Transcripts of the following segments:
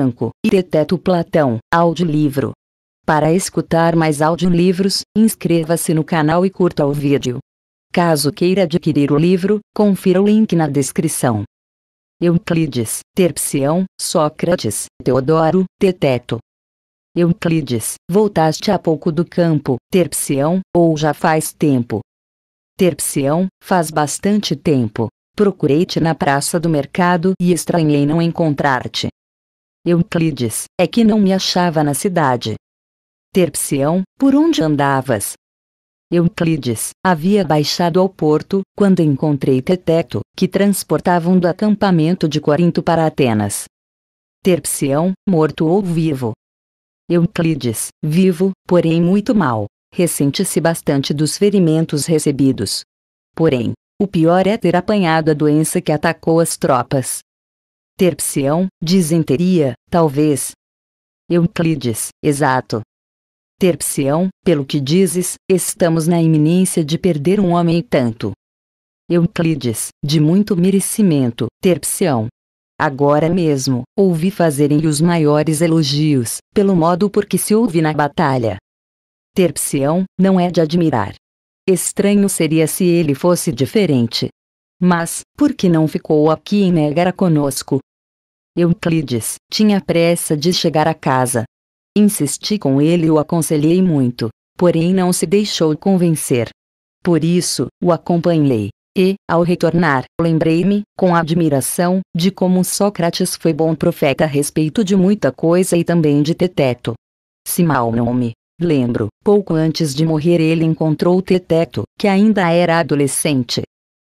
branco e Deteto Platão, audiolivro. Para escutar mais audiolivros, inscreva-se no canal e curta o vídeo. Caso queira adquirir o livro, confira o link na descrição. Euclides, Terpsião, Sócrates, Teodoro, Teteto. Euclides, voltaste há pouco do campo, Terpsião, ou já faz tempo? Terpsião, faz bastante tempo. Procurei-te na praça do mercado e estranhei não encontrar-te. Euclides, é que não me achava na cidade. Terpsião, por onde andavas? Euclides, havia baixado ao porto, quando encontrei Teteto, que transportavam do acampamento de Corinto para Atenas. Terpsião, morto ou vivo? Euclides, vivo, porém muito mal. Ressente-se bastante dos ferimentos recebidos. Porém, o pior é ter apanhado a doença que atacou as tropas, Terpsião, disenteria, talvez. Euclides, exato. Terpsião, pelo que dizes, estamos na iminência de perder um homem tanto. Euclides, de muito merecimento, Terpsião. Agora mesmo, ouvi fazerem-lhe os maiores elogios, pelo modo por que se ouve na batalha. Terpsião, não é de admirar. Estranho seria se ele fosse diferente, mas, por que não ficou aqui em Megara conosco? Euclides tinha pressa de chegar a casa. Insisti com ele e o aconselhei muito, porém não se deixou convencer. Por isso, o acompanhei. E, ao retornar, lembrei-me, com admiração, de como Sócrates foi bom profeta a respeito de muita coisa e também de Teteto. Se mal não me lembro, pouco antes de morrer ele encontrou Teteto, que ainda era adolescente,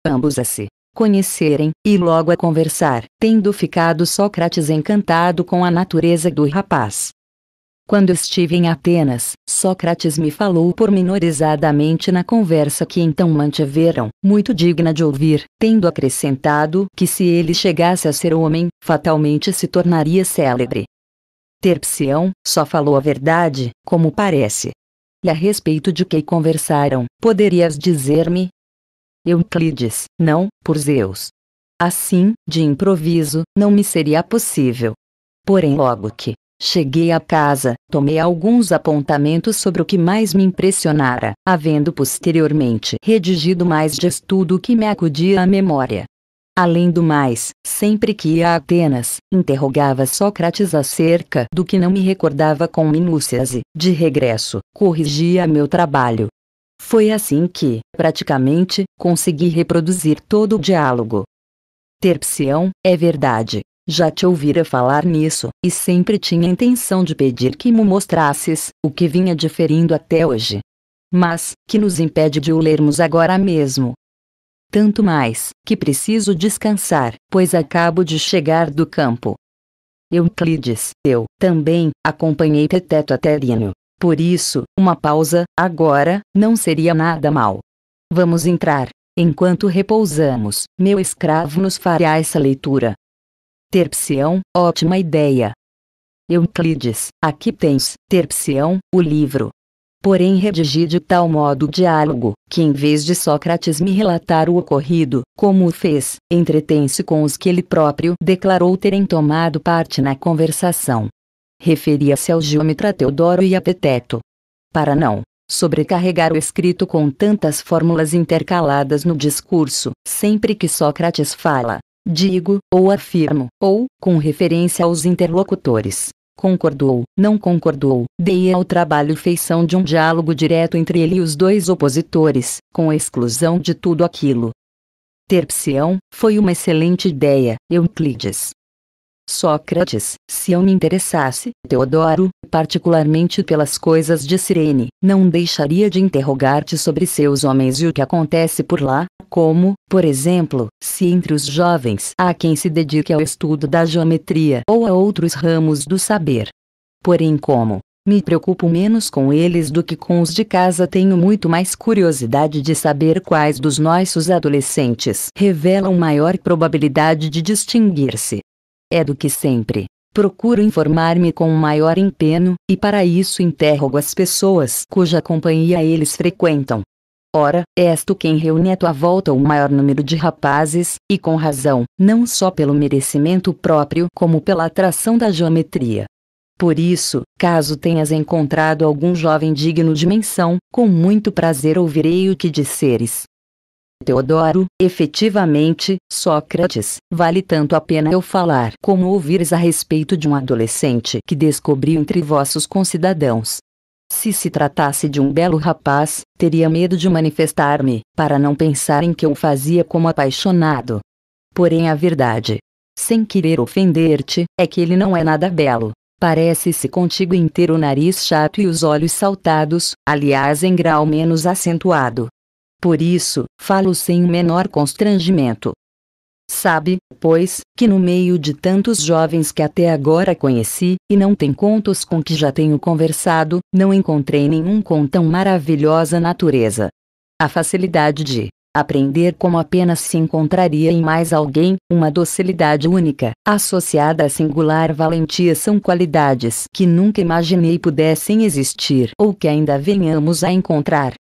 ambos a se conhecerem, e logo a conversar, tendo ficado Sócrates encantado com a natureza do rapaz. Quando estive em Atenas, Sócrates me falou pormenorizadamente na conversa que então mantiveram, muito digna de ouvir, tendo acrescentado que se ele chegasse a ser homem, fatalmente se tornaria célebre. Terpsião só falou a verdade, como parece. E a respeito de que conversaram, poderias dizer-me, Euclides, não, por Zeus. Assim, de improviso, não me seria possível. Porém, logo que cheguei à casa, tomei alguns apontamentos sobre o que mais me impressionara, havendo posteriormente redigido mais de estudo que me acudia à memória. Além do mais, sempre que ia a Atenas, interrogava Sócrates acerca do que não me recordava com minúcias e, de regresso, corrigia meu trabalho, foi assim que, praticamente, consegui reproduzir todo o diálogo. Terpsião, é verdade. Já te ouvira falar nisso, e sempre tinha intenção de pedir que me mostrasses o que vinha diferindo até hoje. Mas, que nos impede de o lermos agora mesmo? Tanto mais, que preciso descansar, pois acabo de chegar do campo. Euclides, eu, também, acompanhei Teteto até Dino. Por isso, uma pausa, agora, não seria nada mal. Vamos entrar. Enquanto repousamos, meu escravo nos fará essa leitura. Terpsião, ótima ideia. Euclides, aqui tens, Terpsião, o livro. Porém redigi de tal modo o diálogo, que em vez de Sócrates me relatar o ocorrido, como o fez, entretém-se com os que ele próprio declarou terem tomado parte na conversação referia-se ao geômetra Teodoro e a Peteto. Para não sobrecarregar o escrito com tantas fórmulas intercaladas no discurso, sempre que Sócrates fala, digo, ou afirmo, ou, com referência aos interlocutores. Concordou, não concordou, dei ao trabalho feição de um diálogo direto entre ele e os dois opositores, com exclusão de tudo aquilo. Terpsião, foi uma excelente ideia, Euclides. Sócrates, se eu me interessasse, Teodoro, particularmente pelas coisas de Cirene, não deixaria de interrogar-te sobre seus homens e o que acontece por lá, como, por exemplo, se entre os jovens há quem se dedique ao estudo da geometria ou a outros ramos do saber. Porém, como me preocupo menos com eles do que com os de casa, tenho muito mais curiosidade de saber quais dos nossos adolescentes revelam maior probabilidade de distinguir-se é do que sempre. Procuro informar-me com o maior empenho, e para isso interrogo as pessoas cuja companhia eles frequentam. Ora, és tu quem reúne à tua volta o maior número de rapazes, e com razão, não só pelo merecimento próprio como pela atração da geometria. Por isso, caso tenhas encontrado algum jovem digno de menção, com muito prazer ouvirei o que disseres. Teodoro, efetivamente, Sócrates, vale tanto a pena eu falar como ouvires a respeito de um adolescente que descobriu entre vossos concidadãos. Se se tratasse de um belo rapaz, teria medo de manifestar-me, para não pensar em que eu fazia como apaixonado. Porém a verdade, sem querer ofender-te, é que ele não é nada belo. Parece-se contigo em ter o nariz chato e os olhos saltados, aliás em grau menos acentuado, por isso, falo sem o menor constrangimento. Sabe, pois, que no meio de tantos jovens que até agora conheci, e não tem contos com que já tenho conversado, não encontrei nenhum com tão maravilhosa natureza. A facilidade de aprender como apenas se encontraria em mais alguém, uma docilidade única, associada a singular valentia são qualidades que nunca imaginei pudessem existir ou que ainda venhamos a encontrar.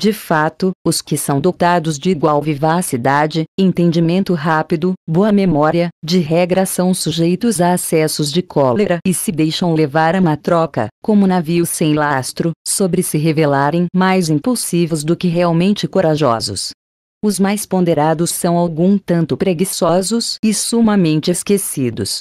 De fato, os que são dotados de igual vivacidade, entendimento rápido, boa memória, de regra são sujeitos a acessos de cólera e se deixam levar a uma troca, como navios sem lastro, sobre se revelarem mais impulsivos do que realmente corajosos. Os mais ponderados são algum tanto preguiçosos e sumamente esquecidos,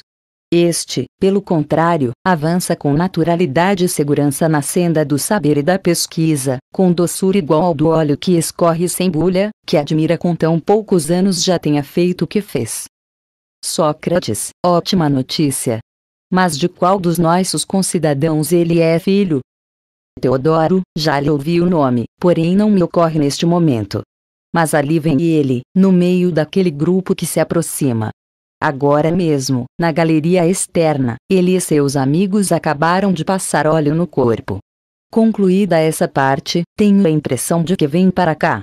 este, pelo contrário, avança com naturalidade e segurança na senda do saber e da pesquisa, com doçura igual ao do óleo que escorre sem bulha, que admira com tão poucos anos já tenha feito o que fez. Sócrates, ótima notícia. Mas de qual dos nossos concidadãos ele é filho? Teodoro, já lhe ouvi o nome, porém não me ocorre neste momento. Mas ali vem ele, no meio daquele grupo que se aproxima. Agora mesmo, na galeria externa, ele e seus amigos acabaram de passar óleo no corpo. Concluída essa parte, tenho a impressão de que vem para cá.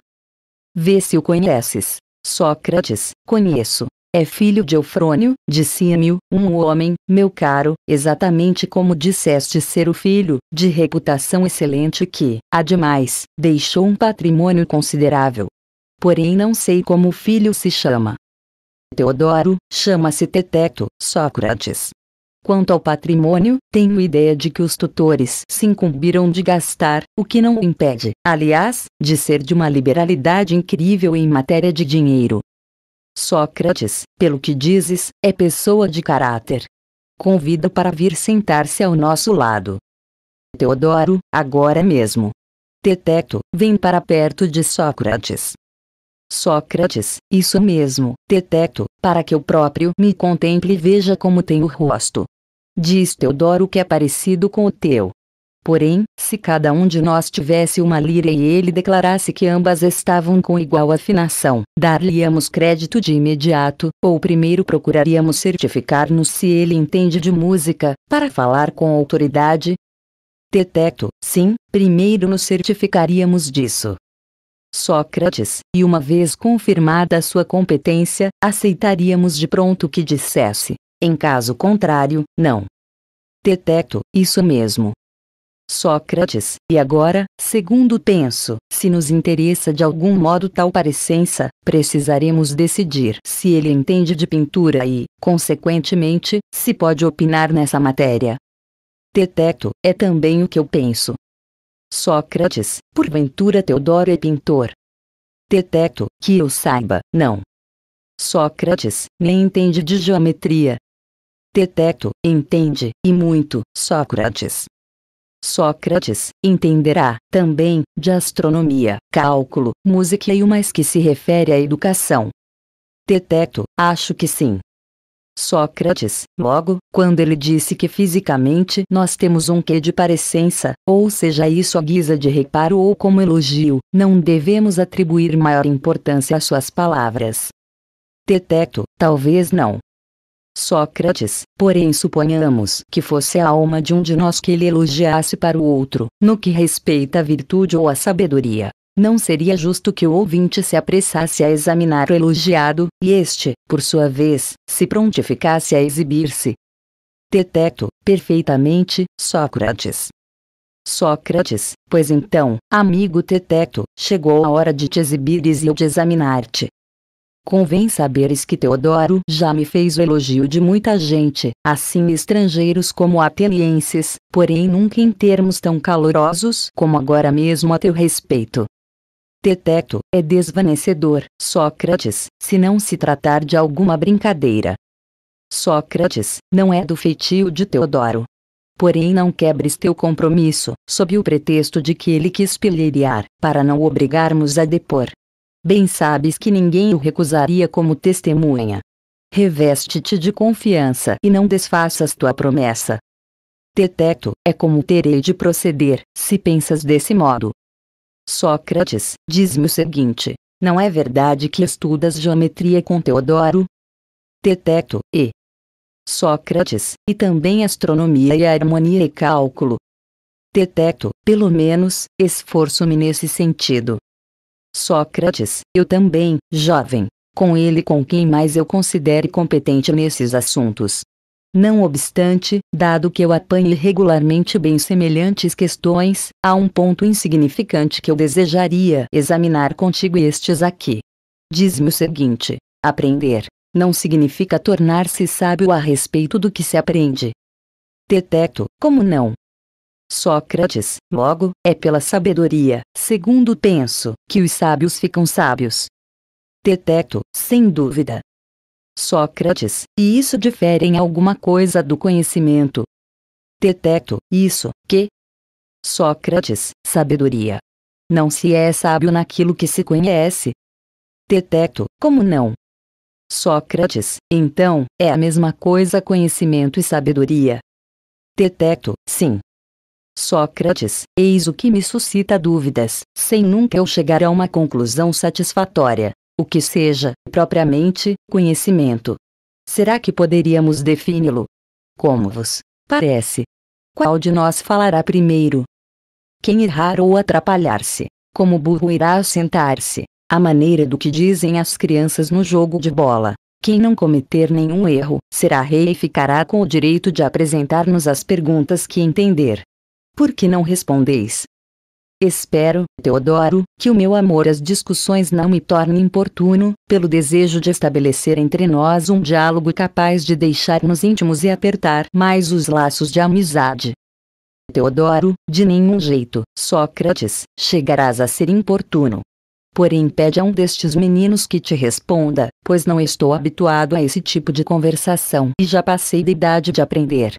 Vê se o conheces. Sócrates, conheço. É filho de Eufrônio, de Símio, um homem, meu caro, exatamente como disseste ser o filho, de reputação excelente que, ademais, deixou um patrimônio considerável. Porém não sei como o filho se chama. Teodoro, chama-se Teteto, Sócrates. Quanto ao patrimônio, tenho ideia de que os tutores se incumbiram de gastar, o que não o impede, aliás, de ser de uma liberalidade incrível em matéria de dinheiro. Sócrates, pelo que dizes, é pessoa de caráter. Convido para vir sentar-se ao nosso lado. Teodoro, agora mesmo. Teteto, vem para perto de Sócrates. Sócrates, isso mesmo, detecto, para que eu próprio me contemple e veja como tem o rosto. Diz Teodoro que é parecido com o teu. Porém, se cada um de nós tivesse uma lira e ele declarasse que ambas estavam com igual afinação, dar-lhe-amos crédito de imediato, ou primeiro procuraríamos certificar-nos se ele entende de música, para falar com autoridade? Detecto, sim, primeiro nos certificaríamos disso. Sócrates, e uma vez confirmada sua competência, aceitaríamos de pronto que dissesse. Em caso contrário, não. Teteto, isso mesmo. Sócrates, e agora, segundo penso, se nos interessa de algum modo tal parecença, precisaremos decidir se ele entende de pintura e, consequentemente, se pode opinar nessa matéria. Teteto, é também o que eu penso, Sócrates, porventura Teodoro é pintor? Teteto, que eu saiba, não. Sócrates, nem entende de geometria. Teteto, entende, e muito, Sócrates. Sócrates entenderá, também, de astronomia, cálculo, música e o mais que se refere à educação. Teteto, acho que sim, Sócrates, logo, quando ele disse que fisicamente nós temos um quê de parecença, ou seja isso à guisa de reparo ou como elogio, não devemos atribuir maior importância às suas palavras. Teteto, talvez não. Sócrates, porém suponhamos que fosse a alma de um de nós que ele elogiasse para o outro, no que respeita à virtude ou à sabedoria. Não seria justo que o ouvinte se apressasse a examinar o elogiado, e este, por sua vez, se prontificasse a exibir-se. Teteto, perfeitamente, Sócrates. Sócrates, pois então, amigo Teteto, chegou a hora de te exibires e eu de examinar-te. Convém saberes que Teodoro já me fez o elogio de muita gente, assim estrangeiros como atenienses, porém nunca em termos tão calorosos como agora mesmo a teu respeito. Teteto, é desvanecedor, Sócrates, se não se tratar de alguma brincadeira. Sócrates, não é do feitio de Teodoro. Porém não quebres teu compromisso, sob o pretexto de que ele quis pilheriar, para não obrigarmos a depor. Bem sabes que ninguém o recusaria como testemunha. Reveste-te de confiança e não desfaças tua promessa. Teteto, é como terei de proceder, se pensas desse modo, Sócrates, diz-me o seguinte: não é verdade que estudas geometria com Teodoro? Teteto, e Sócrates, e também astronomia e harmonia e cálculo. Teteto, pelo menos, esforço-me nesse sentido. Sócrates, eu também, jovem, com ele com quem mais eu considere competente nesses assuntos. Não obstante, dado que eu apanho regularmente bem semelhantes questões, há um ponto insignificante que eu desejaria examinar contigo estes aqui. Diz-me o seguinte: aprender não significa tornar-se sábio a respeito do que se aprende. Teteto, como não? Sócrates, logo, é pela sabedoria, segundo penso, que os sábios ficam sábios. Teteto, sem dúvida, Sócrates, e isso difere em alguma coisa do conhecimento. Teteto, isso, que? Sócrates, sabedoria. Não se é sábio naquilo que se conhece. Teteto, como não? Sócrates, então, é a mesma coisa conhecimento e sabedoria. Teteto, sim. Sócrates, eis o que me suscita dúvidas, sem nunca eu chegar a uma conclusão satisfatória o que seja, propriamente, conhecimento. Será que poderíamos defini-lo? Como vos parece? Qual de nós falará primeiro? Quem errar ou atrapalhar-se, como burro irá assentar-se, à maneira do que dizem as crianças no jogo de bola. Quem não cometer nenhum erro, será rei e ficará com o direito de apresentar-nos as perguntas que entender. Por que não respondeis? Espero, Teodoro, que o meu amor às discussões não me torne importuno, pelo desejo de estabelecer entre nós um diálogo capaz de deixar-nos íntimos e apertar mais os laços de amizade. Teodoro, de nenhum jeito, Sócrates, chegarás a ser importuno. Porém, pede a um destes meninos que te responda, pois não estou habituado a esse tipo de conversação e já passei da idade de aprender.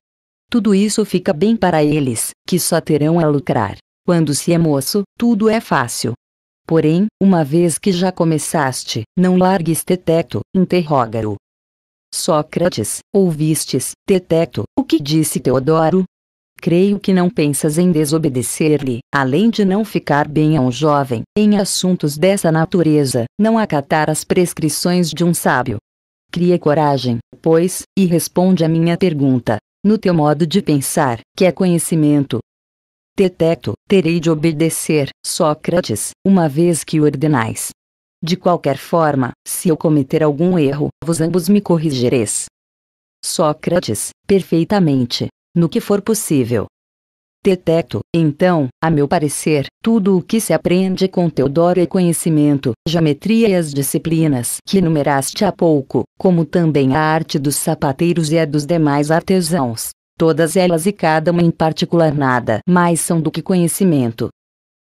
Tudo isso fica bem para eles, que só terão a lucrar. Quando se é moço, tudo é fácil. Porém, uma vez que já começaste, não largues Teteto, interroga-o. Sócrates, ouvistes, Teteto, o que disse Teodoro? Creio que não pensas em desobedecer-lhe, além de não ficar bem a um jovem, em assuntos dessa natureza, não acatar as prescrições de um sábio. Cria coragem, pois, e responde à minha pergunta. No teu modo de pensar, que é conhecimento, Teteto, terei de obedecer, Sócrates, uma vez que ordenais. De qualquer forma, se eu cometer algum erro, vos ambos me corrigireis. Sócrates, perfeitamente, no que for possível. Teteto, então, a meu parecer, tudo o que se aprende com Teodoro é conhecimento, geometria e as disciplinas que enumeraste há pouco, como também a arte dos sapateiros e a dos demais artesãos todas elas e cada uma em particular nada mais são do que conhecimento.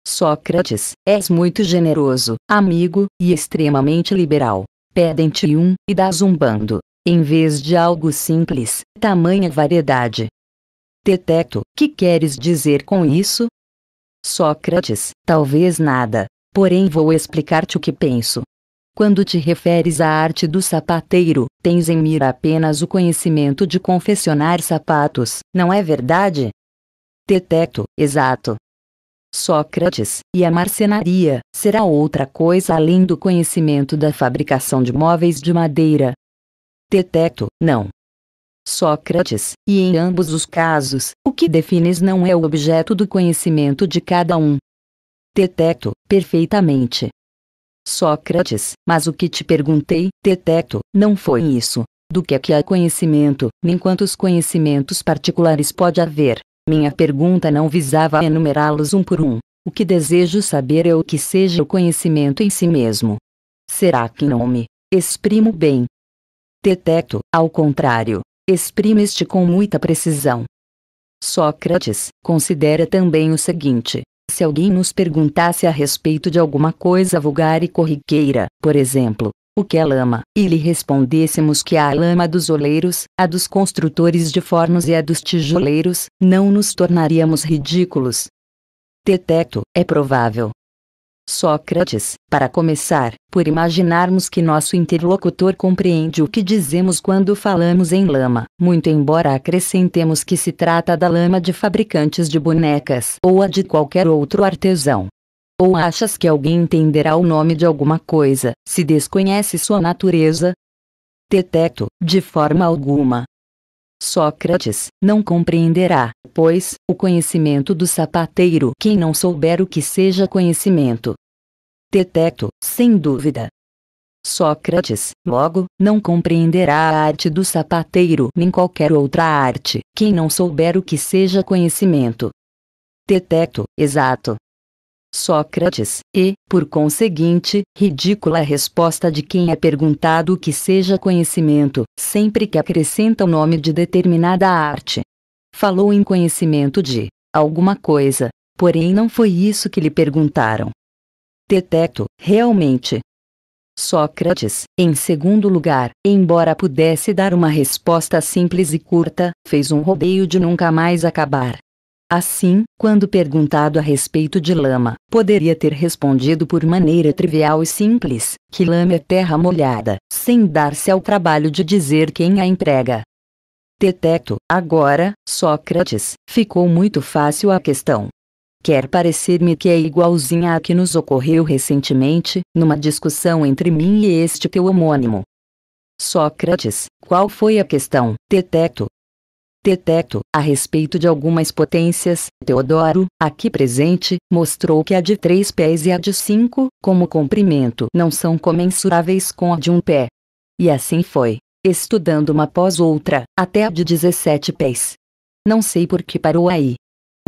Sócrates, és muito generoso, amigo, e extremamente liberal. Pedem-te um, e dás um bando, em vez de algo simples, tamanha variedade. Teteto, que queres dizer com isso? Sócrates, talvez nada, porém vou explicar-te o que penso. Quando te referes à arte do sapateiro, tens em mira apenas o conhecimento de confeccionar sapatos, não é verdade? Teteto, exato. Sócrates, e a marcenaria, será outra coisa além do conhecimento da fabricação de móveis de madeira. Teteto, não. Sócrates, e em ambos os casos, o que defines não é o objeto do conhecimento de cada um. Teteto, perfeitamente. Sócrates, mas o que te perguntei, Teteto, não foi isso. Do que é que há conhecimento, nem quantos conhecimentos particulares pode haver. Minha pergunta não visava enumerá-los um por um. O que desejo saber é o que seja o conhecimento em si mesmo. Será que não me exprimo bem? Teteto, ao contrário, exprime-este com muita precisão. Sócrates, considera também o seguinte: se alguém nos perguntasse a respeito de alguma coisa vulgar e corriqueira, por exemplo, o que é lama, e lhe respondêssemos que há a lama dos oleiros, a dos construtores de fornos e a dos tijoleiros, não nos tornaríamos ridículos. Teteto, é provável, Sócrates, para começar, por imaginarmos que nosso interlocutor compreende o que dizemos quando falamos em lama, muito embora acrescentemos que se trata da lama de fabricantes de bonecas ou a de qualquer outro artesão. Ou achas que alguém entenderá o nome de alguma coisa, se desconhece sua natureza? Teteto, de forma alguma, Sócrates, não compreenderá, pois, o conhecimento do sapateiro quem não souber o que seja conhecimento. Teteto, sem dúvida. Sócrates, logo, não compreenderá a arte do sapateiro nem qualquer outra arte, quem não souber o que seja conhecimento. Teteto, exato. Sócrates, e, por conseguinte, ridícula a resposta de quem é perguntado o que seja conhecimento, sempre que acrescenta o nome de determinada arte. Falou em conhecimento de alguma coisa, porém não foi isso que lhe perguntaram. Teteto, realmente. Sócrates, em segundo lugar, embora pudesse dar uma resposta simples e curta, fez um rodeio de nunca mais acabar. Assim, quando perguntado a respeito de lama, poderia ter respondido por maneira trivial e simples, que lama é terra molhada, sem dar-se ao trabalho de dizer quem a emprega. Teteto, agora, Sócrates, ficou muito fácil a questão. Quer parecer-me que é igualzinha à que nos ocorreu recentemente, numa discussão entre mim e este teu homônimo. Sócrates, qual foi a questão, Teteto? Teteto, a respeito de algumas potências, Teodoro, aqui presente, mostrou que a de três pés e a de cinco, como comprimento, não são comensuráveis com a de um pé. E assim foi, estudando uma após outra, até a de 17 pés. Não sei por que parou aí.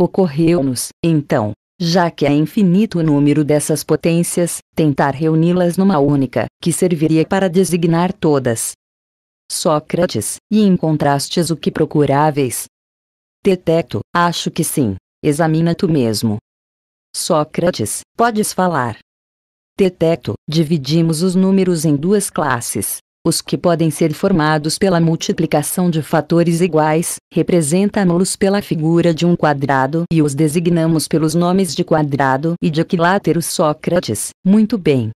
Ocorreu-nos, então, já que é infinito o número dessas potências, tentar reuni-las numa única, que serviria para designar todas. Sócrates, e encontrastes o que procuráveis? Teteto, acho que sim, examina tu mesmo. Sócrates, podes falar. Teteto, dividimos os números em duas classes. Os que podem ser formados pela multiplicação de fatores iguais, representamos-los pela figura de um quadrado e os designamos pelos nomes de quadrado e de equilátero Sócrates. Muito bem.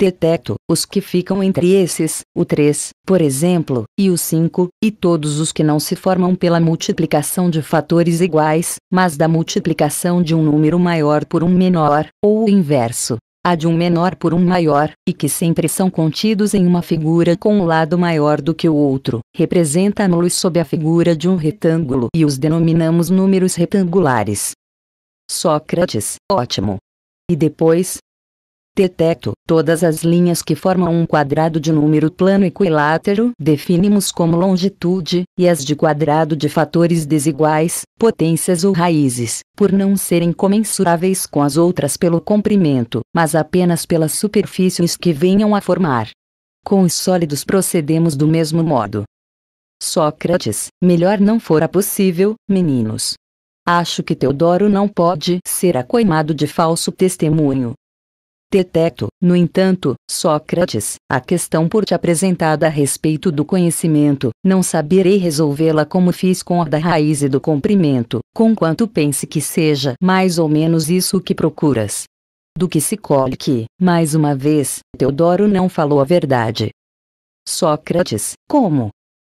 Detecto os que ficam entre esses, o 3, por exemplo, e o 5, e todos os que não se formam pela multiplicação de fatores iguais, mas da multiplicação de um número maior por um menor, ou o inverso, a de um menor por um maior, e que sempre são contidos em uma figura com um lado maior do que o outro, representamos-los sob a figura de um retângulo e os denominamos números retangulares. Sócrates, ótimo. E depois, detecto todas as linhas que formam um quadrado de número plano equilátero, definimos como longitude, e as de quadrado de fatores desiguais, potências ou raízes, por não serem comensuráveis com as outras pelo comprimento, mas apenas pelas superfícies que venham a formar. Com os sólidos procedemos do mesmo modo. Sócrates, melhor não fora possível, meninos. Acho que Teodoro não pode ser acoimado de falso testemunho, Detecto, no entanto, Sócrates, a questão por te apresentada a respeito do conhecimento, não saberei resolvê-la como fiz com a da raiz e do comprimento, conquanto pense que seja mais ou menos isso que procuras. Do que se colhe que, mais uma vez, Teodoro não falou a verdade. Sócrates, como?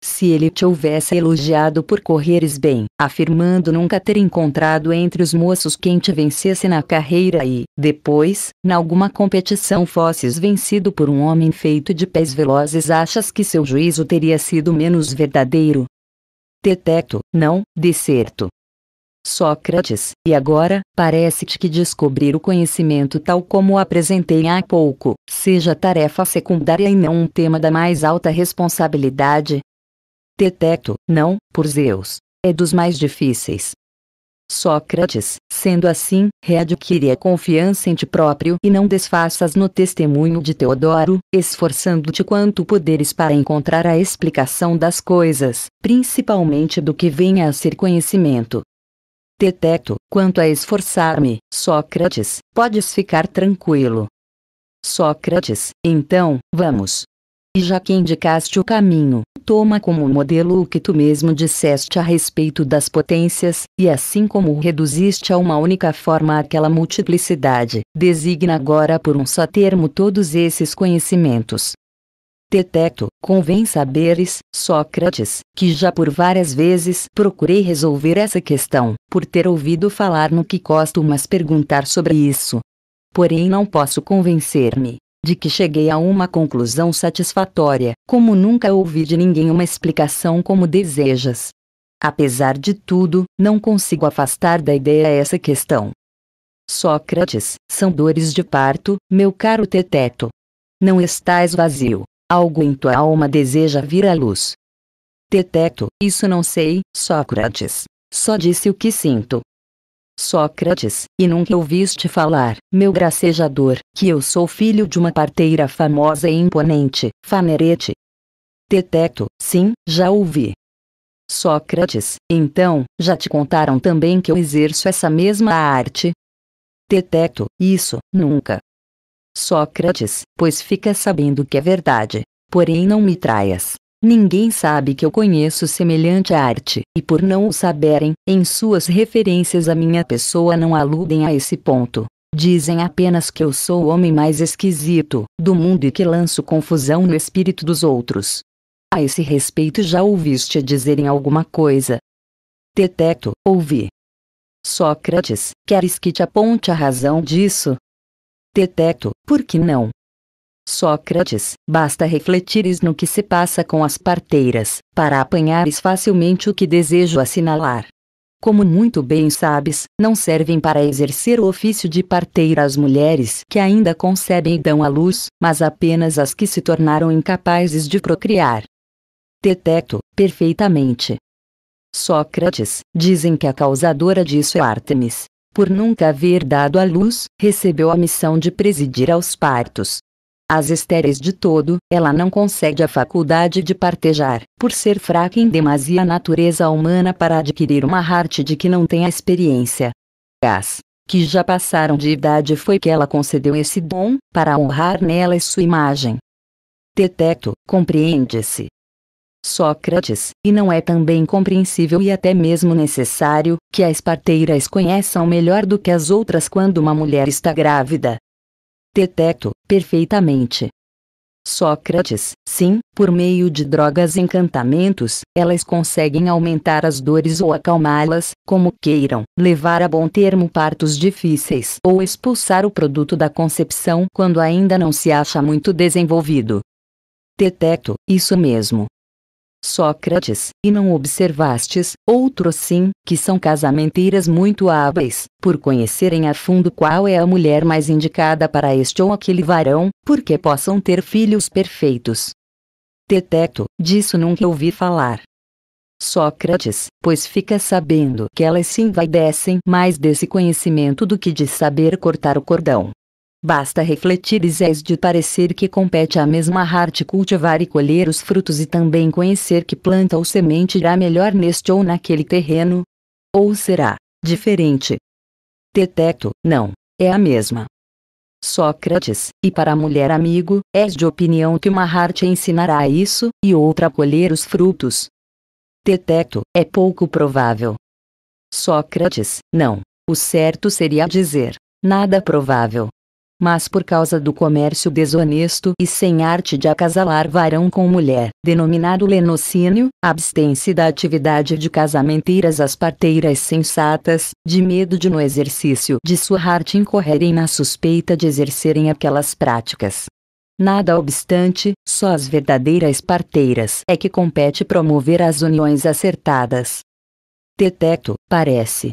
se ele te houvesse elogiado por correres bem, afirmando nunca ter encontrado entre os moços quem te vencesse na carreira e, depois, na alguma competição fosses vencido por um homem feito de pés velozes, achas que seu juízo teria sido menos verdadeiro? Detecto, não, de certo. Sócrates, e agora, parece-te que descobrir o conhecimento tal como o apresentei há pouco, seja tarefa secundária e não um tema da mais alta responsabilidade, Teteto, não, por Zeus. É dos mais difíceis. Sócrates, sendo assim, readquire a confiança em ti próprio e não desfaças no testemunho de Teodoro, esforçando-te quanto puderes para encontrar a explicação das coisas, principalmente do que venha a ser conhecimento. Teteto, quanto a esforçar-me, Sócrates, podes ficar tranquilo. Sócrates, então, vamos. E já que indicaste o caminho, Toma como modelo o que tu mesmo disseste a respeito das potências, e assim como reduziste a uma única forma aquela multiplicidade, designa agora por um só termo todos esses conhecimentos. Detecto, convém saberes, Sócrates, que já por várias vezes procurei resolver essa questão, por ter ouvido falar no que costumas perguntar sobre isso. Porém não posso convencer-me, de que cheguei a uma conclusão satisfatória, como nunca ouvi de ninguém uma explicação como desejas. Apesar de tudo, não consigo afastar da ideia essa questão. Sócrates, são dores de parto, meu caro Teteto. Não estás vazio. Algo em tua alma deseja vir à luz. Teteto, isso não sei, Sócrates. Só disse o que sinto. Sócrates, e nunca ouviste falar, meu gracejador, que eu sou filho de uma parteira famosa e imponente, Fanerete. Teteto, sim, já ouvi. Sócrates, então, já te contaram também que eu exerço essa mesma arte? Teteto, isso, nunca. Sócrates, pois fica sabendo que é verdade, porém não me traias. Ninguém sabe que eu conheço semelhante arte, e por não o saberem, em suas referências à minha pessoa não aludem a esse ponto. Dizem apenas que eu sou o homem mais esquisito do mundo e que lanço confusão no espírito dos outros. A esse respeito já ouviste dizerem alguma coisa? Teteto, ouvi. Sócrates, queres que te aponte a razão disso? Teteto, por que não? Sócrates, basta refletires no que se passa com as parteiras, para apanhares facilmente o que desejo assinalar. Como muito bem sabes, não servem para exercer o ofício de parteira as mulheres que ainda concebem e dão à luz, mas apenas as que se tornaram incapazes de procriar. Teteto, perfeitamente. Sócrates, dizem que a causadora disso é Ártemis. Por nunca haver dado à luz, recebeu a missão de presidir aos partos, as estéreis de todo, ela não consegue a faculdade de partejar, por ser fraca em demasia a natureza humana para adquirir uma arte de que não tem a experiência. As que já passaram de idade foi que ela concedeu esse dom, para honrar nela sua imagem. Teteto, compreende-se. Sócrates, e não é também compreensível e até mesmo necessário, que as parteiras conheçam melhor do que as outras quando uma mulher está grávida, Detecto, perfeitamente. Sócrates, sim, por meio de drogas e encantamentos, elas conseguem aumentar as dores ou acalmá-las, como queiram, levar a bom termo partos difíceis ou expulsar o produto da concepção quando ainda não se acha muito desenvolvido. Detecto, isso mesmo, Sócrates, e não observastes, outro sim, que são casamenteiras muito hábeis, por conhecerem a fundo qual é a mulher mais indicada para este ou aquele varão, porque possam ter filhos perfeitos. Teteto, disso nunca ouvi falar. Sócrates, pois fica sabendo que elas se envaidecem mais desse conhecimento do que de saber cortar o cordão. Basta refletir e és de parecer que compete à mesma arte cultivar e colher os frutos e também conhecer que planta ou semente irá melhor neste ou naquele terreno. Ou será diferente. Teteto, não, é a mesma. Sócrates, e para a mulher amigo, és de opinião que uma arte ensinará isso, e outra a colher os frutos. Teteto, é pouco provável. Sócrates, não, o certo seria dizer, nada provável mas por causa do comércio desonesto e sem arte de acasalar varão com mulher, denominado lenocínio, abstém-se da atividade de casamenteiras as parteiras sensatas, de medo de no exercício de sua arte incorrerem na suspeita de exercerem aquelas práticas. Nada obstante, só as verdadeiras parteiras é que compete promover as uniões acertadas. Teteto, parece.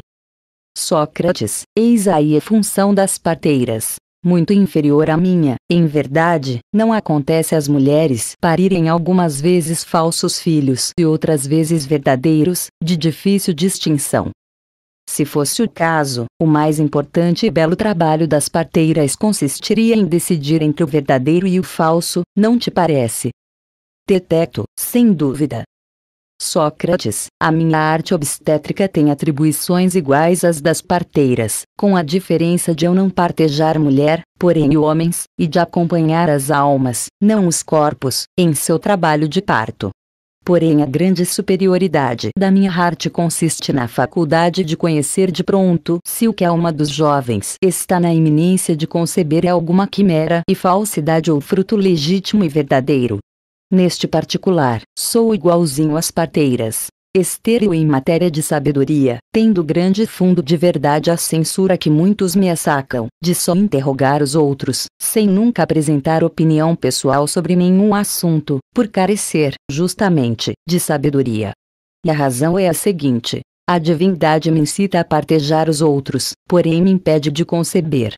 Sócrates, eis aí a função das parteiras muito inferior à minha. Em verdade, não acontece às mulheres parirem algumas vezes falsos filhos e outras vezes verdadeiros, de difícil distinção. Se fosse o caso, o mais importante e belo trabalho das parteiras consistiria em decidir entre o verdadeiro e o falso, não te parece? Teteto? sem dúvida, Sócrates, a minha arte obstétrica tem atribuições iguais às das parteiras, com a diferença de eu não partejar mulher, porém homens, e de acompanhar as almas, não os corpos, em seu trabalho de parto. Porém, a grande superioridade da minha arte consiste na faculdade de conhecer de pronto se o que a alma dos jovens está na iminência de conceber é alguma quimera e falsidade ou fruto legítimo e verdadeiro, Neste particular, sou igualzinho às parteiras. Estéreo em matéria de sabedoria, tendo grande fundo de verdade a censura que muitos me assacam, de só interrogar os outros, sem nunca apresentar opinião pessoal sobre nenhum assunto, por carecer, justamente, de sabedoria. E a razão é a seguinte: a divindade me incita a partejar os outros, porém me impede de conceber,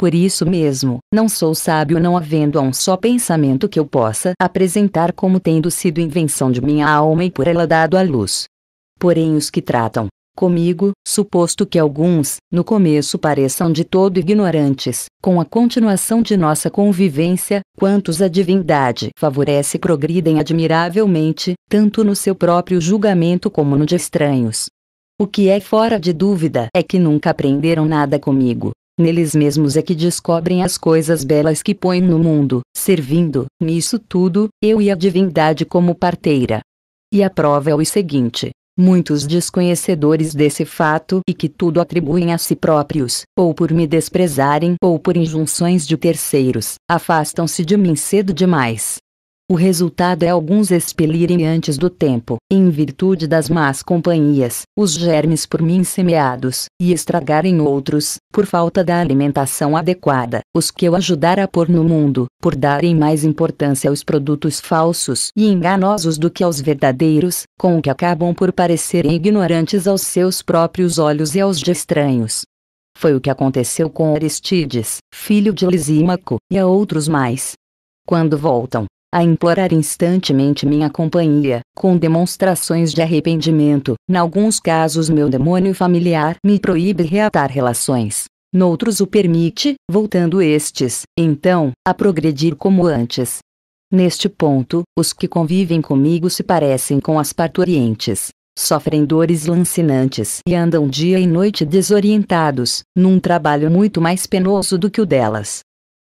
por isso mesmo, não sou sábio não havendo um só pensamento que eu possa apresentar como tendo sido invenção de minha alma e por ela dado à luz. Porém os que tratam comigo, suposto que alguns, no começo pareçam de todo ignorantes, com a continuação de nossa convivência, quantos a divindade favorece progridem admiravelmente, tanto no seu próprio julgamento como no de estranhos. O que é fora de dúvida é que nunca aprenderam nada comigo, Neles mesmos é que descobrem as coisas belas que põem no mundo, servindo, nisso tudo, eu e a divindade como parteira. E a prova é o seguinte: Muitos desconhecedores desse fato e que tudo atribuem a si próprios, ou por me desprezarem ou por injunções de terceiros, afastam-se de mim cedo demais. O resultado é alguns expelirem antes do tempo, em virtude das más companhias, os germes por mim semeados, e estragarem outros, por falta da alimentação adequada, os que eu ajudar a pôr no mundo, por darem mais importância aos produtos falsos e enganosos do que aos verdadeiros, com o que acabam por parecerem ignorantes aos seus próprios olhos e aos de estranhos. Foi o que aconteceu com Aristides, filho de Lisímaco, e a outros mais. Quando voltam, a implorar instantemente minha companhia, com demonstrações de arrependimento. Em alguns casos, meu demônio familiar me proíbe reatar relações. Noutros o permite, voltando estes, então, a progredir como antes. Neste ponto, os que convivem comigo se parecem com as parturientes. Sofrem dores lancinantes e andam dia e noite desorientados, num trabalho muito mais penoso do que o delas.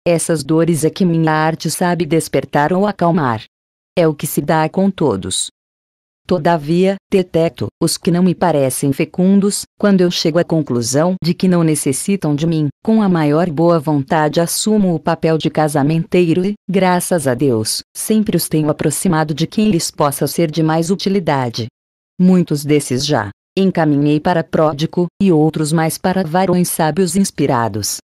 Essas dores é que minha arte sabe despertar ou acalmar. É o que se dá com todos. Todavia, deteto os que não me parecem fecundos, quando eu chego à conclusão de que não necessitam de mim, com a maior boa vontade assumo o papel de casamenteiro e, graças a Deus, sempre os tenho aproximado de quem lhes possa ser de mais utilidade. Muitos desses já encaminhei para pródigo, e outros mais para varões sábios inspirados,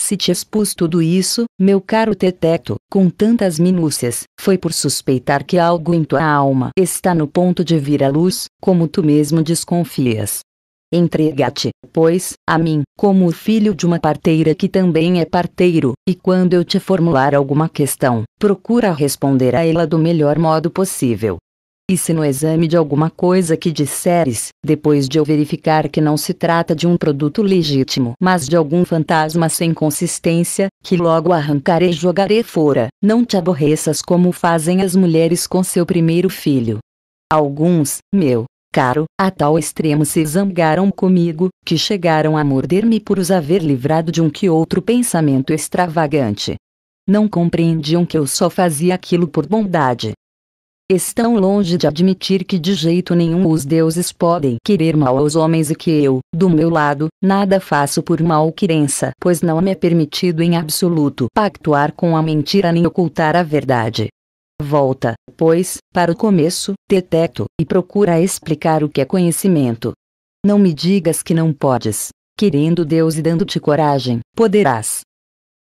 se te expus tudo isso, meu caro Teteto, com tantas minúcias, foi por suspeitar que algo em tua alma está no ponto de vir à luz, como tu mesmo desconfias. Entrega-te, pois, a mim, como o filho de uma parteira que também é parteiro, e quando eu te formular alguma questão, procura responder a ela do melhor modo possível, e se no exame de alguma coisa que disseres, depois de eu verificar que não se trata de um produto legítimo, mas de algum fantasma sem consistência, que logo arrancarei e jogarei fora, não te aborreças como fazem as mulheres com seu primeiro filho. Alguns, meu, caro, a tal extremo se zangaram comigo, que chegaram a morder-me por os haver livrado de um que outro pensamento extravagante. Não compreendiam que eu só fazia aquilo por bondade, estão longe de admitir que de jeito nenhum os deuses podem querer mal aos homens e que eu, do meu lado, nada faço por malquerença, pois não me é permitido em absoluto pactuar com a mentira nem ocultar a verdade. Volta, pois, para o começo, Teteto, e procura explicar o que é conhecimento. Não me digas que não podes. Querendo Deus e dando-te coragem, poderás.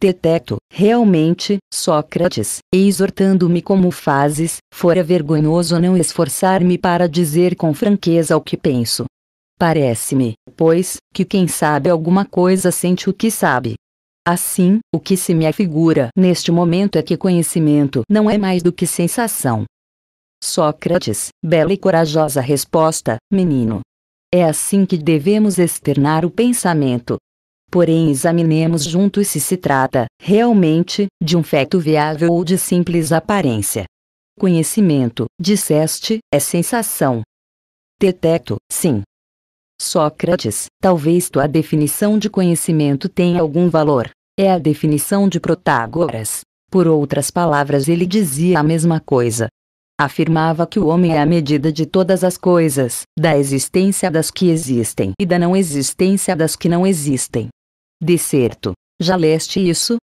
Teteto, realmente, Sócrates, e exortando-me como fazes, fora vergonhoso não esforçar-me para dizer com franqueza o que penso. Parece-me, pois, que quem sabe alguma coisa sente o que sabe. Assim, o que se me afigura neste momento é que conhecimento não é mais do que sensação. Sócrates, bela e corajosa resposta, menino. É assim que devemos externar o pensamento, Porém, examinemos juntos se se trata, realmente, de um feto viável ou de simples aparência. Conhecimento, disseste, é sensação. teteto sim. Sócrates, talvez tua definição de conhecimento tenha algum valor. É a definição de Protágoras. Por outras palavras, ele dizia a mesma coisa. Afirmava que o homem é a medida de todas as coisas, da existência das que existem e da não existência das que não existem. De certo, já leste isso?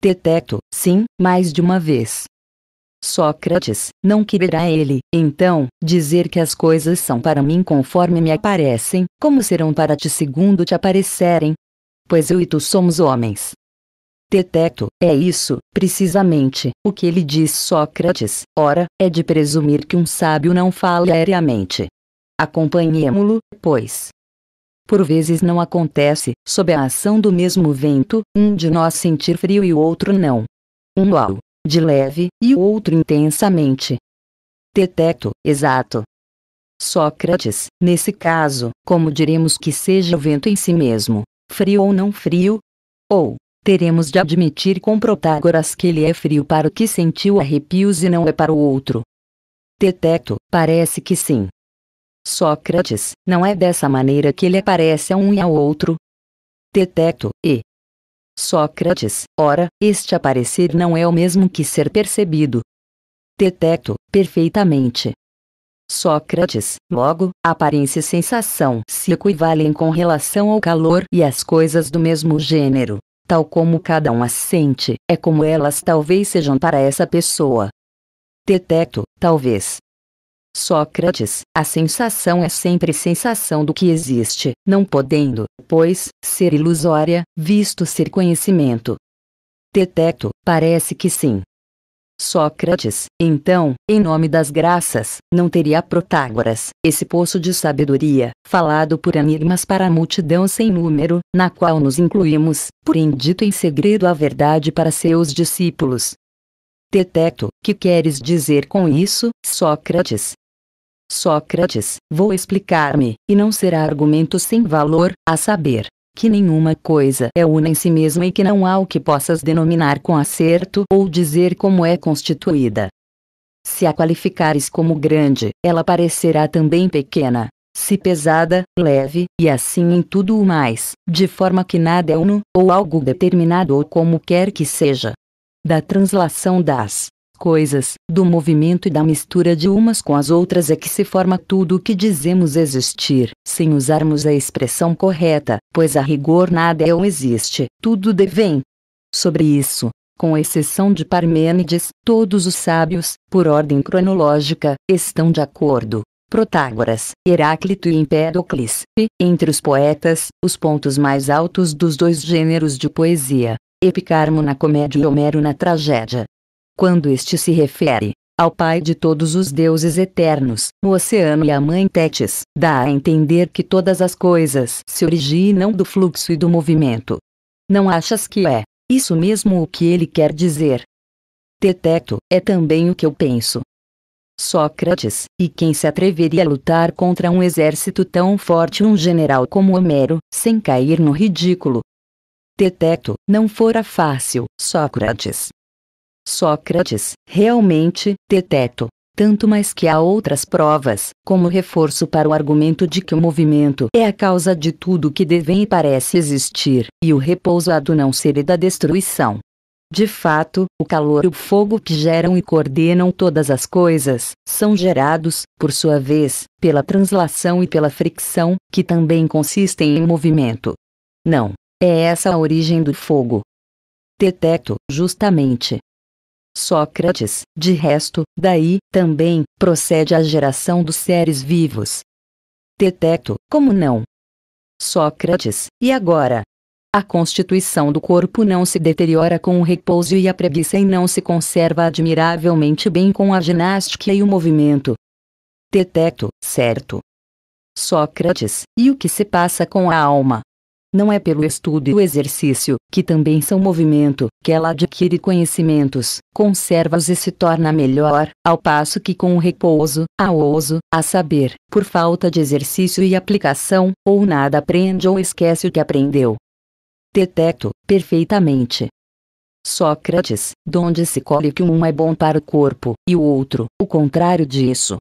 Teteto, sim, mais de uma vez. Sócrates, não quererá ele, então, dizer que as coisas são para mim conforme me aparecem, como serão para ti segundo te aparecerem? Pois eu e tu somos homens. Teteto, é isso, precisamente, o que ele diz Sócrates, ora, é de presumir que um sábio não fala aéreamente. Acompanhemo-lo, pois por vezes não acontece, sob a ação do mesmo vento, um de nós sentir frio e o outro não. Um ao, de leve, e o outro intensamente. Teteto, exato. Sócrates, nesse caso, como diremos que seja o vento em si mesmo, frio ou não frio? Ou, teremos de admitir com Protágoras que ele é frio para o que sentiu arrepios e não é para o outro. Teteto, parece que sim. Sócrates, não é dessa maneira que ele aparece a um e ao outro? Teteto, e. Sócrates, ora, este aparecer não é o mesmo que ser percebido. Teteto, perfeitamente. Sócrates, logo, aparência e sensação se equivalem com relação ao calor e às coisas do mesmo gênero. Tal como cada um as sente, é como elas talvez sejam para essa pessoa. Teteto, talvez, Sócrates, a sensação é sempre sensação do que existe, não podendo, pois, ser ilusória, visto ser conhecimento. Teteto, parece que sim. Sócrates, então, em nome das graças, não teria Protágoras, esse poço de sabedoria, falado por enigmas para a multidão sem número, na qual nos incluímos, porém dito em segredo a verdade para seus discípulos. Teteto, que queres dizer com isso, Sócrates? Sócrates, vou explicar-me, e não será argumento sem valor, a saber, que nenhuma coisa é una em si mesma e que não há o que possas denominar com acerto ou dizer como é constituída. Se a qualificares como grande, ela parecerá também pequena. Se pesada, leve, e assim em tudo o mais, de forma que nada é uno, ou algo determinado ou como quer que seja. Da translação das coisas, do movimento e da mistura de umas com as outras é que se forma tudo o que dizemos existir, sem usarmos a expressão correta, pois a rigor nada é ou existe, tudo devém. Sobre isso, com exceção de Parmênides, todos os sábios, por ordem cronológica, estão de acordo. Protágoras, Heráclito e Empédocles, e, entre os poetas, os pontos mais altos dos dois gêneros de poesia, Epicarmo na comédia e Homero na tragédia, quando este se refere ao pai de todos os deuses eternos, o oceano e a mãe Tétis, dá a entender que todas as coisas se originam do fluxo e do movimento. Não achas que é isso mesmo o que ele quer dizer? Teteto, é também o que eu penso. Sócrates, e quem se atreveria a lutar contra um exército tão forte um general como Homero, sem cair no ridículo? Teteto, não fora fácil, Sócrates, Sócrates, realmente, deteto. Tanto mais que há outras provas, como reforço para o argumento de que o movimento é a causa de tudo que devem e parece existir, e o repouso há do não ser e da destruição. De fato, o calor e o fogo que geram e coordenam todas as coisas, são gerados, por sua vez, pela translação e pela fricção, que também consistem em movimento. Não. É essa a origem do fogo. Teteto, justamente, Sócrates, de resto, daí, também, procede a geração dos seres vivos. Teteto, como não? Sócrates, e agora? A constituição do corpo não se deteriora com o repouso e a preguiça e não se conserva admiravelmente bem com a ginástica e o movimento. Teteto, certo. Sócrates, e o que se passa com a alma? Não é pelo estudo e o exercício, que também são movimento, que ela adquire conhecimentos, conserva-os e se torna melhor, ao passo que com o repouso, a ouso, a saber, por falta de exercício e aplicação, ou nada aprende ou esquece o que aprendeu. Detecto, perfeitamente. Sócrates, donde se colhe que um é bom para o corpo, e o outro, o contrário disso.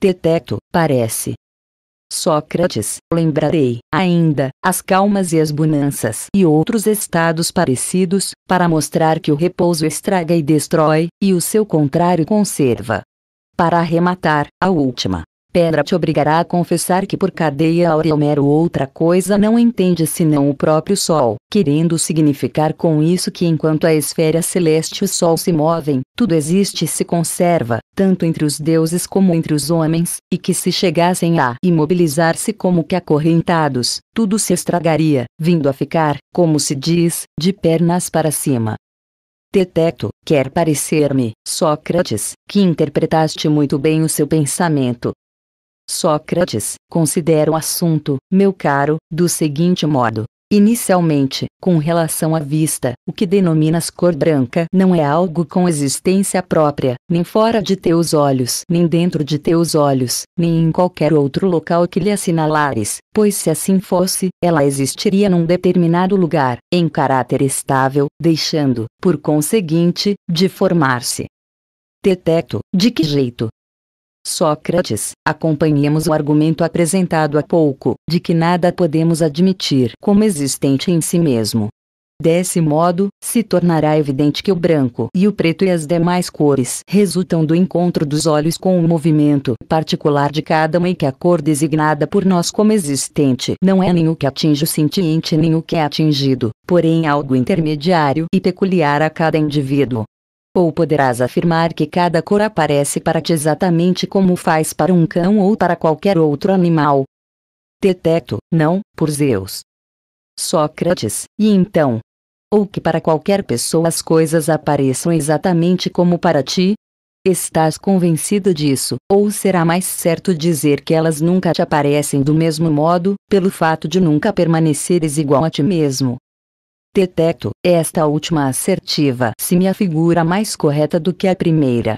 Detecto, parece, Sócrates, lembrarei, ainda, as calmas e as bonanças e outros estados parecidos, para mostrar que o repouso estraga e destrói, e o seu contrário conserva. Para arrematar, a última, pedra te obrigará a confessar que por cadeia áurea outra coisa não entende senão o próprio Sol, querendo significar com isso que enquanto a esfera celeste e o Sol se movem, tudo existe e se conserva, tanto entre os deuses como entre os homens, e que se chegassem a imobilizar-se como que acorrentados, tudo se estragaria, vindo a ficar, como se diz, de pernas para cima. Teteto, quer parecer-me, Sócrates, que interpretaste muito bem o seu pensamento, Sócrates considera o assunto, meu caro, do seguinte modo. Inicialmente, com relação à vista, o que denominas cor branca não é algo com existência própria, nem fora de teus olhos, nem dentro de teus olhos, nem em qualquer outro local que lhe assinalares, pois se assim fosse, ela existiria num determinado lugar, em caráter estável, deixando, por conseguinte, de formar-se. Deteto, de que jeito, Sócrates, acompanhemos o argumento apresentado há pouco, de que nada podemos admitir como existente em si mesmo. Desse modo, se tornará evidente que o branco e o preto e as demais cores resultam do encontro dos olhos com o movimento particular de cada uma e que a cor designada por nós como existente não é nem o que atinge o sentiente nem o que é atingido, porém algo intermediário e peculiar a cada indivíduo. Ou poderás afirmar que cada cor aparece para ti exatamente como faz para um cão ou para qualquer outro animal. Deteto, não, por Zeus. Sócrates, e então? Ou que para qualquer pessoa as coisas apareçam exatamente como para ti? Estás convencido disso, ou será mais certo dizer que elas nunca te aparecem do mesmo modo, pelo fato de nunca permaneceres igual a ti mesmo? Detecto esta última assertiva se me afigura mais correta do que a primeira.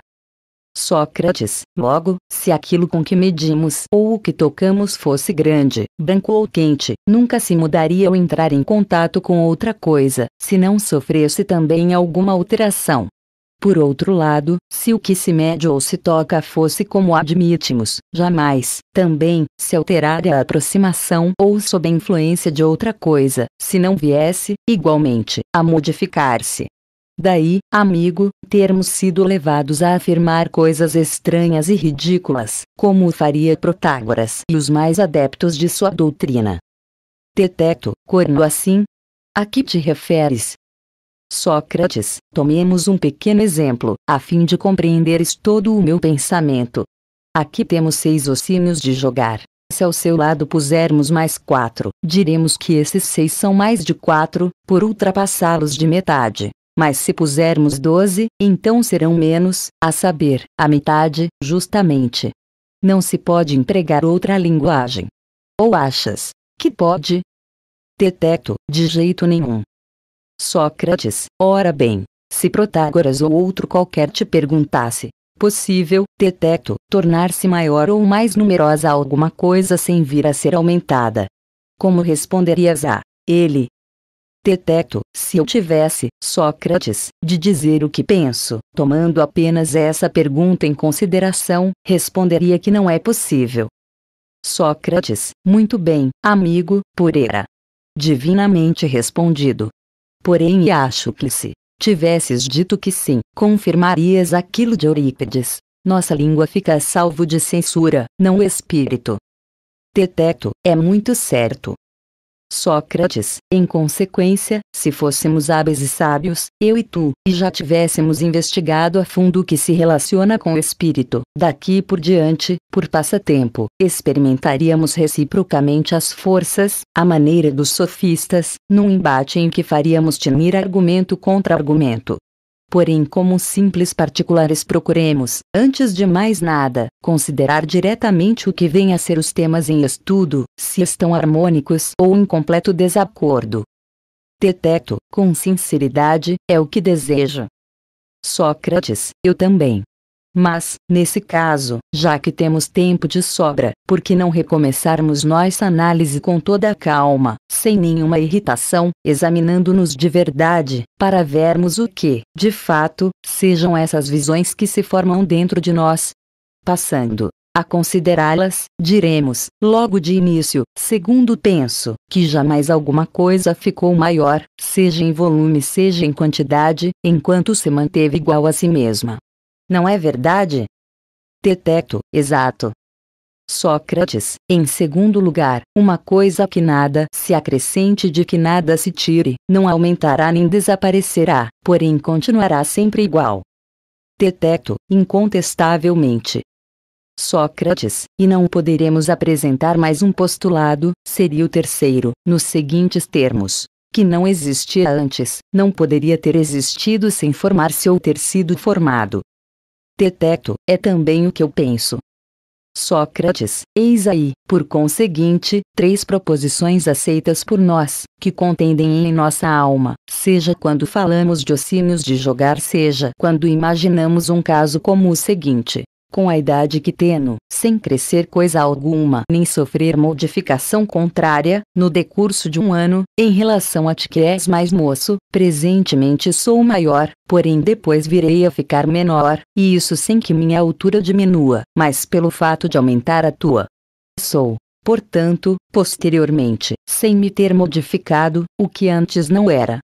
Sócrates, logo, se aquilo com que medimos ou o que tocamos fosse grande, branco ou quente, nunca se mudaria ao entrar em contato com outra coisa, se não sofresse também alguma alteração. Por outro lado, se o que se mede ou se toca fosse como admitimos, jamais, também, se alterar a aproximação ou sob a influência de outra coisa, se não viesse, igualmente, a modificar-se. Daí, amigo, termos sido levados a afirmar coisas estranhas e ridículas, como faria Protágoras e os mais adeptos de sua doutrina. Teteto, quando assim, a que te referes, Sócrates, tomemos um pequeno exemplo, a fim de compreenderes todo o meu pensamento. Aqui temos seis ossinhos de jogar. Se ao seu lado pusermos mais quatro, diremos que esses seis são mais de quatro, por ultrapassá-los de metade. Mas se pusermos doze, então serão menos, a saber, a metade, justamente. Não se pode empregar outra linguagem. Ou achas que pode? Detecto, de jeito nenhum. Sócrates, ora bem, se Protágoras ou outro qualquer te perguntasse, possível, teteto, tornar-se maior ou mais numerosa alguma coisa sem vir a ser aumentada? Como responderias a ele? Teteto, se eu tivesse, Sócrates, de dizer o que penso, tomando apenas essa pergunta em consideração, responderia que não é possível. Sócrates, muito bem, amigo, por era divinamente respondido. Porém acho que se tivesses dito que sim, confirmarias aquilo de Eurípides. Nossa língua fica salvo de censura, não espírito. Teteto, é muito certo, Sócrates, em consequência, se fôssemos hábeis e sábios, eu e tu, e já tivéssemos investigado a fundo o que se relaciona com o espírito, daqui por diante, por passatempo, experimentaríamos reciprocamente as forças, a maneira dos sofistas, num embate em que faríamos tinir argumento contra argumento, Porém, como simples particulares, procuremos, antes de mais nada, considerar diretamente o que vem a ser os temas em estudo, se estão harmônicos ou em completo desacordo. Teteto, com sinceridade, é o que desejo. Sócrates, eu também. Mas, nesse caso, já que temos tempo de sobra, por que não recomeçarmos nossa análise com toda a calma, sem nenhuma irritação, examinando-nos de verdade, para vermos o que, de fato, sejam essas visões que se formam dentro de nós? Passando a considerá-las, diremos, logo de início, segundo penso, que jamais alguma coisa ficou maior, seja em volume seja em quantidade, enquanto se manteve igual a si mesma. Não é verdade? Teteto, exato. Sócrates, em segundo lugar, uma coisa que nada se acrescente de que nada se tire, não aumentará nem desaparecerá, porém continuará sempre igual. Teteto, incontestavelmente. Sócrates, e não poderemos apresentar mais um postulado, seria o terceiro, nos seguintes termos: que não existia antes, não poderia ter existido sem formar-se ou ter sido formado, detecto, é também o que eu penso. Sócrates, eis aí, por conseguinte, três proposições aceitas por nós, que contendem em nossa alma, seja quando falamos de ossímios de jogar, seja quando imaginamos um caso como o seguinte: com a idade que teno, sem crescer coisa alguma nem sofrer modificação contrária, no decurso de um ano, em relação a ti que és mais moço, presentemente sou maior, porém depois virei a ficar menor, e isso sem que minha altura diminua, mas pelo fato de aumentar a tua. Sou, portanto, posteriormente, sem me ter modificado, o que antes não era,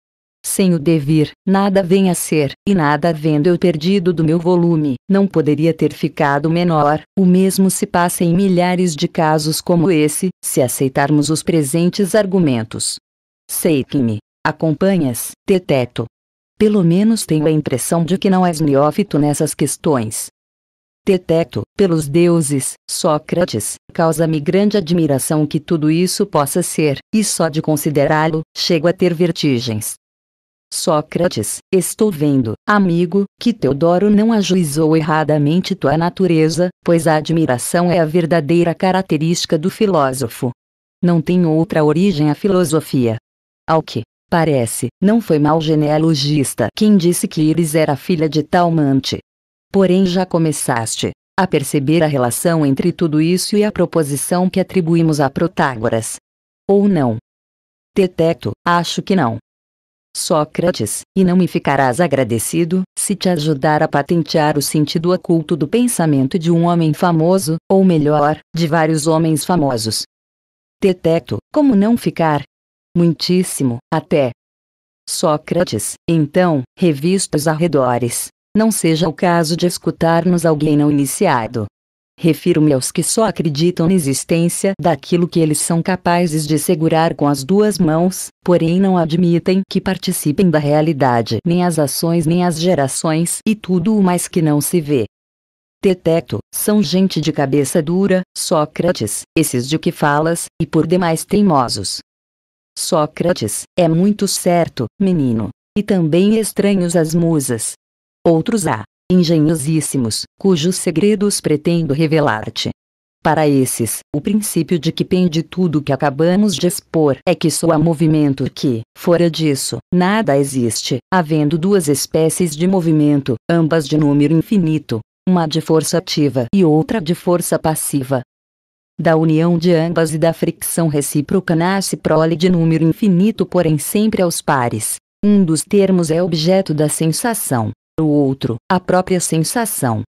sem o devir, nada vem a ser, e nada vendo eu perdido do meu volume, não poderia ter ficado menor. O mesmo se passa em milhares de casos como esse, se aceitarmos os presentes argumentos. Sei que me acompanhas, Teteto. Pelo menos tenho a impressão de que não és neófito nessas questões. Teteto, pelos deuses, Sócrates, causa-me grande admiração que tudo isso possa ser, e só de considerá-lo, chego a ter vertigens. Sócrates, estou vendo, amigo, que Teodoro não ajuizou erradamente tua natureza, pois a admiração é a verdadeira característica do filósofo. Não tem outra origem a filosofia. Ao que parece, não foi mal genealogista quem disse que Iris era filha de Talmante. Porém já começaste a perceber a relação entre tudo isso e a proposição que atribuímos a Protágoras. Ou não? Teteto, acho que não. Sócrates, e não me ficarás agradecido, se te ajudar a patentear o sentido oculto do pensamento de um homem famoso, ou melhor, de vários homens famosos. Deteto, como não ficar? Muitíssimo, até. Sócrates, então, revista os arredores. Não seja o caso de escutarmos alguém não iniciado, refiro-me aos que só acreditam na existência daquilo que eles são capazes de segurar com as duas mãos, porém não admitem que participem da realidade nem as ações nem as gerações e tudo o mais que não se vê. Teteto, são gente de cabeça dura, Sócrates, esses de que falas, e por demais teimosos. Sócrates, é muito certo, menino. E também estranhos as musas. Outros há, engenhosíssimos, cujos segredos pretendo revelar-te. Para esses, o princípio de que pende tudo o que acabamos de expor é que só há movimento que, fora disso, nada existe, havendo duas espécies de movimento, ambas de número infinito, uma de força ativa e outra de força passiva. Da união de ambas e da fricção recíproca nasce prole de número infinito, porém sempre aos pares. Um dos termos é objeto da sensação, o outro, a própria sensação.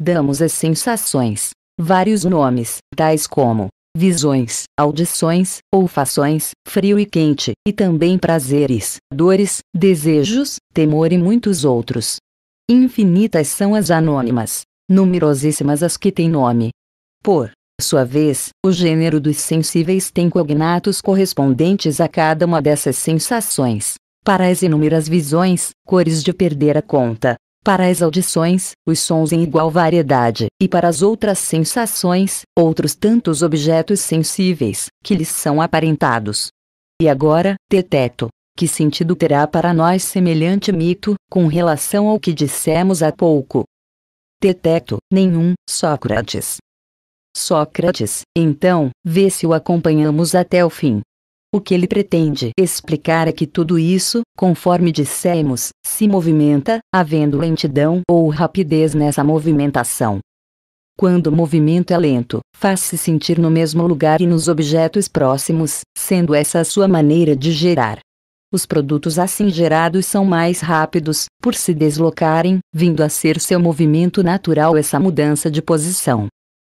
Damos às sensações vários nomes, tais como visões, audições, olfações, frio e quente, e também prazeres, dores, desejos, temor e muitos outros. Infinitas são as anônimas, numerosíssimas as que têm nome. Por sua vez, o gênero dos sensíveis tem cognatos correspondentes a cada uma dessas sensações para as inúmeras visões, cores de perder a conta, para as audições, os sons em igual variedade, e para as outras sensações, outros tantos objetos sensíveis, que lhes são aparentados. E agora, Teteto, que sentido terá para nós semelhante mito, com relação ao que dissemos há pouco? Teteto, nenhum, Sócrates. Sócrates, então, vê se o acompanhamos até o fim. O que ele pretende explicar é que tudo isso, conforme dissemos, se movimenta, havendo lentidão ou rapidez nessa movimentação. Quando o movimento é lento, faz-se sentir no mesmo lugar e nos objetos próximos, sendo essa a sua maneira de gerar. Os produtos assim gerados são mais rápidos, por se deslocarem, vindo a ser seu movimento natural essa mudança de posição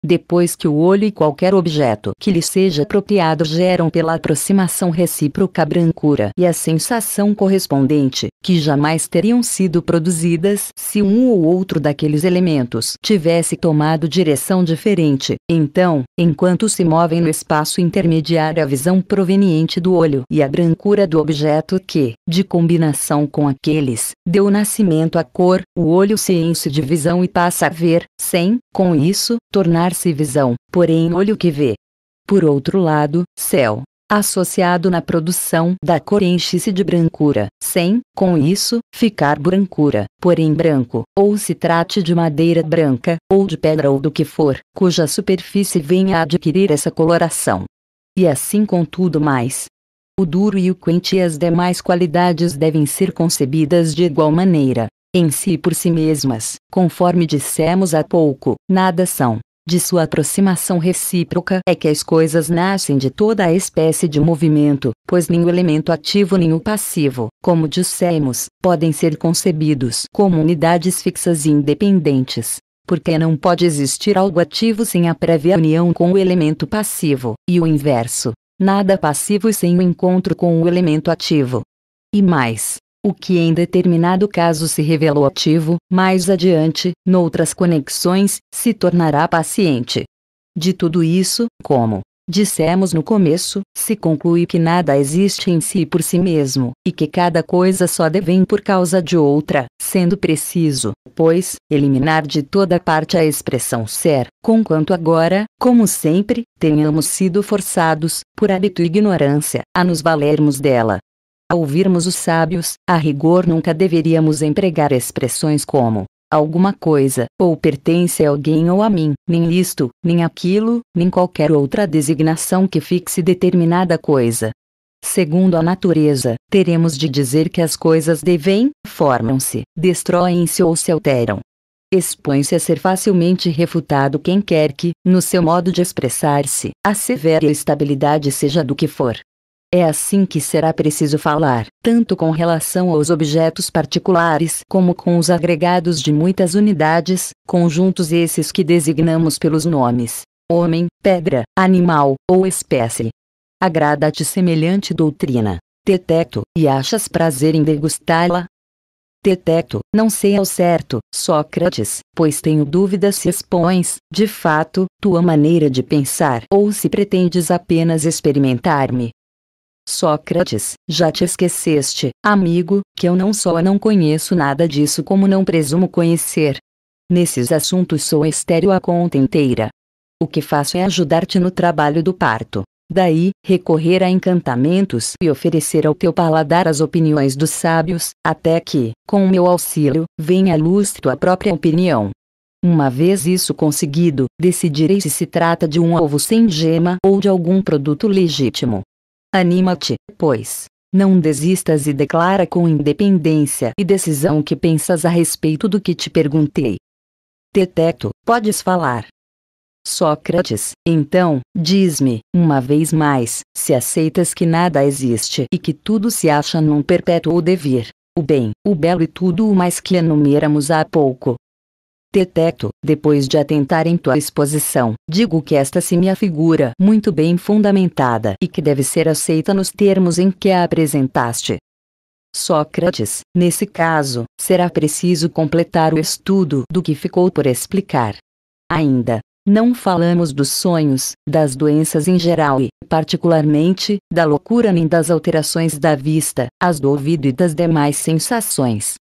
depois que o olho e qualquer objeto que lhe seja apropriado geram pela aproximação recíproca a brancura e a sensação correspondente, que jamais teriam sido produzidas se um ou outro daqueles elementos tivesse tomado direção diferente. Então, enquanto se movem no espaço intermediário a visão proveniente do olho e a brancura do objeto que, de combinação com aqueles, deu nascimento à cor, o olho se enche de visão e passa a ver, sem, com isso, tornar chamar-se visão, porém olho que vê. Por outro lado, céu, associado na produção da cor enche-se de brancura, sem, com isso, ficar brancura, porém branco, ou se trate de madeira branca, ou de pedra ou do que for, cuja superfície venha a adquirir essa coloração. E assim com tudo mais. O duro e o quente e as demais qualidades devem ser concebidas de igual maneira. Em si por si mesmas, conforme dissemos há pouco, nada são, de sua aproximação recíproca é que as coisas nascem de toda a espécie de movimento, pois nenhum elemento ativo nem o passivo, como dissemos, podem ser concebidos como unidades fixas e independentes. Porque não pode existir algo ativo sem a prévia união com o elemento passivo, e o inverso. Nada passivo sem o encontro com o elemento ativo. E mais, o que em determinado caso se revelou ativo, mais adiante, noutras conexões, se tornará paciente. De tudo isso, como dissemos no começo, se conclui que nada existe em si por si mesmo, e que cada coisa só devem por causa de outra, sendo preciso, pois, eliminar de toda parte a expressão ser, conquanto agora, como sempre, tenhamos sido forçados, por hábito e ignorância, a nos valermos dela. A ouvirmos os sábios, a rigor nunca deveríamos empregar expressões como alguma coisa, ou pertence a alguém ou a mim, nem isto, nem aquilo, nem qualquer outra designação que fixe determinada coisa. Segundo a natureza, teremos de dizer que as coisas devem formam-se, destroem-se ou se alteram. Expõe-se a ser facilmente refutado quem quer que, no seu modo de expressar-se, assevera a estabilidade seja do que for. É assim que será preciso falar, tanto com relação aos objetos particulares como com os agregados de muitas unidades, conjuntos esses que designamos pelos nomes: homem, pedra, animal ou espécie. Agrada-te semelhante doutrina, Teteto, e achas prazer em degustá-la? Teteto, não sei ao certo, Sócrates, pois tenho dúvidas se expões, de fato, tua maneira de pensar ou se pretendes apenas experimentar-me. Sócrates, já te esqueceste, amigo, que eu não só não conheço nada disso como não presumo conhecer. Nesses assuntos sou estéreo a conta inteira. O que faço é ajudar-te no trabalho do parto. Daí, recorrer a encantamentos e oferecer ao teu paladar as opiniões dos sábios, até que, com o meu auxílio, venha à luz tua própria opinião. Uma vez isso conseguido, decidirei se se trata de um ovo sem gema ou de algum produto legítimo. Anima-te, pois. Não desistas e declara com independência e decisão o que pensas a respeito do que te perguntei. Teteto, podes falar. Sócrates, então, diz-me, uma vez mais, se aceitas que nada existe e que tudo se acha num perpétuo devir, o bem, o belo e tudo o mais que enumeramos há pouco, Teteto, depois de atentar em tua exposição, digo que esta se me é afigura muito bem fundamentada e que deve ser aceita nos termos em que a apresentaste. Sócrates, nesse caso, será preciso completar o estudo do que ficou por explicar. Ainda, não falamos dos sonhos, das doenças em geral e, particularmente, da loucura nem das alterações da vista, as do ouvido e das demais sensações.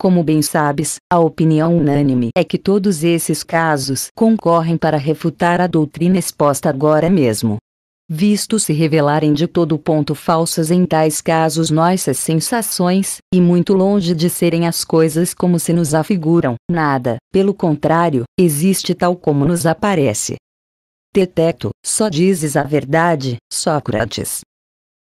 Como bem sabes, a opinião unânime é que todos esses casos concorrem para refutar a doutrina exposta agora mesmo. Visto se revelarem de todo ponto falsas em tais casos nossas sensações, e muito longe de serem as coisas como se nos afiguram, nada, pelo contrário, existe tal como nos aparece. Teteto, só dizes a verdade, Sócrates.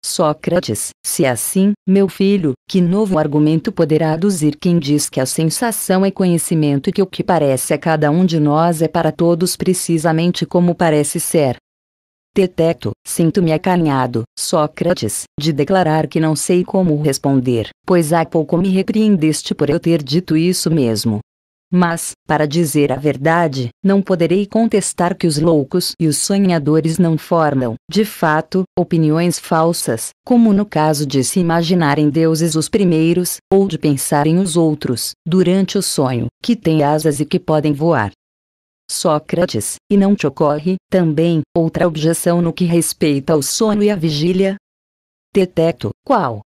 Sócrates, se é assim, meu filho, que novo argumento poderá aduzir quem diz que a sensação é conhecimento e que o que parece a cada um de nós é para todos precisamente como parece ser? Deteto, sinto-me acanhado, Sócrates, de declarar que não sei como responder, pois há pouco me repreendeste por eu ter dito isso mesmo, mas, para dizer a verdade, não poderei contestar que os loucos e os sonhadores não formam, de fato, opiniões falsas, como no caso de se imaginarem deuses os primeiros, ou de pensarem os outros, durante o sonho, que têm asas e que podem voar. Sócrates, e não te ocorre, também, outra objeção no que respeita ao sono e à vigília? Detecto, qual?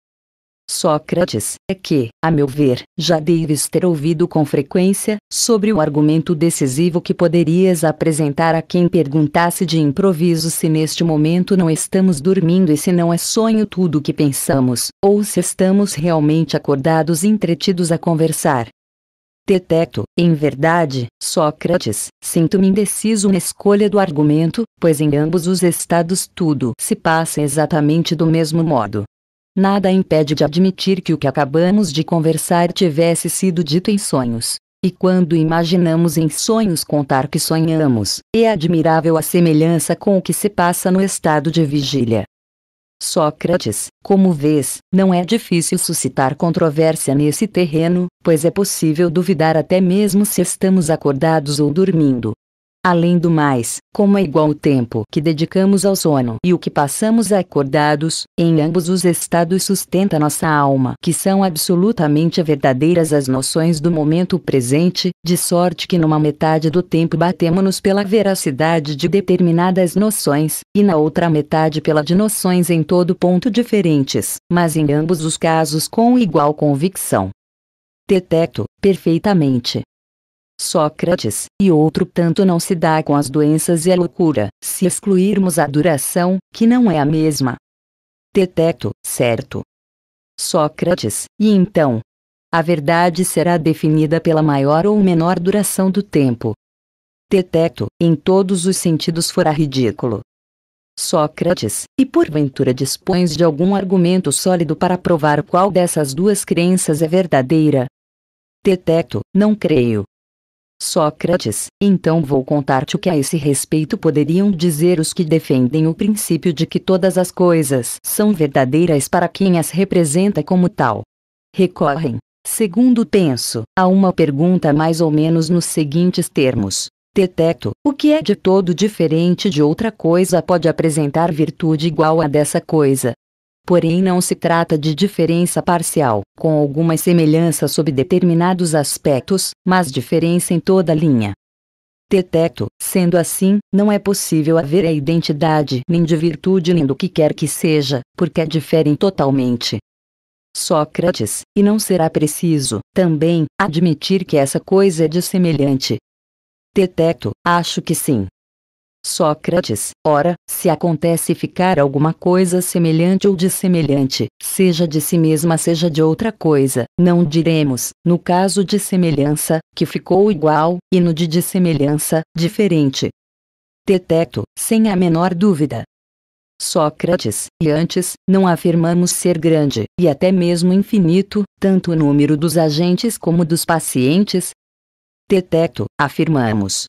Sócrates, é que, a meu ver, já deves ter ouvido com frequência sobre o argumento decisivo que poderias apresentar a quem perguntasse de improviso se neste momento não estamos dormindo e se não é sonho tudo o que pensamos, ou se estamos realmente acordados e entretidos a conversar. Deteto, em verdade, Sócrates, sinto-me indeciso na escolha do argumento, pois em ambos os estados tudo se passa exatamente do mesmo modo nada impede de admitir que o que acabamos de conversar tivesse sido dito em sonhos. E quando imaginamos em sonhos contar que sonhamos, é admirável a semelhança com o que se passa no estado de vigília. Sócrates, como vês, não é difícil suscitar controvérsia nesse terreno, pois é possível duvidar até mesmo se estamos acordados ou dormindo. Além do mais, como é igual o tempo que dedicamos ao sono e o que passamos acordados, em ambos os estados sustenta nossa alma, que são absolutamente verdadeiras as noções do momento presente, de sorte que numa metade do tempo batemos-nos pela veracidade de determinadas noções, e na outra metade pela de noções em todo ponto diferentes, mas em ambos os casos com igual convicção. Detecto, perfeitamente, Sócrates, e outro tanto não se dá com as doenças e a loucura, se excluirmos a duração, que não é a mesma. Teteto, certo. Sócrates, e então? A verdade será definida pela maior ou menor duração do tempo. Teteto, em todos os sentidos fora ridículo. Sócrates, e porventura dispões de algum argumento sólido para provar qual dessas duas crenças é verdadeira? Teteto, não creio. Sócrates, então vou contar-te o que a esse respeito poderiam dizer os que defendem o princípio de que todas as coisas são verdadeiras para quem as representa como tal. Recorrem, segundo penso, a uma pergunta mais ou menos nos seguintes termos. Detecto, o que é de todo diferente de outra coisa pode apresentar virtude igual a dessa coisa, porém não se trata de diferença parcial, com alguma semelhança sob determinados aspectos, mas diferença em toda a linha. Teteto, sendo assim, não é possível haver a identidade nem de virtude nem do que quer que seja, porque diferem totalmente. Sócrates, e não será preciso, também, admitir que essa coisa é semelhante. Teteto, acho que sim. Sócrates, ora, se acontece ficar alguma coisa semelhante ou dissemelhante, seja de si mesma, seja de outra coisa, não diremos, no caso de semelhança, que ficou igual, e no de dissemelhança, diferente. Detecto, sem a menor dúvida. Sócrates, e antes, não afirmamos ser grande, e até mesmo infinito, tanto o número dos agentes como dos pacientes? Detecto, afirmamos,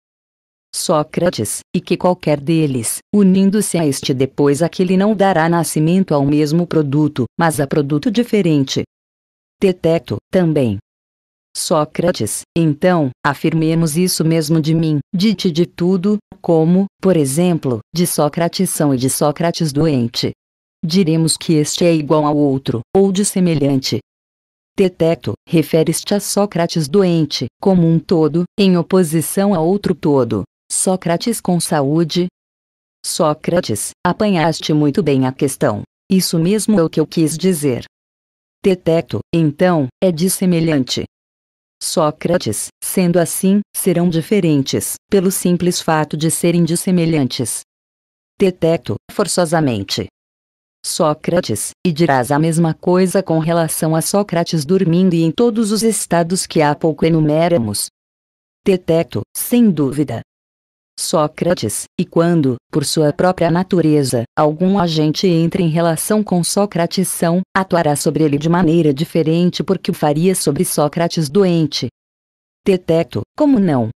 Sócrates, e que qualquer deles, unindo-se a este depois aquele não dará nascimento ao mesmo produto, mas a produto diferente. Teteto, também. Sócrates, então, afirmemos isso mesmo de mim, dite de tudo, como, por exemplo, de Sócrates são e de Sócrates doente. Diremos que este é igual ao outro, ou de semelhante. Teteto, referes-te a Sócrates doente, como um todo, em oposição a outro todo. Sócrates com saúde? Sócrates, apanhaste muito bem a questão. Isso mesmo é o que eu quis dizer. Teteto, então, é dissemelhante. Sócrates, sendo assim, serão diferentes, pelo simples fato de serem dissemelhantes. Teteto, forçosamente. Sócrates, e dirás a mesma coisa com relação a Sócrates dormindo e em todos os estados que há pouco enumeramos. Teteto, sem dúvida, Sócrates, e quando, por sua própria natureza, algum agente entra em relação com Sócrates são, atuará sobre ele de maneira diferente porque o faria sobre Sócrates doente. Teteto, como não?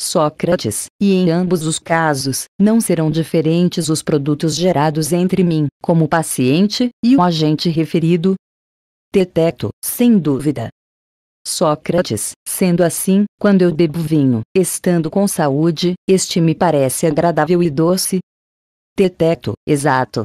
Sócrates, e em ambos os casos, não serão diferentes os produtos gerados entre mim, como paciente, e o agente referido. Teteto, sem dúvida, Sócrates, sendo assim, quando eu bebo vinho, estando com saúde, este me parece agradável e doce? Teteto, exato.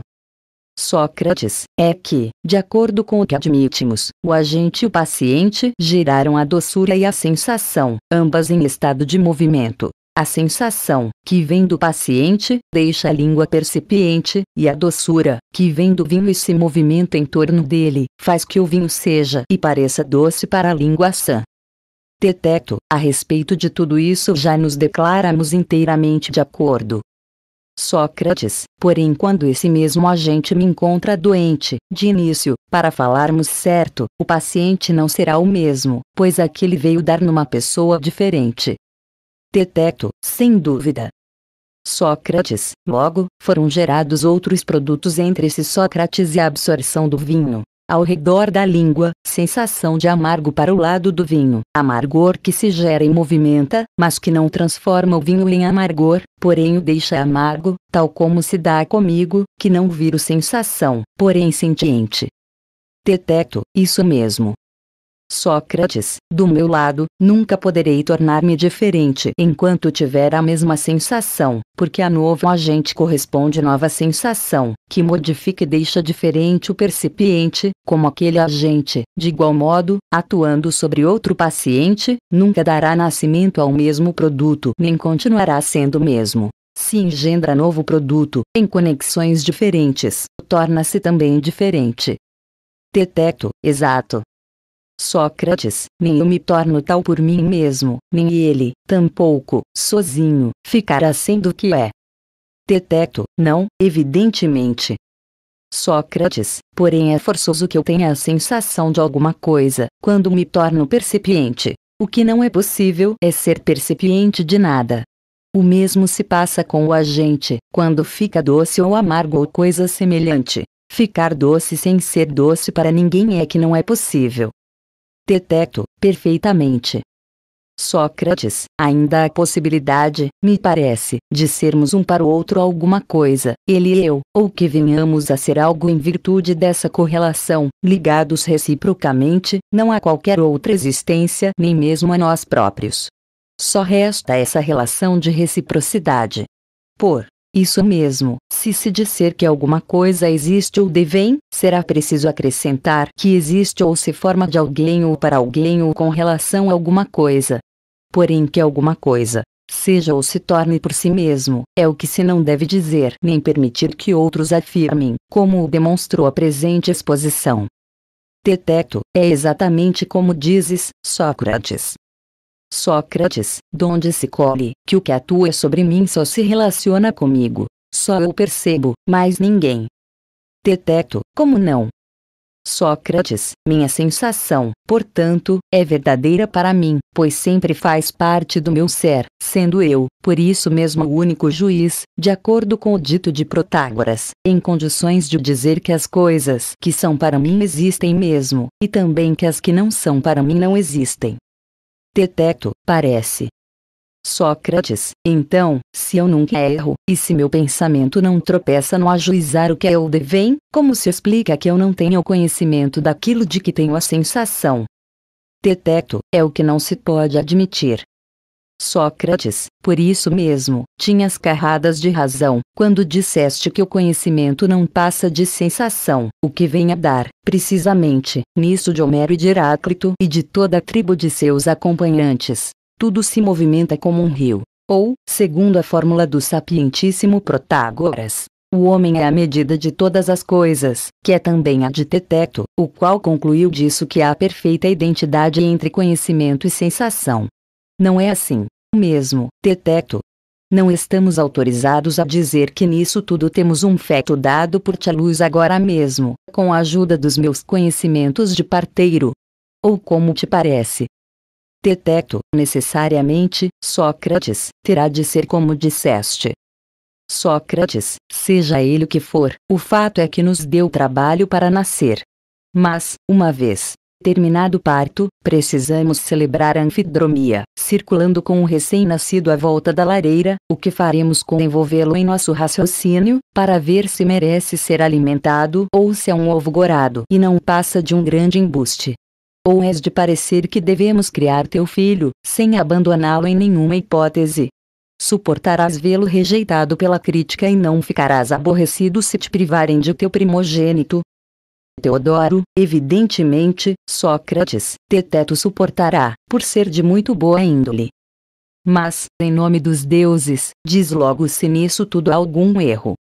Sócrates, é que, de acordo com o que admitimos, o agente e o paciente geraram a doçura e a sensação, ambas em estado de movimento, a sensação, que vem do paciente, deixa a língua percipiente, e a doçura, que vem do vinho e se movimenta em torno dele, faz que o vinho seja e pareça doce para a língua sã. Teteto, a respeito de tudo isso já nos declaramos inteiramente de acordo. Sócrates, porém, quando esse mesmo agente me encontra doente, de início, para falarmos certo, o paciente não será o mesmo, pois aquele veio dar numa pessoa diferente, Detecto, sem dúvida. Sócrates, logo, foram gerados outros produtos entre esse Sócrates e a absorção do vinho. Ao redor da língua, sensação de amargo para o lado do vinho, amargor que se gera e movimenta, mas que não transforma o vinho em amargor, porém o deixa amargo, tal como se dá comigo, que não viro sensação, porém sentiente. Detecto, isso mesmo. Sócrates, do meu lado, nunca poderei tornar-me diferente enquanto tiver a mesma sensação, porque a novo agente corresponde nova sensação, que modifica e deixa diferente o percipiente, como aquele agente, de igual modo, atuando sobre outro paciente, nunca dará nascimento ao mesmo produto nem continuará sendo o mesmo se engendra novo produto, em conexões diferentes, torna-se também diferente. Detecto, exato, Sócrates, nem eu me torno tal por mim mesmo, nem ele, tampouco, sozinho, ficará sendo o que é. Teteto, não, evidentemente. Sócrates, porém é forçoso que eu tenha a sensação de alguma coisa, quando me torno percipiente. O que não é possível é ser percipiente de nada. O mesmo se passa com o agente, quando fica doce ou amargo ou coisa semelhante. Ficar doce sem ser doce para ninguém é que não é possível, Detecto, perfeitamente. Sócrates, ainda há possibilidade, me parece, de sermos um para o outro alguma coisa, ele e eu, ou que venhamos a ser algo em virtude dessa correlação, ligados reciprocamente, não a qualquer outra existência nem mesmo a nós próprios. Só resta essa relação de reciprocidade. Por isso mesmo. Se se disser que alguma coisa existe ou devem, será preciso acrescentar que existe ou se forma de alguém ou para alguém ou com relação a alguma coisa. Porém, que alguma coisa seja ou se torne por si mesmo, é o que se não deve dizer nem permitir que outros afirmem, como o demonstrou a presente exposição. Detecto, é exatamente como dizes, Sócrates. Sócrates, donde se colhe que o que atua sobre mim só se relaciona comigo, só eu percebo, mais ninguém. Detecto, como não? Sócrates, minha sensação, portanto, é verdadeira para mim, pois sempre faz parte do meu ser, sendo eu, por isso mesmo, o único juiz, de acordo com o dito de Protágoras, em condições de dizer que as coisas que são para mim existem mesmo, e também que as que não são para mim não existem. Detecto, parece. Sócrates, então, se eu nunca erro, e se meu pensamento não tropeça no ajuizar o que é ou devem, como se explica que eu não tenho o conhecimento daquilo de que tenho a sensação? Detecto, é o que não se pode admitir. Sócrates, por isso mesmo, tinhas carradas de razão, quando disseste que o conhecimento não passa de sensação, o que vem a dar, precisamente, nisso de Homero e de Heráclito e de toda a tribo de seus acompanhantes. Tudo se movimenta como um rio. Ou, segundo a fórmula do sapientíssimo Protágoras, o homem é a medida de todas as coisas, que é também a de Teteto, o qual concluiu disso que há perfeita identidade entre conhecimento e sensação. Não é assim, mesmo, Teteto. Não estamos autorizados a dizer que nisso tudo temos um feto dado por tia Luz agora mesmo, com a ajuda dos meus conhecimentos de parteiro. Ou como te parece? Teteto, necessariamente, Sócrates, terá de ser como disseste. Sócrates, seja ele o que for, o fato é que nos deu trabalho para nascer. Mas, uma vez Terminado o parto, precisamos celebrar a anfidromia, circulando com o recém-nascido à volta da lareira, o que faremos com envolvê-lo em nosso raciocínio, para ver se merece ser alimentado ou se é um ovo gorado e não passa de um grande embuste. Ou és de parecer que devemos criar teu filho, sem abandoná-lo em nenhuma hipótese. Suportarás vê-lo rejeitado pela crítica e não ficarás aborrecido se te privarem de teu primogênito, Teodoro, evidentemente, Sócrates, Teteto suportará, por ser de muito boa índole. Mas, em nome dos deuses, diz logo se nisso tudo há algum erro.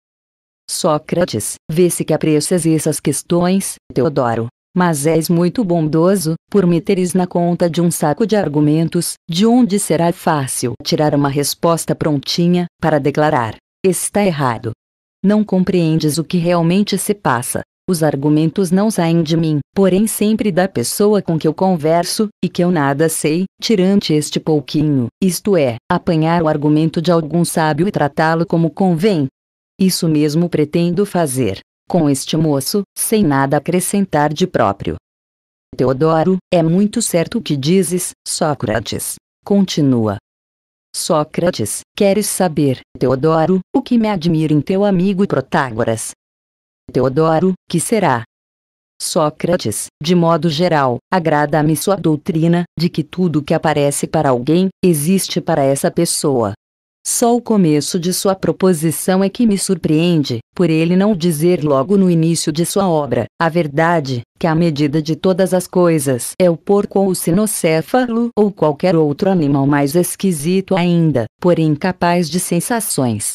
Sócrates, vê-se que aprecias essas questões, Teodoro. Mas és muito bondoso, por me teres na conta de um saco de argumentos, de onde será fácil tirar uma resposta prontinha, para declarar: está errado. Não compreendes o que realmente se passa. Os argumentos não saem de mim, porém sempre da pessoa com que eu converso, e que eu nada sei, tirante este pouquinho, isto é, apanhar o argumento de algum sábio e tratá-lo como convém. Isso mesmo pretendo fazer, com este moço, sem nada acrescentar de próprio. Teodoro, é muito certo o que dizes, Sócrates. Continua. Sócrates, queres saber, Teodoro, o que me admira em teu amigo Protágoras, Teodoro, que será. Sócrates, de modo geral, agrada-me sua doutrina, de que tudo que aparece para alguém, existe para essa pessoa. Só o começo de sua proposição é que me surpreende, por ele não dizer logo no início de sua obra, a verdade, que a medida de todas as coisas é o porco ou o sinocéfalo ou qualquer outro animal mais esquisito ainda, porém capaz de sensações.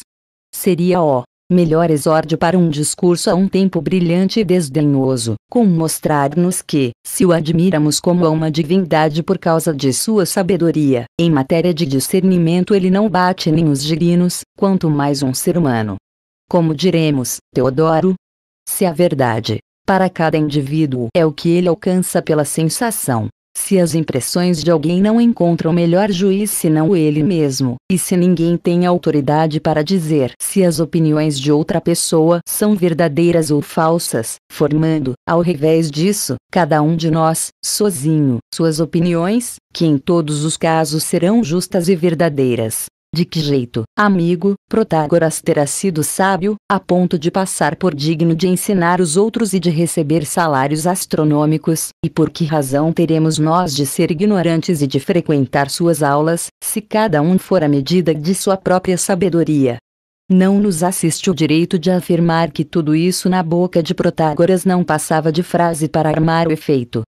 Seria ó, melhor exórdio para um discurso a um tempo brilhante e desdenhoso, com mostrar-nos que, se o admiramos como a uma divindade por causa de sua sabedoria, em matéria de discernimento ele não bate nem os girinos, quanto mais um ser humano. Como diremos, Teodoro? Se a verdade, para cada indivíduo é o que ele alcança pela sensação, se as impressões de alguém não encontram melhor juiz senão ele mesmo, e se ninguém tem autoridade para dizer se as opiniões de outra pessoa são verdadeiras ou falsas, formando, ao revés disso, cada um de nós, sozinho, suas opiniões, que em todos os casos serão justas e verdadeiras, de que jeito, amigo, Protágoras terá sido sábio, a ponto de passar por digno de ensinar os outros e de receber salários astronômicos, e por que razão teremos nós de ser ignorantes e de frequentar suas aulas, se cada um for à medida de sua própria sabedoria? Não nos assiste o direito de afirmar que tudo isso na boca de Protágoras não passava de frase para armar o efeito,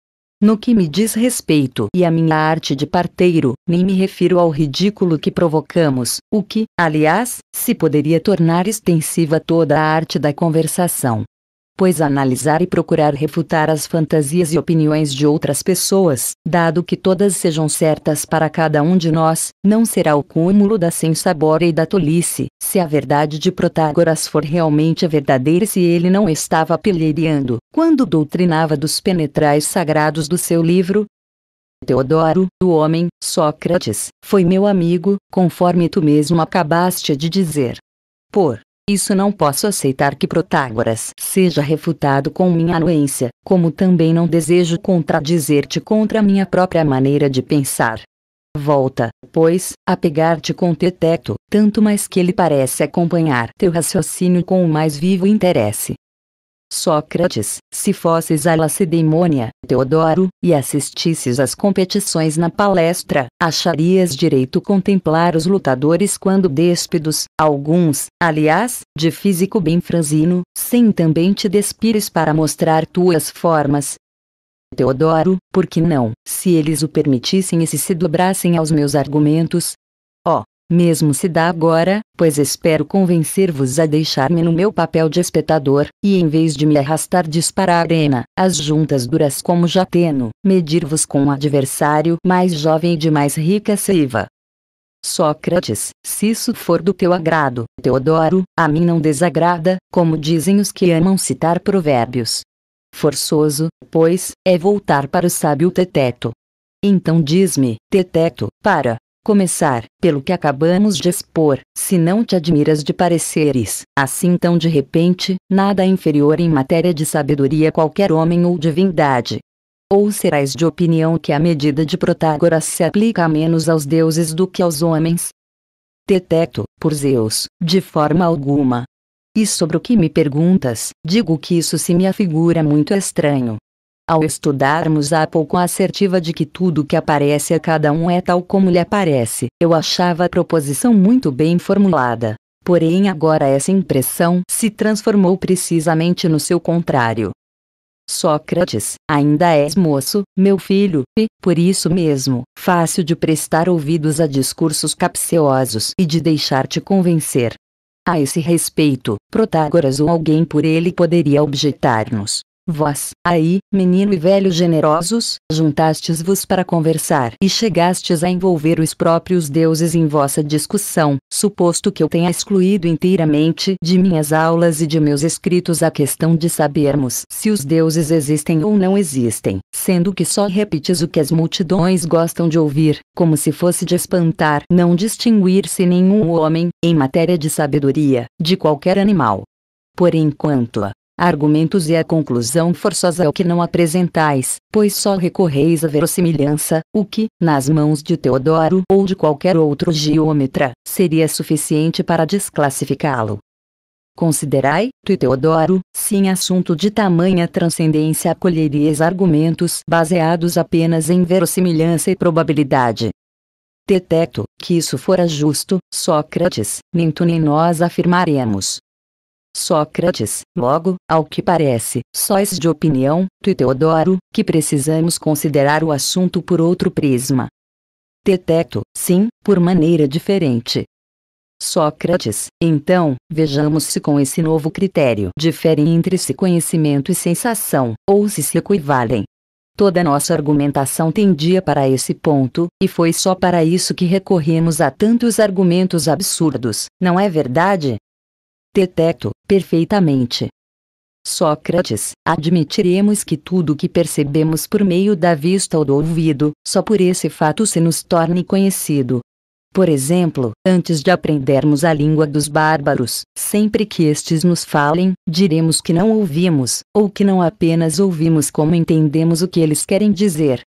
no que me diz respeito e à minha arte de parteiro, nem me refiro ao ridículo que provocamos, o que, aliás, se poderia tornar extensiva toda a arte da conversação pois analisar e procurar refutar as fantasias e opiniões de outras pessoas, dado que todas sejam certas para cada um de nós, não será o cúmulo da sensabora e da tolice, se a verdade de Protágoras for realmente verdadeira e se ele não estava pilheriando, quando doutrinava dos penetrais sagrados do seu livro, Teodoro, o homem, Sócrates, foi meu amigo, conforme tu mesmo acabaste de dizer. Por isso não posso aceitar que Protágoras seja refutado com minha anuência, como também não desejo contradizer-te contra minha própria maneira de pensar. Volta, pois, a pegar-te com Teteto, tanto mais que ele parece acompanhar teu raciocínio com o mais vivo interesse. Sócrates, se fosses a Lacedemônia, Teodoro, e assistisses às competições na palestra, acharias direito contemplar os lutadores quando despidos, alguns, aliás, de físico bem franzino, sem também te despires para mostrar tuas formas, Teodoro, por que não, se eles o permitissem e se se dobrassem aos meus argumentos, mesmo se dá agora, pois espero convencer-vos a deixar-me no meu papel de espectador, e em vez de me arrastar disparar a arena, as juntas duras como já medir-vos com um adversário mais jovem e de mais rica seiva. Sócrates, se isso for do teu agrado, Teodoro, a mim não desagrada, como dizem os que amam citar provérbios. Forçoso, pois, é voltar para o sábio Teteto. Então diz-me, Teteto, para, começar, pelo que acabamos de expor, se não te admiras de pareceres, assim tão de repente, nada inferior em matéria de sabedoria qualquer homem ou divindade. Ou serás de opinião que a medida de Protágoras se aplica menos aos deuses do que aos homens? Deteto, por Zeus, de forma alguma. E sobre o que me perguntas, digo que isso se me afigura muito estranho, ao estudarmos a pouco a assertiva de que tudo que aparece a cada um é tal como lhe aparece. Eu achava a proposição muito bem formulada. Porém, agora essa impressão se transformou precisamente no seu contrário. Sócrates, ainda és moço, meu filho, e, por isso mesmo, fácil de prestar ouvidos a discursos capciosos e de deixar-te convencer. A esse respeito, Protágoras ou alguém por ele poderia objetar-nos Vós, aí, menino e velho generosos, juntastes-vos para conversar e chegastes a envolver os próprios deuses em vossa discussão, suposto que eu tenha excluído inteiramente de minhas aulas e de meus escritos a questão de sabermos se os deuses existem ou não existem, sendo que só repites o que as multidões gostam de ouvir, como se fosse de espantar não distinguir-se nenhum homem, em matéria de sabedoria, de qualquer animal. Por enquanto, argumentos e a conclusão forçosa é o que não apresentais, pois só recorreis à verossimilhança, o que, nas mãos de Teodoro ou de qualquer outro geômetra, seria suficiente para desclassificá-lo. Considerai, tu e Teodoro, se em assunto de tamanha transcendência acolheries argumentos baseados apenas em verossimilhança e probabilidade. Detecto que isso fora justo, Sócrates, nem tu nem nós afirmaremos. Sócrates, logo, ao que parece, sois de opinião, tu e Teodoro, que precisamos considerar o assunto por outro prisma. Detecto, sim, por maneira diferente. Sócrates, então, vejamos se com esse novo critério diferem entre si conhecimento e sensação, ou se se equivalem. Toda nossa argumentação tendia para esse ponto, e foi só para isso que recorremos a tantos argumentos absurdos, não é verdade? Detecto, perfeitamente. Sócrates, admitiremos que tudo o que percebemos por meio da vista ou do ouvido, só por esse fato se nos torne conhecido. Por exemplo, antes de aprendermos a língua dos bárbaros, sempre que estes nos falem, diremos que não ouvimos, ou que não apenas ouvimos como entendemos o que eles querem dizer.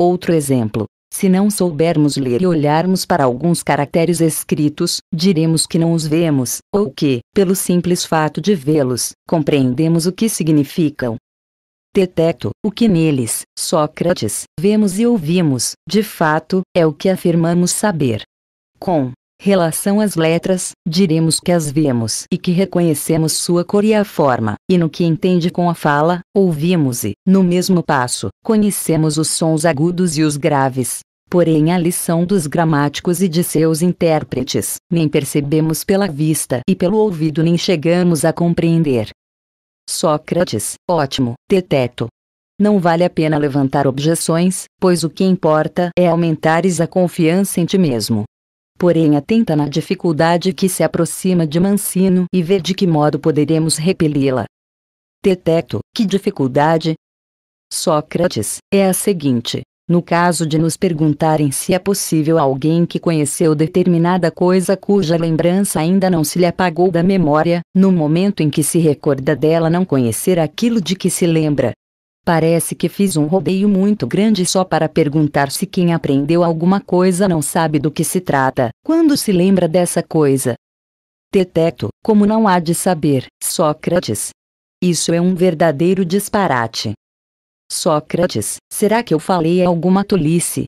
Outro exemplo, se não soubermos ler e olharmos para alguns caracteres escritos, diremos que não os vemos, ou que, pelo simples fato de vê-los, compreendemos o que significam. Teteto, o que neles, Sócrates, vemos e ouvimos, de fato, é o que afirmamos saber. Com relação às letras, diremos que as vemos e que reconhecemos sua cor e a forma, e no que entende com a fala, ouvimos e, no mesmo passo, conhecemos os sons agudos e os graves. Porém, a lição dos gramáticos e de seus intérpretes, nem percebemos pela vista e pelo ouvido, nem chegamos a compreender. Sócrates, ótimo, Teteto, não vale a pena levantar objeções, pois o que importa é aumentares a confiança em ti mesmo, porém atenta na dificuldade que se aproxima de Mancino e vê de que modo poderemos repeli-la. Teteto, que dificuldade? Sócrates, é a seguinte. No caso de nos perguntarem se é possível alguém que conheceu determinada coisa cuja lembrança ainda não se lhe apagou da memória, no momento em que se recorda dela não conhecer aquilo de que se lembra, Parece que fiz um rodeio muito grande só para perguntar se quem aprendeu alguma coisa não sabe do que se trata, quando se lembra dessa coisa. Teteto, como não há de saber, Sócrates. Isso é um verdadeiro disparate. Sócrates, será que eu falei alguma tolice?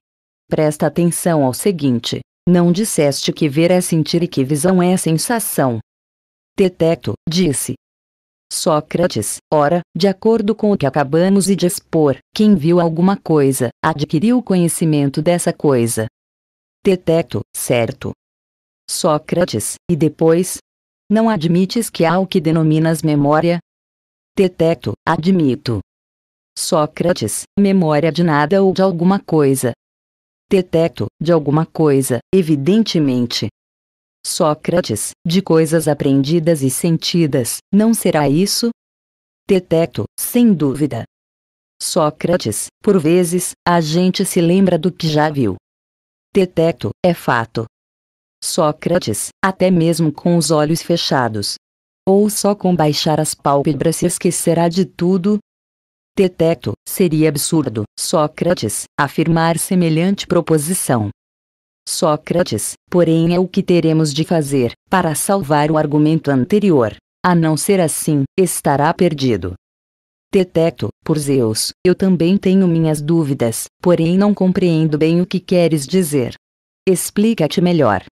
Presta atenção ao seguinte: não disseste que ver é sentir e que visão é sensação. Teteto, disse, Sócrates, ora, de acordo com o que acabamos de expor, quem viu alguma coisa, adquiriu conhecimento dessa coisa. Detecto, certo. Sócrates, e depois? Não admites que há o que denominas memória? Detecto, admito. Sócrates, memória de nada ou de alguma coisa. Detecto, de alguma coisa, evidentemente, Sócrates, de coisas aprendidas e sentidas, não será isso? Teteto, sem dúvida. Sócrates, por vezes, a gente se lembra do que já viu. Teteto, é fato. Sócrates, até mesmo com os olhos fechados. Ou só com baixar as pálpebras se esquecerá de tudo? Teteto, seria absurdo, Sócrates, afirmar semelhante proposição. Sócrates, porém é o que teremos de fazer, para salvar o argumento anterior. A não ser assim, estará perdido. Deteto, por Zeus, eu também tenho minhas dúvidas, porém não compreendo bem o que queres dizer. Explica-te melhor.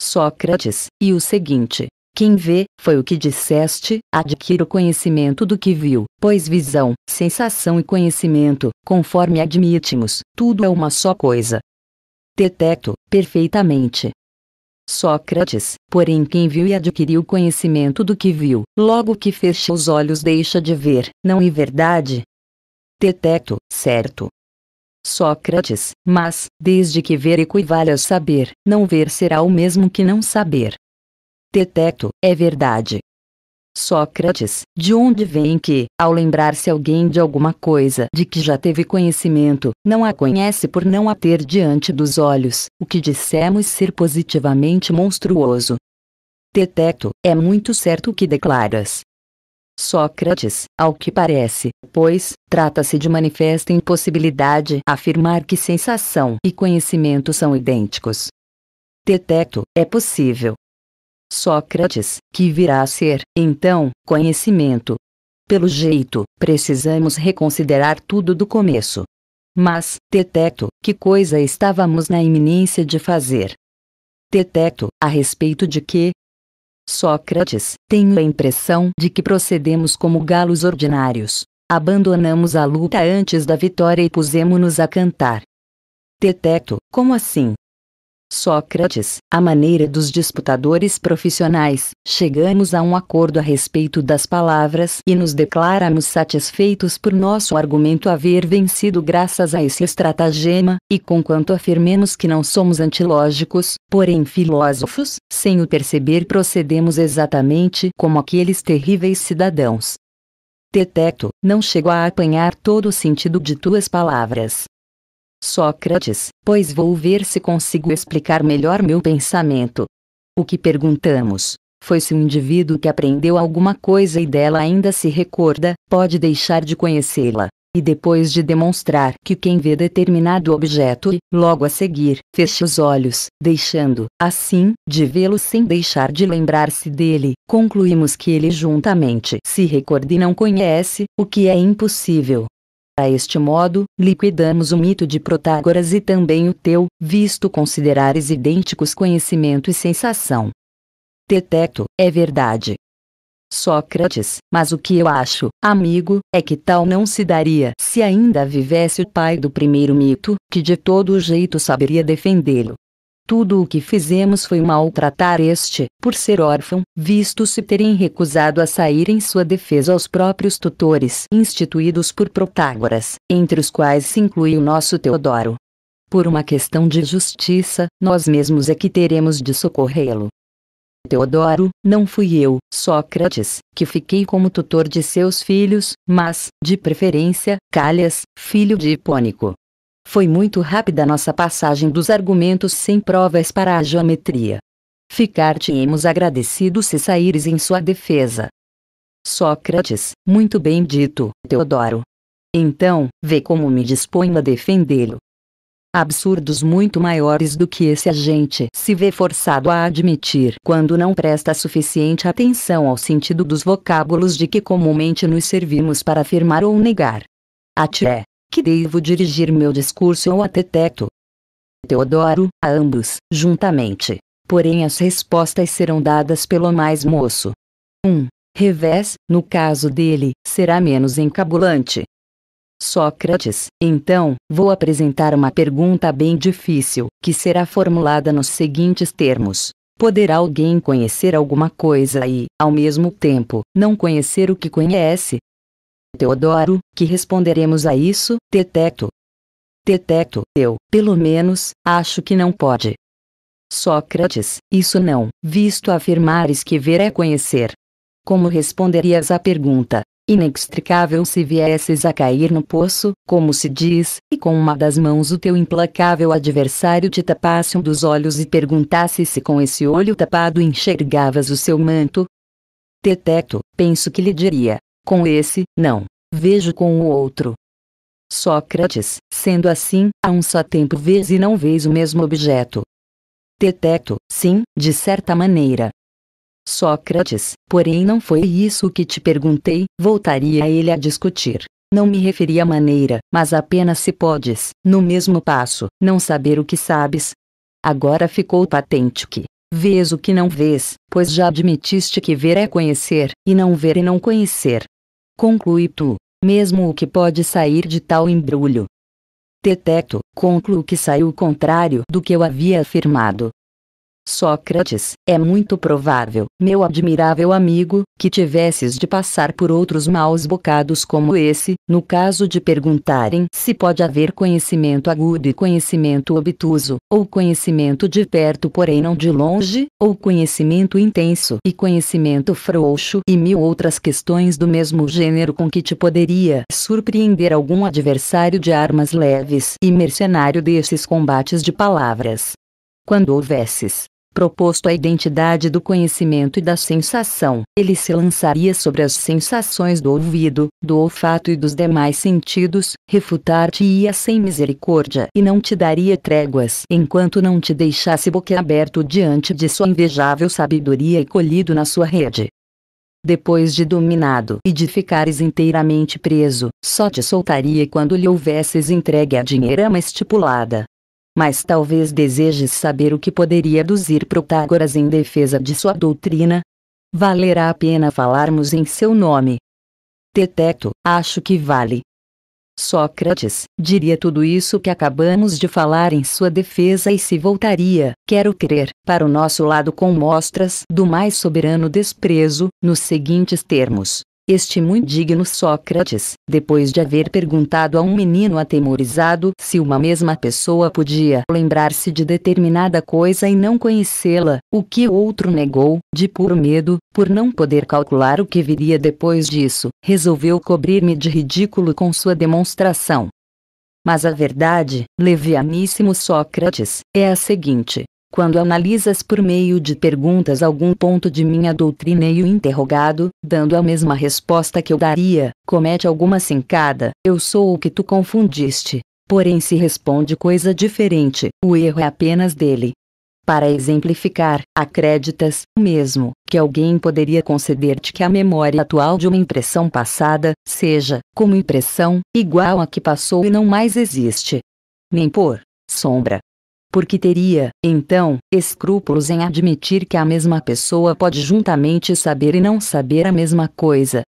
Sócrates, e o seguinte: quem vê, foi o que disseste, adquire o conhecimento do que viu, pois visão, sensação e conhecimento, conforme admitimos, tudo é uma só coisa, Teteto, perfeitamente. Sócrates, porém quem viu e adquiriu conhecimento do que viu, logo que fecha os olhos deixa de ver, não é verdade? Teteto, certo. Sócrates, mas, desde que ver equivale a saber, não ver será o mesmo que não saber. Teteto, é verdade. Sócrates, de onde vem que, ao lembrar-se alguém de alguma coisa de que já teve conhecimento, não a conhece por não a ter diante dos olhos, o que dissemos ser positivamente monstruoso. Teteto, é muito certo o que declaras. Sócrates, ao que parece, pois, trata-se de manifesta impossibilidade afirmar que sensação e conhecimento são idênticos. Teteto, é possível, Sócrates, que virá a ser, então, conhecimento. Pelo jeito, precisamos reconsiderar tudo do começo. Mas, Teteto, que coisa estávamos na iminência de fazer? Teteto, a respeito de quê? Sócrates, tenho a impressão de que procedemos como galos ordinários. Abandonamos a luta antes da vitória e pusemos-nos a cantar. Teteto, como assim? Sócrates, à maneira dos disputadores profissionais, chegamos a um acordo a respeito das palavras e nos declaramos satisfeitos por nosso argumento haver vencido graças a esse estratagema, e conquanto afirmemos que não somos antilógicos, porém filósofos, sem o perceber procedemos exatamente como aqueles terríveis cidadãos. Teteto, não chego a apanhar todo o sentido de tuas palavras, Sócrates, pois vou ver se consigo explicar melhor meu pensamento. O que perguntamos foi se um indivíduo que aprendeu alguma coisa e dela ainda se recorda, pode deixar de conhecê-la. E depois de demonstrar que quem vê determinado objeto e, logo a seguir, fecha os olhos, deixando, assim, de vê-lo sem deixar de lembrar-se dele, concluímos que ele juntamente se recorda e não conhece, o que é impossível. A este modo, liquidamos o mito de Protágoras e também o teu, visto considerares idênticos conhecimento e sensação. Teteto, é verdade. Sócrates, mas o que eu acho, amigo, é que tal não se daria se ainda vivesse o pai do primeiro mito, que de todo jeito saberia defendê-lo. Tudo o que fizemos foi maltratar este, por ser órfão, visto se terem recusado a sair em sua defesa aos próprios tutores instituídos por Protágoras, entre os quais se inclui o nosso Teodoro. Por uma questão de justiça, nós mesmos é que teremos de socorrê-lo. Teodoro, não fui eu, Sócrates, que fiquei como tutor de seus filhos, mas, de preferência, Calhas, filho de Hipônico, foi muito rápida nossa passagem dos argumentos sem provas para a geometria. Ficar-te-emos agradecidos se saíres em sua defesa. Sócrates, muito bem dito, Teodoro. Então, vê como me disponho a defendê-lo. Absurdos muito maiores do que esse agente se vê forçado a admitir quando não presta suficiente atenção ao sentido dos vocábulos de que comumente nos servimos para afirmar ou negar. Até, que devo dirigir meu discurso ou até Teto. Teodoro, a ambos, juntamente. Porém as respostas serão dadas pelo mais moço. 1. Um, revés, no caso dele, será menos encabulante. Sócrates, então, vou apresentar uma pergunta bem difícil, que será formulada nos seguintes termos. Poderá alguém conhecer alguma coisa e, ao mesmo tempo, não conhecer o que conhece? Teodoro, que responderemos a isso, Teteto. Teteto, eu, pelo menos, acho que não pode. Sócrates, isso não, visto afirmares que ver é conhecer. Como responderias à pergunta? Inextricável se viesses a cair no poço, como se diz, e com uma das mãos o teu implacável adversário te tapasse um dos olhos e perguntasse se com esse olho tapado enxergavas o seu manto? Teteto, penso que lhe diria, com esse, não. Vejo com o outro. Sócrates, sendo assim, a um só tempo vês e não vês o mesmo objeto. Teteto, sim, de certa maneira. Sócrates, porém não foi isso que te perguntei, voltaria ele a discutir. Não me referi à maneira, mas apenas se podes, no mesmo passo, não saber o que sabes. Agora ficou patente que, Vês o que não vês, pois já admitiste que ver é conhecer, e não ver e não conhecer. Conclui tu, mesmo o que pode sair de tal embrulho. Teteto, concluo que saiu o contrário do que eu havia afirmado. Sócrates, é muito provável, meu admirável amigo, que tivesses de passar por outros maus bocados como esse, no caso de perguntarem se pode haver conhecimento agudo e conhecimento obtuso, ou conhecimento de perto porém não de longe, ou conhecimento intenso e conhecimento frouxo e mil outras questões do mesmo gênero com que te poderia surpreender algum adversário de armas leves e mercenário desses combates de palavras. Quando houvesses proposto a identidade do conhecimento e da sensação. Ele se lançaria sobre as sensações do ouvido, do olfato e dos demais sentidos, refutar-te-ia sem misericórdia e não te daria tréguas enquanto não te deixasse boquiaberto diante de sua invejável sabedoria e colhido na sua rede. Depois de dominado e de ficares inteiramente preso, só te soltaria quando lhe houvesses entregue a dinheirama estipulada, mas talvez desejes saber o que poderia aduzir Protágoras em defesa de sua doutrina. Valerá a pena falarmos em seu nome. Teteto, acho que vale. Sócrates diria tudo isso que acabamos de falar em sua defesa e se voltaria, quero crer, para o nosso lado com mostras do mais soberano desprezo, nos seguintes termos: este muito digno Sócrates, depois de haver perguntado a um menino atemorizado se uma mesma pessoa podia lembrar-se de determinada coisa e não conhecê-la, o que outro negou, de puro medo, por não poder calcular o que viria depois disso, resolveu cobrir-me de ridículo com sua demonstração. Mas a verdade, levianíssimo Sócrates, é a seguinte: quando analisas por meio de perguntas algum ponto de minha doutrina e o interrogado, dando a mesma resposta que eu daria, comete alguma cincada, eu sou o que tu confundiste. Porém, se responde coisa diferente, o erro é apenas dele. Para exemplificar, acreditas, mesmo, que alguém poderia conceder-te que a memória atual de uma impressão passada, seja, como impressão, igual à que passou e não mais existe. Nem por sombra porque teria, então, escrúpulos em admitir que a mesma pessoa pode juntamente saber e não saber a mesma coisa.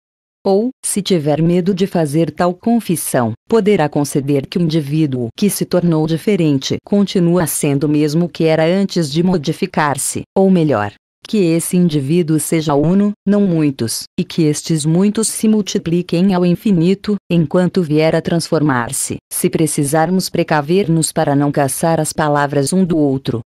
Ou, se tiver medo de fazer tal confissão, poderá conceder que o indivíduo que se tornou diferente continua sendo o mesmo que era antes de modificar-se, ou melhor, que esse indivíduo seja uno, não muitos, e que estes muitos se multipliquem ao infinito, enquanto vier a transformar-se. Se precisarmos precaver-nos para não caçar as palavras um do outro,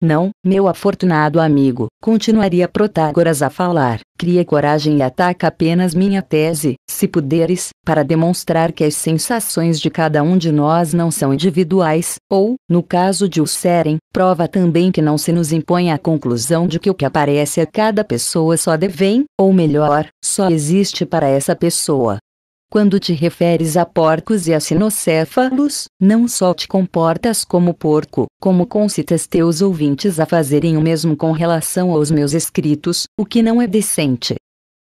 não, meu afortunado amigo, continuaria Protágoras a falar, cria coragem e ataca apenas minha tese, se puderes, para demonstrar que as sensações de cada um de nós não são individuais, ou, no caso de o serem, prova também que não se nos impõe a conclusão de que o que aparece a cada pessoa só devém, ou melhor, só existe para essa pessoa. Quando te referes a porcos e a sinocéfalos, não só te comportas como porco, como concitas teus ouvintes a fazerem o mesmo com relação aos meus escritos, o que não é decente.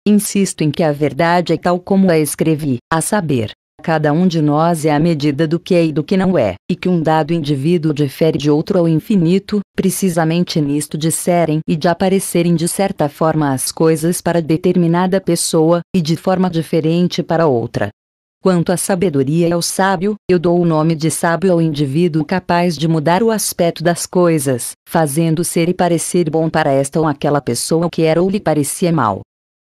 Insisto em que a verdade é tal como a escrevi, a saber, Cada um de nós é a medida do que é e do que não é, e que um dado indivíduo difere de outro ao infinito, precisamente nisto de serem e de aparecerem de certa forma as coisas para determinada pessoa, e de forma diferente para outra. Quanto à sabedoria e ao sábio, eu dou o nome de sábio ao indivíduo capaz de mudar o aspecto das coisas, fazendo ser e parecer bom para esta ou aquela pessoa que era ou lhe parecia mal.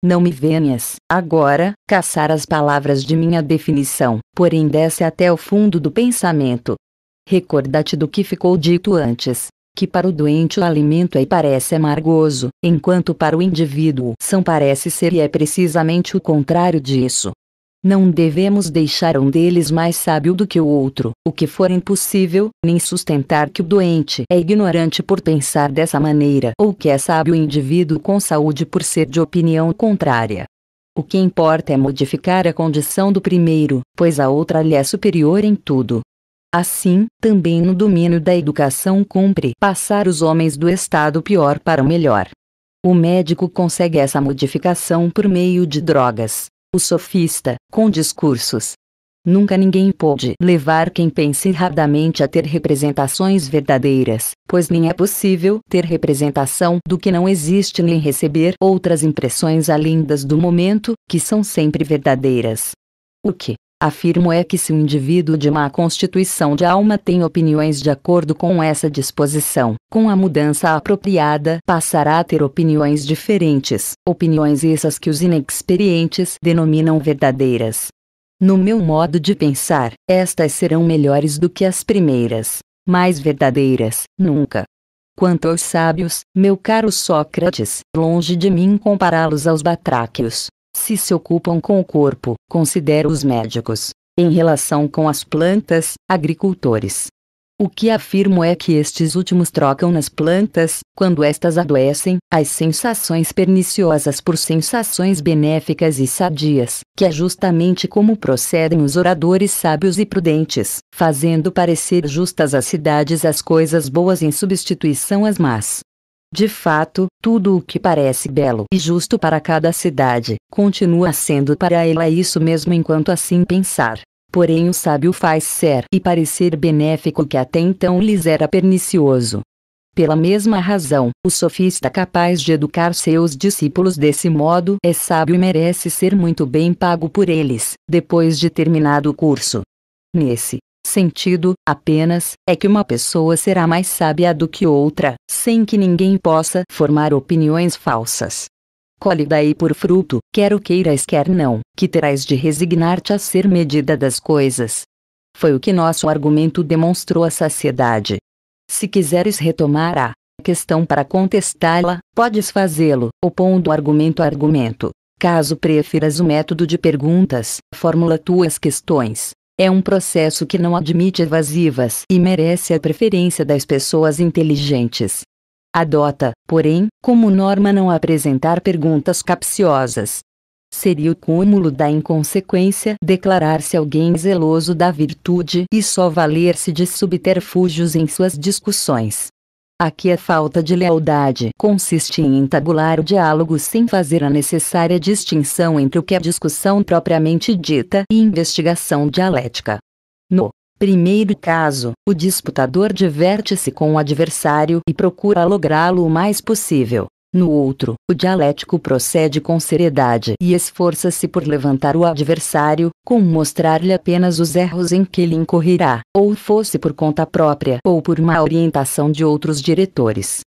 Não me venhas, agora, caçar as palavras de minha definição, porém desce até o fundo do pensamento. Recorda-te do que ficou dito antes, que para o doente o alimento é e parece amargoso, enquanto para o indivíduo são parece ser e é precisamente o contrário disso. Não devemos deixar um deles mais sábio do que o outro, o que for impossível, nem sustentar que o doente é ignorante por pensar dessa maneira ou que é sábio o indivíduo com saúde por ser de opinião contrária. O que importa é modificar a condição do primeiro, pois a outra lhe é superior em tudo. Assim, também no domínio da educação cumpre passar os homens do estado pior para o melhor. O médico consegue essa modificação por meio de drogas, o sofista, com discursos. Nunca ninguém pôde levar quem pensa erradamente a ter representações verdadeiras, pois nem é possível ter representação do que não existe nem receber outras impressões além das do momento, que são sempre verdadeiras. O que Afirmo é que se um indivíduo de má constituição de alma tem opiniões de acordo com essa disposição, com a mudança apropriada passará a ter opiniões diferentes, opiniões essas que os inexperientes denominam verdadeiras. No meu modo de pensar, estas serão melhores do que as primeiras, mais verdadeiras, nunca. Quanto aos sábios, meu caro Sócrates, longe de mim compará-los aos batráquios, se se ocupam com o corpo, considero os médicos. Em relação com as plantas, agricultores. O que afirmo é que estes últimos trocam nas plantas, quando estas adoecem, as sensações perniciosas por sensações benéficas e sadias, que é justamente como procedem os oradores sábios e prudentes, fazendo parecer justas às cidades as coisas boas em substituição às más. De fato, tudo o que parece belo e justo para cada cidade, continua sendo para ela isso mesmo enquanto assim pensar. Porém o sábio faz ser e parecer benéfico que até então lhes era pernicioso. Pela mesma razão, o sofista capaz de educar seus discípulos desse modo é sábio e merece ser muito bem pago por eles, depois de terminado o curso. Nesse sentido, apenas, é que uma pessoa será mais sábia do que outra, sem que ninguém possa formar opiniões falsas. Colhe daí por fruto, quer o queiras quer não, que terás de resignar-te a ser medida das coisas. Foi o que nosso argumento demonstrou à saciedade. Se quiseres retomar a questão para contestá-la, podes fazê-lo, opondo argumento a argumento. Caso prefiras o método de perguntas, formula tuas questões, é um processo que não admite evasivas e merece a preferência das pessoas inteligentes. Adota, porém, como norma não apresentar perguntas capciosas. Seria o cúmulo da inconsequência declarar-se alguém zeloso da virtude e só valer-se de subterfúgios em suas discussões. Aqui a falta de lealdade consiste em entabular o diálogo sem fazer a necessária distinção entre o que é discussão propriamente dita e investigação dialética. No primeiro caso, o disputador diverte-se com o adversário e procura lográ-lo o mais possível. No outro, o dialético procede com seriedade e esforça-se por levantar o adversário, com mostrar-lhe apenas os erros em que ele incorrerá, ou fosse por conta própria ou por má orientação de outros diretores.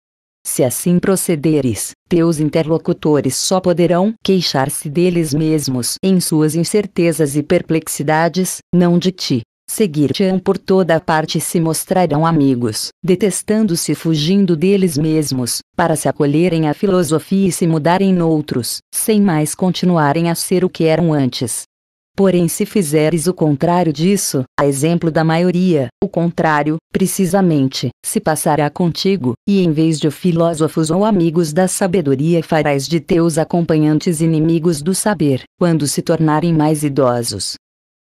Se assim procederes, teus interlocutores só poderão queixar-se deles mesmos em suas incertezas e perplexidades, não de ti seguir-te-ão por toda a parte e se mostrarão amigos, detestando-se fugindo deles mesmos, para se acolherem à filosofia e se mudarem noutros, sem mais continuarem a ser o que eram antes. Porém, se fizeres o contrário disso, a exemplo da maioria, o contrário, precisamente, se passará contigo, e em vez de filósofos ou amigos da sabedoria farás de teus acompanhantes inimigos do saber, quando se tornarem mais idosos.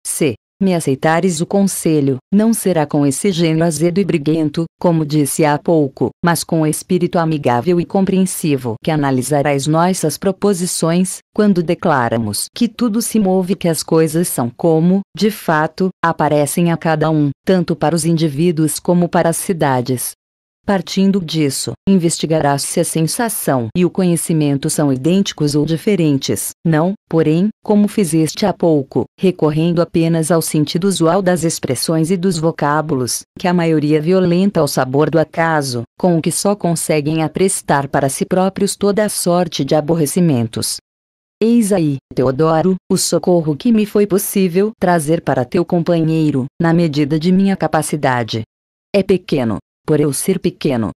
C me aceitares o conselho, não será com esse gênio azedo e briguento, como disse há pouco, mas com o espírito amigável e compreensivo que analisarás nossas proposições, quando declaramos que tudo se move que as coisas são como, de fato, aparecem a cada um, tanto para os indivíduos como para as cidades, Partindo disso, investigarás se a sensação e o conhecimento são idênticos ou diferentes. Não, porém, como fizeste há pouco, recorrendo apenas ao sentido usual das expressões e dos vocábulos, que a maioria violenta ao sabor do acaso, com o que só conseguem aprestar para si próprios toda a sorte de aborrecimentos. Eis aí, Teodoro, o socorro que me foi possível trazer para teu companheiro, na medida de minha capacidade. É pequeno, por eu ser pequeno.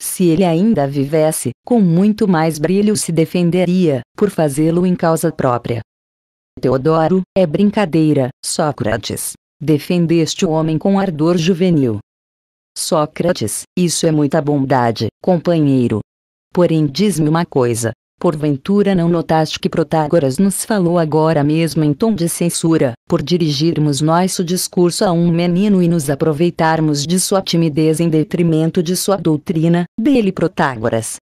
Se ele ainda vivesse, com muito mais brilho se defenderia, por fazê-lo em causa própria. Teodoro, é brincadeira, Sócrates. Defendeste o homem com ardor juvenil. Sócrates, isso é muita bondade, companheiro. Porém, diz-me uma coisa: Porventura não notaste que Protágoras nos falou agora mesmo em tom de censura, por dirigirmos nosso discurso a um menino e nos aproveitarmos de sua timidez em detrimento de sua doutrina, dele Protágoras.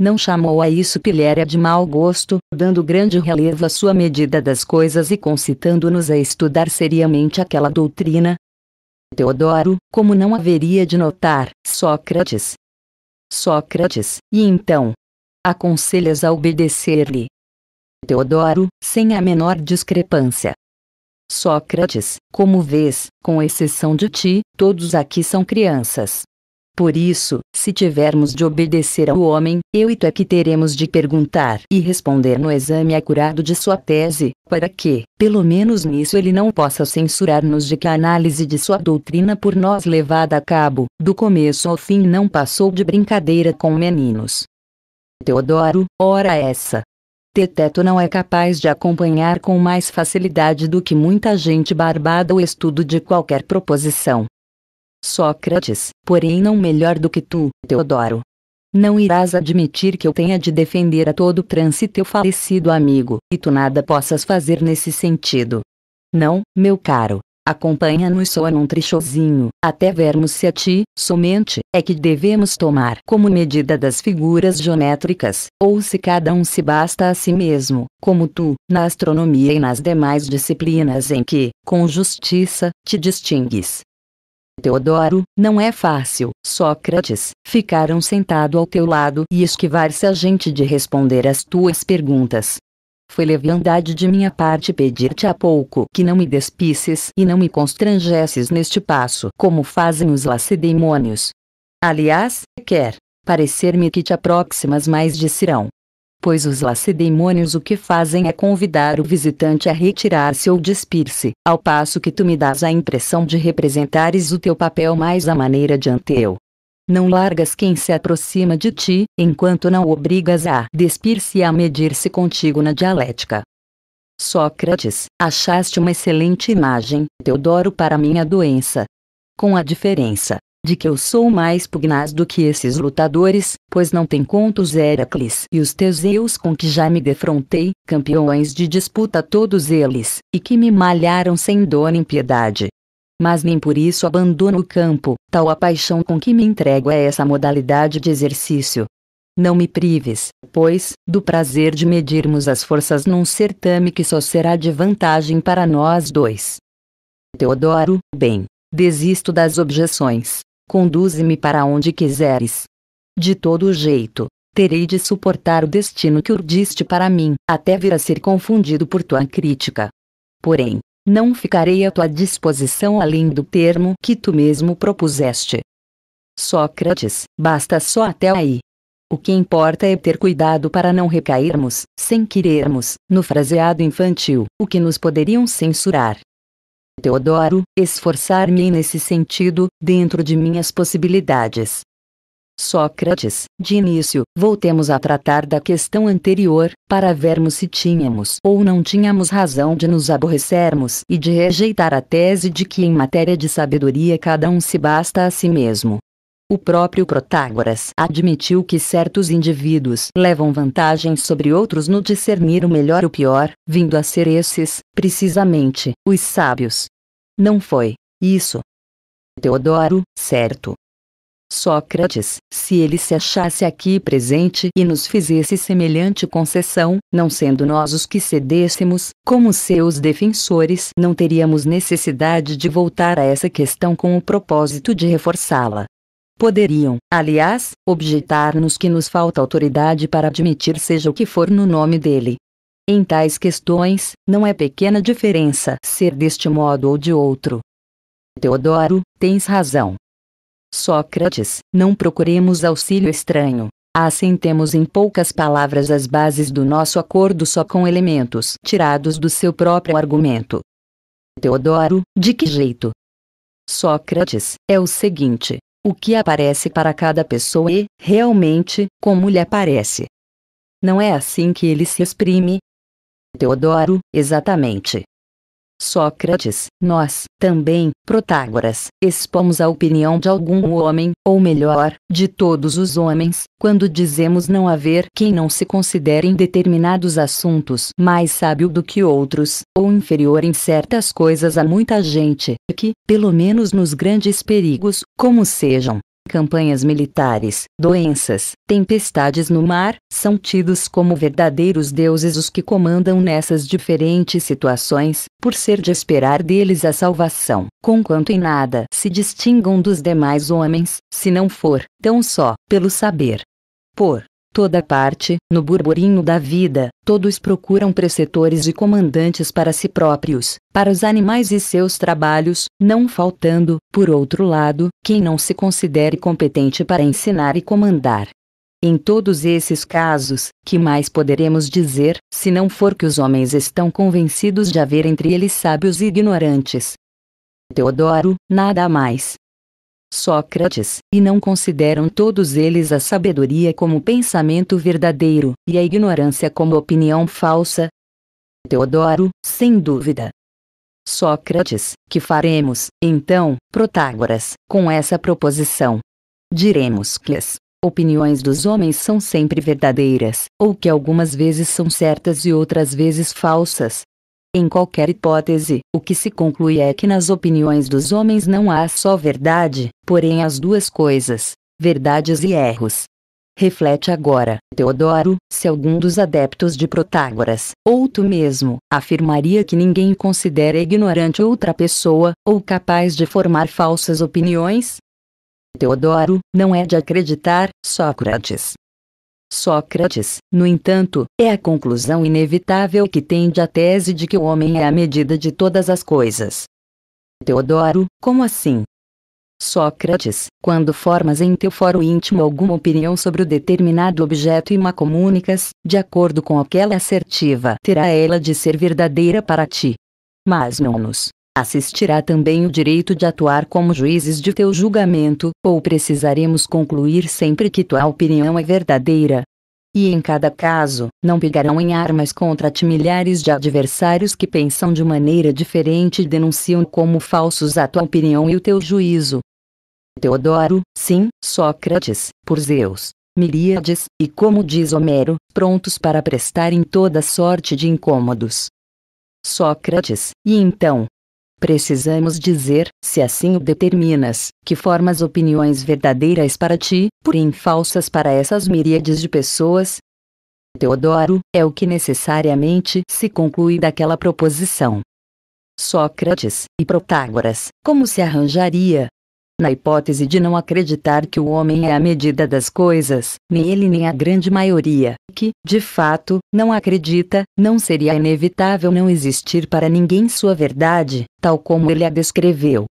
Não chamou a isso pilhéria de mau gosto, dando grande relevo à sua medida das coisas e concitando-nos a estudar seriamente aquela doutrina? Teodoro, como não haveria de notar, Sócrates. Sócrates, e então, aconselhas a obedecer-lhe. Teodoro, sem a menor discrepância. Sócrates, como vês, com exceção de ti, todos aqui são crianças. Por isso, se tivermos de obedecer ao homem, eu e tu é que teremos de perguntar e responder no exame acurado de sua tese, para que, pelo menos nisso ele não possa censurar-nos de que a análise de sua doutrina por nós levada a cabo, do começo ao fim não passou de brincadeira com meninos. Teodoro, ora essa. Teteto não é capaz de acompanhar com mais facilidade do que muita gente barbada o estudo de qualquer proposição. Sócrates, porém não melhor do que tu, Teodoro. Não irás admitir que eu tenha de defender a todo transe teu falecido amigo, e tu nada possas fazer nesse sentido. Não, meu caro, Acompanha-nos só num trichozinho, até vermos se a ti, somente, é que devemos tomar como medida das figuras geométricas, ou se cada um se basta a si mesmo, como tu, na astronomia e nas demais disciplinas em que, com justiça, te distingues. Teodoro, não é fácil, Sócrates, ficaram sentado ao teu lado e esquivar-se a gente de responder às tuas perguntas, foi leviandade de minha parte pedir-te há pouco que não me despisses e não me constrangesses neste passo, como fazem os lacedemônios. Aliás, quer parecer-me que te aproximas mais de Sirão. Pois os lacedemônios o que fazem é convidar o visitante a retirar-se ou despir-se, ao passo que tu me dás a impressão de representares o teu papel mais à maneira de Anteu, não largas quem se aproxima de ti, enquanto não obrigas a despir-se e a medir-se contigo na dialética. Sócrates, achaste uma excelente imagem, Teodoro, para minha doença. Com a diferença de que eu sou mais pugnaz do que esses lutadores, pois não tem contos os Heracles e os Teseus com que já me defrontei, campeões de disputa todos eles, e que me malharam sem dor nem piedade mas nem por isso abandono o campo, tal a paixão com que me entrego a é essa modalidade de exercício. Não me prives, pois, do prazer de medirmos as forças num certame que só será de vantagem para nós dois. Teodoro, bem, desisto das objeções. Conduze-me para onde quiseres. De todo jeito, terei de suportar o destino que urdiste para mim, até vir a ser confundido por tua crítica. Porém, não ficarei à tua disposição além do termo que tu mesmo propuseste. Sócrates, basta só até aí. O que importa é ter cuidado para não recairmos, sem querermos, no fraseado infantil, o que nos poderiam censurar. Teodoro, esforçar-me nesse sentido, dentro de minhas possibilidades. Sócrates, de início, voltemos a tratar da questão anterior, para vermos se tínhamos ou não tínhamos razão de nos aborrecermos e de rejeitar a tese de que em matéria de sabedoria cada um se basta a si mesmo. O próprio Protágoras admitiu que certos indivíduos levam vantagem sobre outros no discernir o melhor e o pior, vindo a ser esses, precisamente, os sábios. Não foi isso. Teodoro, certo, Sócrates, se ele se achasse aqui presente e nos fizesse semelhante concessão, não sendo nós os que cedêssemos, como seus defensores, não teríamos necessidade de voltar a essa questão com o propósito de reforçá-la. Poderiam, aliás, objetar-nos que nos falta autoridade para admitir seja o que for no nome dele. Em tais questões, não é pequena diferença ser deste modo ou de outro. Teodoro, tens razão. Sócrates, não procuremos auxílio estranho. Assentemos em poucas palavras as bases do nosso acordo só com elementos tirados do seu próprio argumento. Teodoro, de que jeito? Sócrates, é o seguinte: o que aparece para cada pessoa e, realmente, como lhe aparece. Não é assim que ele se exprime? Teodoro, exatamente. Sócrates, nós, também, Protágoras, expomos a opinião de algum homem, ou melhor, de todos os homens, quando dizemos não haver quem não se considere em determinados assuntos mais sábio do que outros, ou inferior em certas coisas a muita gente, que, pelo menos nos grandes perigos, como sejam, campanhas militares, doenças, tempestades no mar, são tidos como verdadeiros deuses os que comandam nessas diferentes situações, por ser de esperar deles a salvação, conquanto em nada se distingam dos demais homens, se não for, tão só, pelo saber. Por toda parte, no burburinho da vida, todos procuram preceptores e comandantes para si próprios, para os animais e seus trabalhos, não faltando, por outro lado, quem não se considere competente para ensinar e comandar. Em todos esses casos, que mais poderemos dizer, se não for que os homens estão convencidos de haver entre eles sábios e ignorantes? Teodoro, nada mais. Sócrates, e não consideram todos eles a sabedoria como pensamento verdadeiro, e a ignorância como opinião falsa? Teodoro, sem dúvida. Sócrates, que faremos, então, Protágoras, com essa proposição? Diremos que as opiniões dos homens são sempre verdadeiras, ou que algumas vezes são certas e outras vezes falsas, em qualquer hipótese, o que se conclui é que nas opiniões dos homens não há só verdade, porém as duas coisas, verdades e erros. Reflete agora, Teodoro, se algum dos adeptos de Protágoras, ou tu mesmo, afirmaria que ninguém considera ignorante outra pessoa, ou capaz de formar falsas opiniões? Teodoro, não é de acreditar, Sócrates. Sócrates, no entanto, é a conclusão inevitável que tende à tese de que o homem é a medida de todas as coisas. Teodoro, como assim? Sócrates, quando formas em teu fórum íntimo alguma opinião sobre o determinado objeto e uma comunicas, de acordo com aquela assertiva, terá ela de ser verdadeira para ti. Mas não nos assistirá também o direito de atuar como juízes de teu julgamento, ou precisaremos concluir sempre que tua opinião é verdadeira. E em cada caso, não pegarão em armas contra ti milhares de adversários que pensam de maneira diferente e denunciam como falsos a tua opinião e o teu juízo. Teodoro, sim, Sócrates, por Zeus, miríades, e como diz Homero, prontos para prestar em toda sorte de incômodos. Sócrates, e então, Precisamos dizer, se assim o determinas, que formas opiniões verdadeiras para ti, porém falsas para essas miríades de pessoas. Teodoro, é o que necessariamente se conclui daquela proposição. Sócrates e Protágoras, como se arranjaria, na hipótese de não acreditar que o homem é a medida das coisas, nem ele nem a grande maioria, que, de fato, não acredita, não seria inevitável não existir para ninguém sua verdade, tal como ele a descreveu.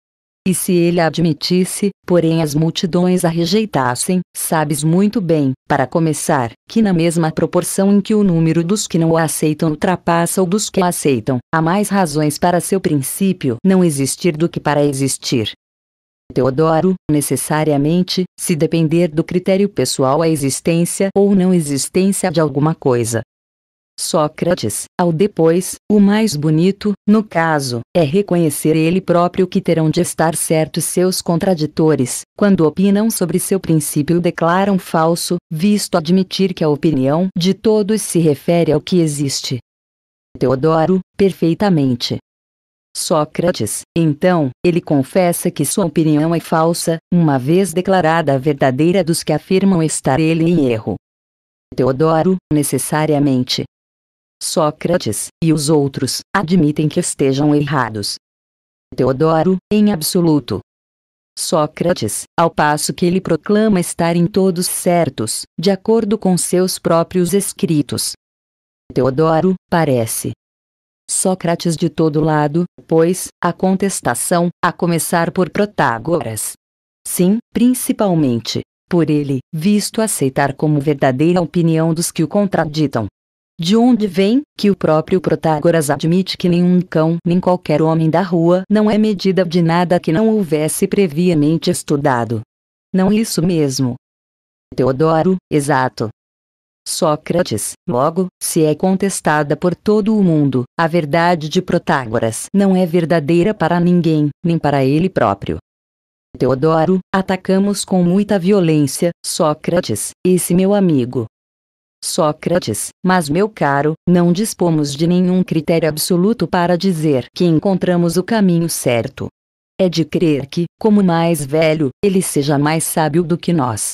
E se ele a admitisse, porém as multidões a rejeitassem, sabes muito bem, para começar, que na mesma proporção em que o número dos que não a aceitam ultrapassa o dos que a aceitam, há mais razões para seu princípio não existir do que para existir. Teodoro, necessariamente, se depender do critério pessoal a existência ou não existência de alguma coisa. Sócrates, ao depois, o mais bonito, no caso, é reconhecer ele próprio que terão de estar certos seus contraditores, quando opinam sobre seu princípio declaram falso, visto admitir que a opinião de todos se refere ao que existe. Teodoro, perfeitamente. Sócrates, então, ele confessa que sua opinião é falsa, uma vez declarada a verdadeira dos que afirmam estar ele em erro. Teodoro, necessariamente. Sócrates, e os outros, admitem que estejam errados. Teodoro, em absoluto. Sócrates, ao passo que ele proclama estar em todos certos, de acordo com seus próprios escritos. Teodoro, parece, Sócrates de todo lado, pois, a contestação, a começar por Protágoras. Sim, principalmente, por ele, visto aceitar como verdadeira a opinião dos que o contraditam. De onde vem que o próprio Protágoras admite que nenhum cão nem qualquer homem da rua não é medida de nada que não houvesse previamente estudado? Não isso mesmo. Teodoro, exato, Sócrates, logo, se é contestada por todo o mundo, a verdade de Protágoras não é verdadeira para ninguém, nem para ele próprio. Teodoro, atacamos com muita violência, Sócrates, esse meu amigo. Sócrates, mas meu caro, não dispomos de nenhum critério absoluto para dizer que encontramos o caminho certo. É de crer que, como mais velho, ele seja mais sábio do que nós.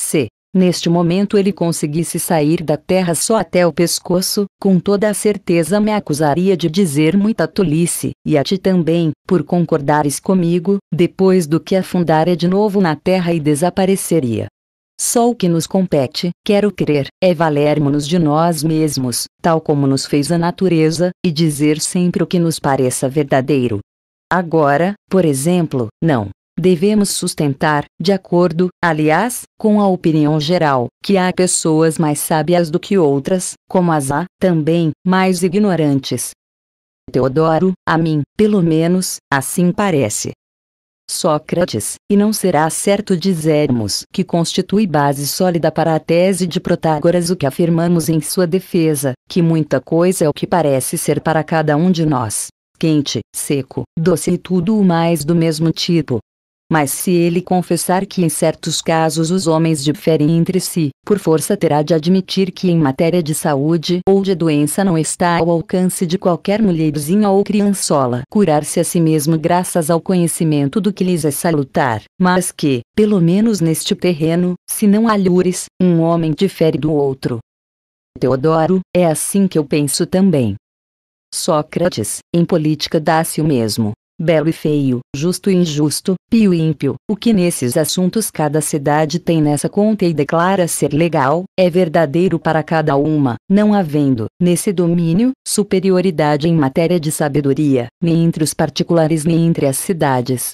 C. Neste momento ele conseguisse sair da terra só até o pescoço, com toda a certeza me acusaria de dizer muita tolice, e a ti também, por concordares comigo, depois do que afundaria de novo na terra e desapareceria. Só o que nos compete, quero crer, é valermos-nos de nós mesmos, tal como nos fez a natureza, e dizer sempre o que nos pareça verdadeiro. Agora, por exemplo, não, devemos sustentar, de acordo, aliás, com a opinião geral, que há pessoas mais sábias do que outras, como as há, também, mais ignorantes. Teodoro, a mim, pelo menos, assim parece. Sócrates, e não será certo dizermos que constitui base sólida para a tese de Protágoras o que afirmamos em sua defesa, que muita coisa é o que parece ser para cada um de nós quente, seco, doce e tudo o mais do mesmo tipo, mas se ele confessar que em certos casos os homens diferem entre si, por força terá de admitir que em matéria de saúde ou de doença não está ao alcance de qualquer mulherzinha ou criançola curar-se a si mesmo graças ao conhecimento do que lhes é salutar, mas que, pelo menos neste terreno, se não há lures, um homem difere do outro. Teodoro, é assim que eu penso também. Sócrates, em política dá-se o mesmo belo e feio, justo e injusto, pio e ímpio. O que nesses assuntos cada cidade tem nessa conta e declara ser legal, é verdadeiro para cada uma, não havendo, nesse domínio, superioridade em matéria de sabedoria, nem entre os particulares nem entre as cidades.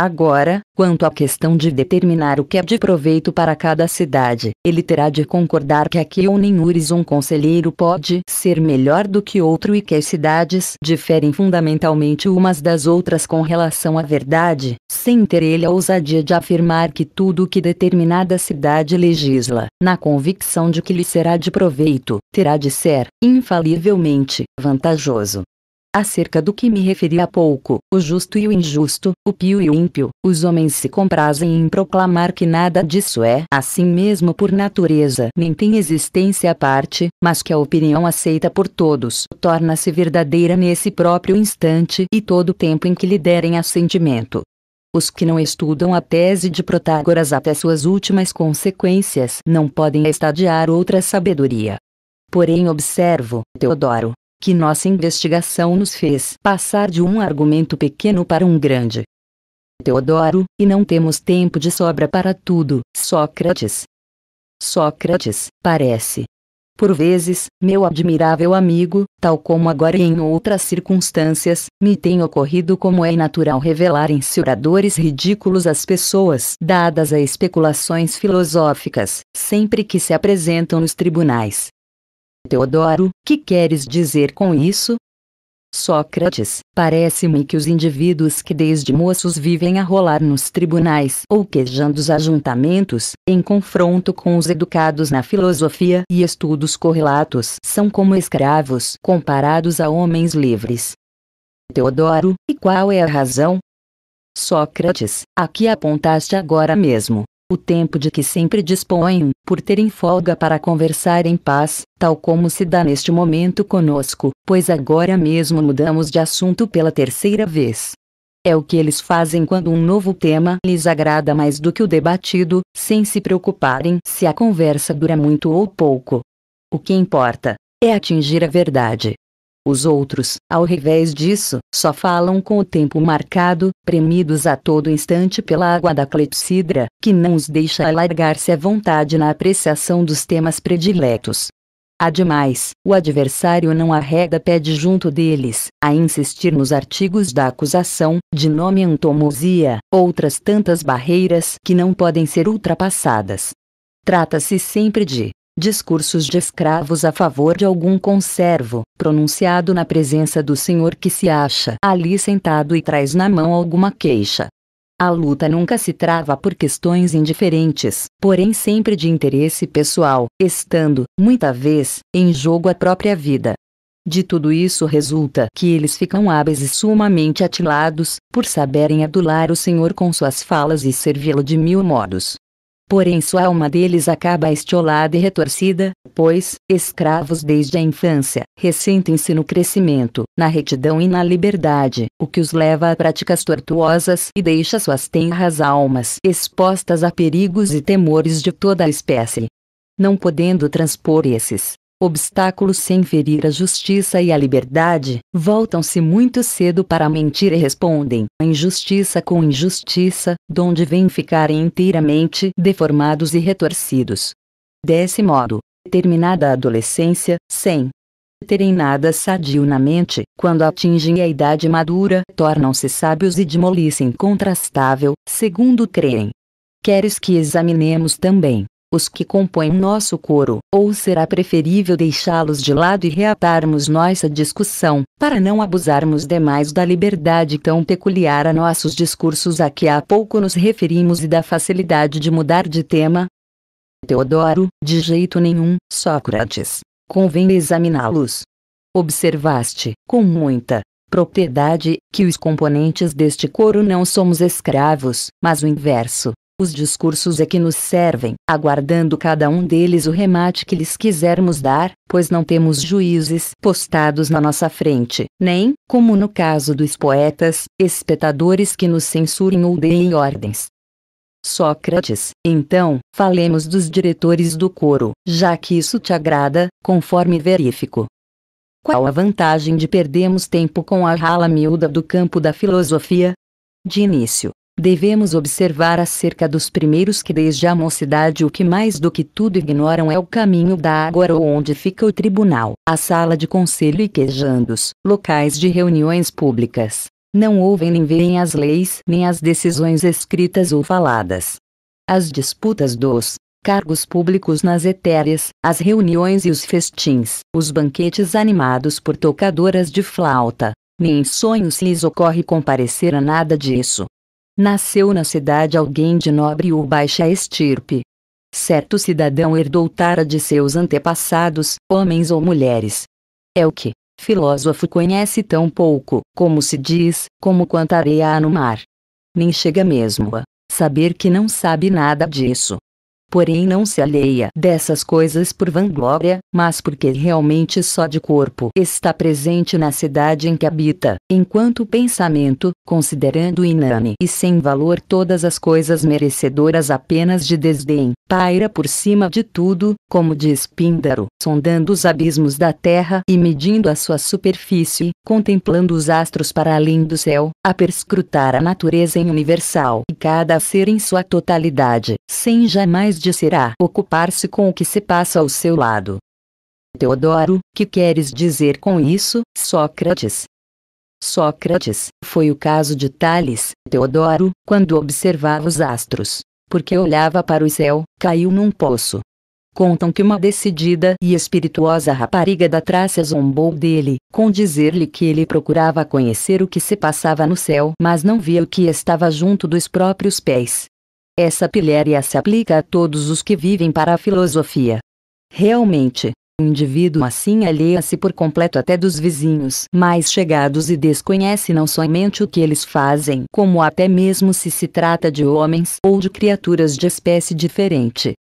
Agora, quanto à questão de determinar o que é de proveito para cada cidade, ele terá de concordar que aqui ou nem um conselheiro pode ser melhor do que outro e que as cidades diferem fundamentalmente umas das outras com relação à verdade, sem ter ele a ousadia de afirmar que tudo o que determinada cidade legisla, na convicção de que lhe será de proveito, terá de ser, infalivelmente, vantajoso acerca do que me referi há pouco, o justo e o injusto, o pio e o ímpio, os homens se comprazem em proclamar que nada disso é assim mesmo por natureza, nem tem existência à parte, mas que a opinião aceita por todos torna-se verdadeira nesse próprio instante e todo o tempo em que lhe derem assentimento. Os que não estudam a tese de Protágoras até suas últimas consequências não podem estadiar outra sabedoria. Porém observo, Teodoro, que nossa investigação nos fez passar de um argumento pequeno para um grande. Teodoro, e não temos tempo de sobra para tudo, Sócrates. Sócrates, parece. Por vezes, meu admirável amigo, tal como agora e em outras circunstâncias, me tem ocorrido como é natural revelar em se oradores ridículos as pessoas dadas a especulações filosóficas, sempre que se apresentam nos tribunais. Teodoro, que queres dizer com isso? Sócrates, parece-me que os indivíduos que desde moços vivem a rolar nos tribunais ou quejando os ajuntamentos, em confronto com os educados na filosofia e estudos correlatos, são como escravos comparados a homens livres. Teodoro, e qual é a razão? Sócrates, a que apontaste agora mesmo, o tempo de que sempre dispõem, por terem folga para conversar em paz, tal como se dá neste momento conosco, pois agora mesmo mudamos de assunto pela terceira vez. É o que eles fazem quando um novo tema lhes agrada mais do que o debatido, sem se preocuparem se a conversa dura muito ou pouco. O que importa é atingir a verdade. Os outros, ao revés disso, só falam com o tempo marcado, premidos a todo instante pela água da clepsidra, que não os deixa alargar-se à vontade na apreciação dos temas prediletos. Ademais, o adversário não arrega pede junto deles, a insistir nos artigos da acusação, de nome antomosia, outras tantas barreiras que não podem ser ultrapassadas. Trata-se sempre de discursos de escravos a favor de algum conservo, pronunciado na presença do senhor que se acha ali sentado e traz na mão alguma queixa. A luta nunca se trava por questões indiferentes, porém sempre de interesse pessoal, estando, muita vez, em jogo a própria vida. De tudo isso resulta que eles ficam hábeis e sumamente atilados, por saberem adular o Senhor com suas falas e servi-lo de mil modos. Porém sua alma deles acaba estiolada e retorcida, pois, escravos desde a infância, ressentem-se no crescimento, na retidão e na liberdade, o que os leva a práticas tortuosas e deixa suas tenras almas expostas a perigos e temores de toda a espécie. Não podendo transpor esses obstáculos sem ferir a justiça e a liberdade, voltam-se muito cedo para mentir e respondem a injustiça com injustiça, donde vêm ficarem inteiramente deformados e retorcidos. Desse modo, terminada a adolescência, sem terem nada sadio na mente, quando atingem a idade madura, tornam-se sábios e de molice incontrastável, segundo creem. Queres que examinemos também os que compõem nosso coro, ou será preferível deixá-los de lado e reatarmos nossa discussão, para não abusarmos demais da liberdade tão peculiar a nossos discursos a que há pouco nos referimos e da facilidade de mudar de tema? Teodoro, de jeito nenhum, Sócrates. Convém examiná-los. Observaste, com muita propriedade, que os componentes deste coro não somos escravos, mas o inverso, os discursos é que nos servem, aguardando cada um deles o remate que lhes quisermos dar, pois não temos juízes postados na nossa frente, nem, como no caso dos poetas, espectadores que nos censurem ou deem ordens. Sócrates, então, falemos dos diretores do coro, já que isso te agrada, conforme verifico. Qual a vantagem de perdermos tempo com a rala miúda do campo da filosofia? De início, Devemos observar acerca dos primeiros que desde a mocidade o que mais do que tudo ignoram é o caminho da água ou onde fica o tribunal, a sala de conselho e quejandos, locais de reuniões públicas. Não ouvem nem veem as leis nem as decisões escritas ou faladas. As disputas dos cargos públicos nas etéreas, as reuniões e os festins, os banquetes animados por tocadoras de flauta. Nem em sonhos lhes ocorre comparecer a nada disso. Nasceu na cidade alguém de nobre ou baixa estirpe. Certo cidadão herdou tara de seus antepassados, homens ou mulheres. É o que, filósofo conhece tão pouco, como se diz, como quanta areia há no mar. Nem chega mesmo a saber que não sabe nada disso porém não se alheia dessas coisas por vanglória, mas porque realmente só de corpo está presente na cidade em que habita, enquanto o pensamento, considerando inane e sem valor todas as coisas merecedoras apenas de desdém, paira por cima de tudo, como diz Píndaro, sondando os abismos da terra e medindo a sua superfície, contemplando os astros para além do céu, a perscrutar a natureza em universal e cada ser em sua totalidade, sem jamais de será ocupar-se com o que se passa ao seu lado. Teodoro, que queres dizer com isso, Sócrates? Sócrates, foi o caso de Tales, Teodoro, quando observava os astros, porque olhava para o céu, caiu num poço. Contam que uma decidida e espirituosa rapariga da Trácia zombou dele, com dizer-lhe que ele procurava conhecer o que se passava no céu, mas não via o que estava junto dos próprios pés, essa pilhéria se aplica a todos os que vivem para a filosofia. Realmente, o indivíduo assim alheia-se por completo até dos vizinhos mais chegados e desconhece não somente o que eles fazem, como até mesmo se se trata de homens ou de criaturas de espécie diferente.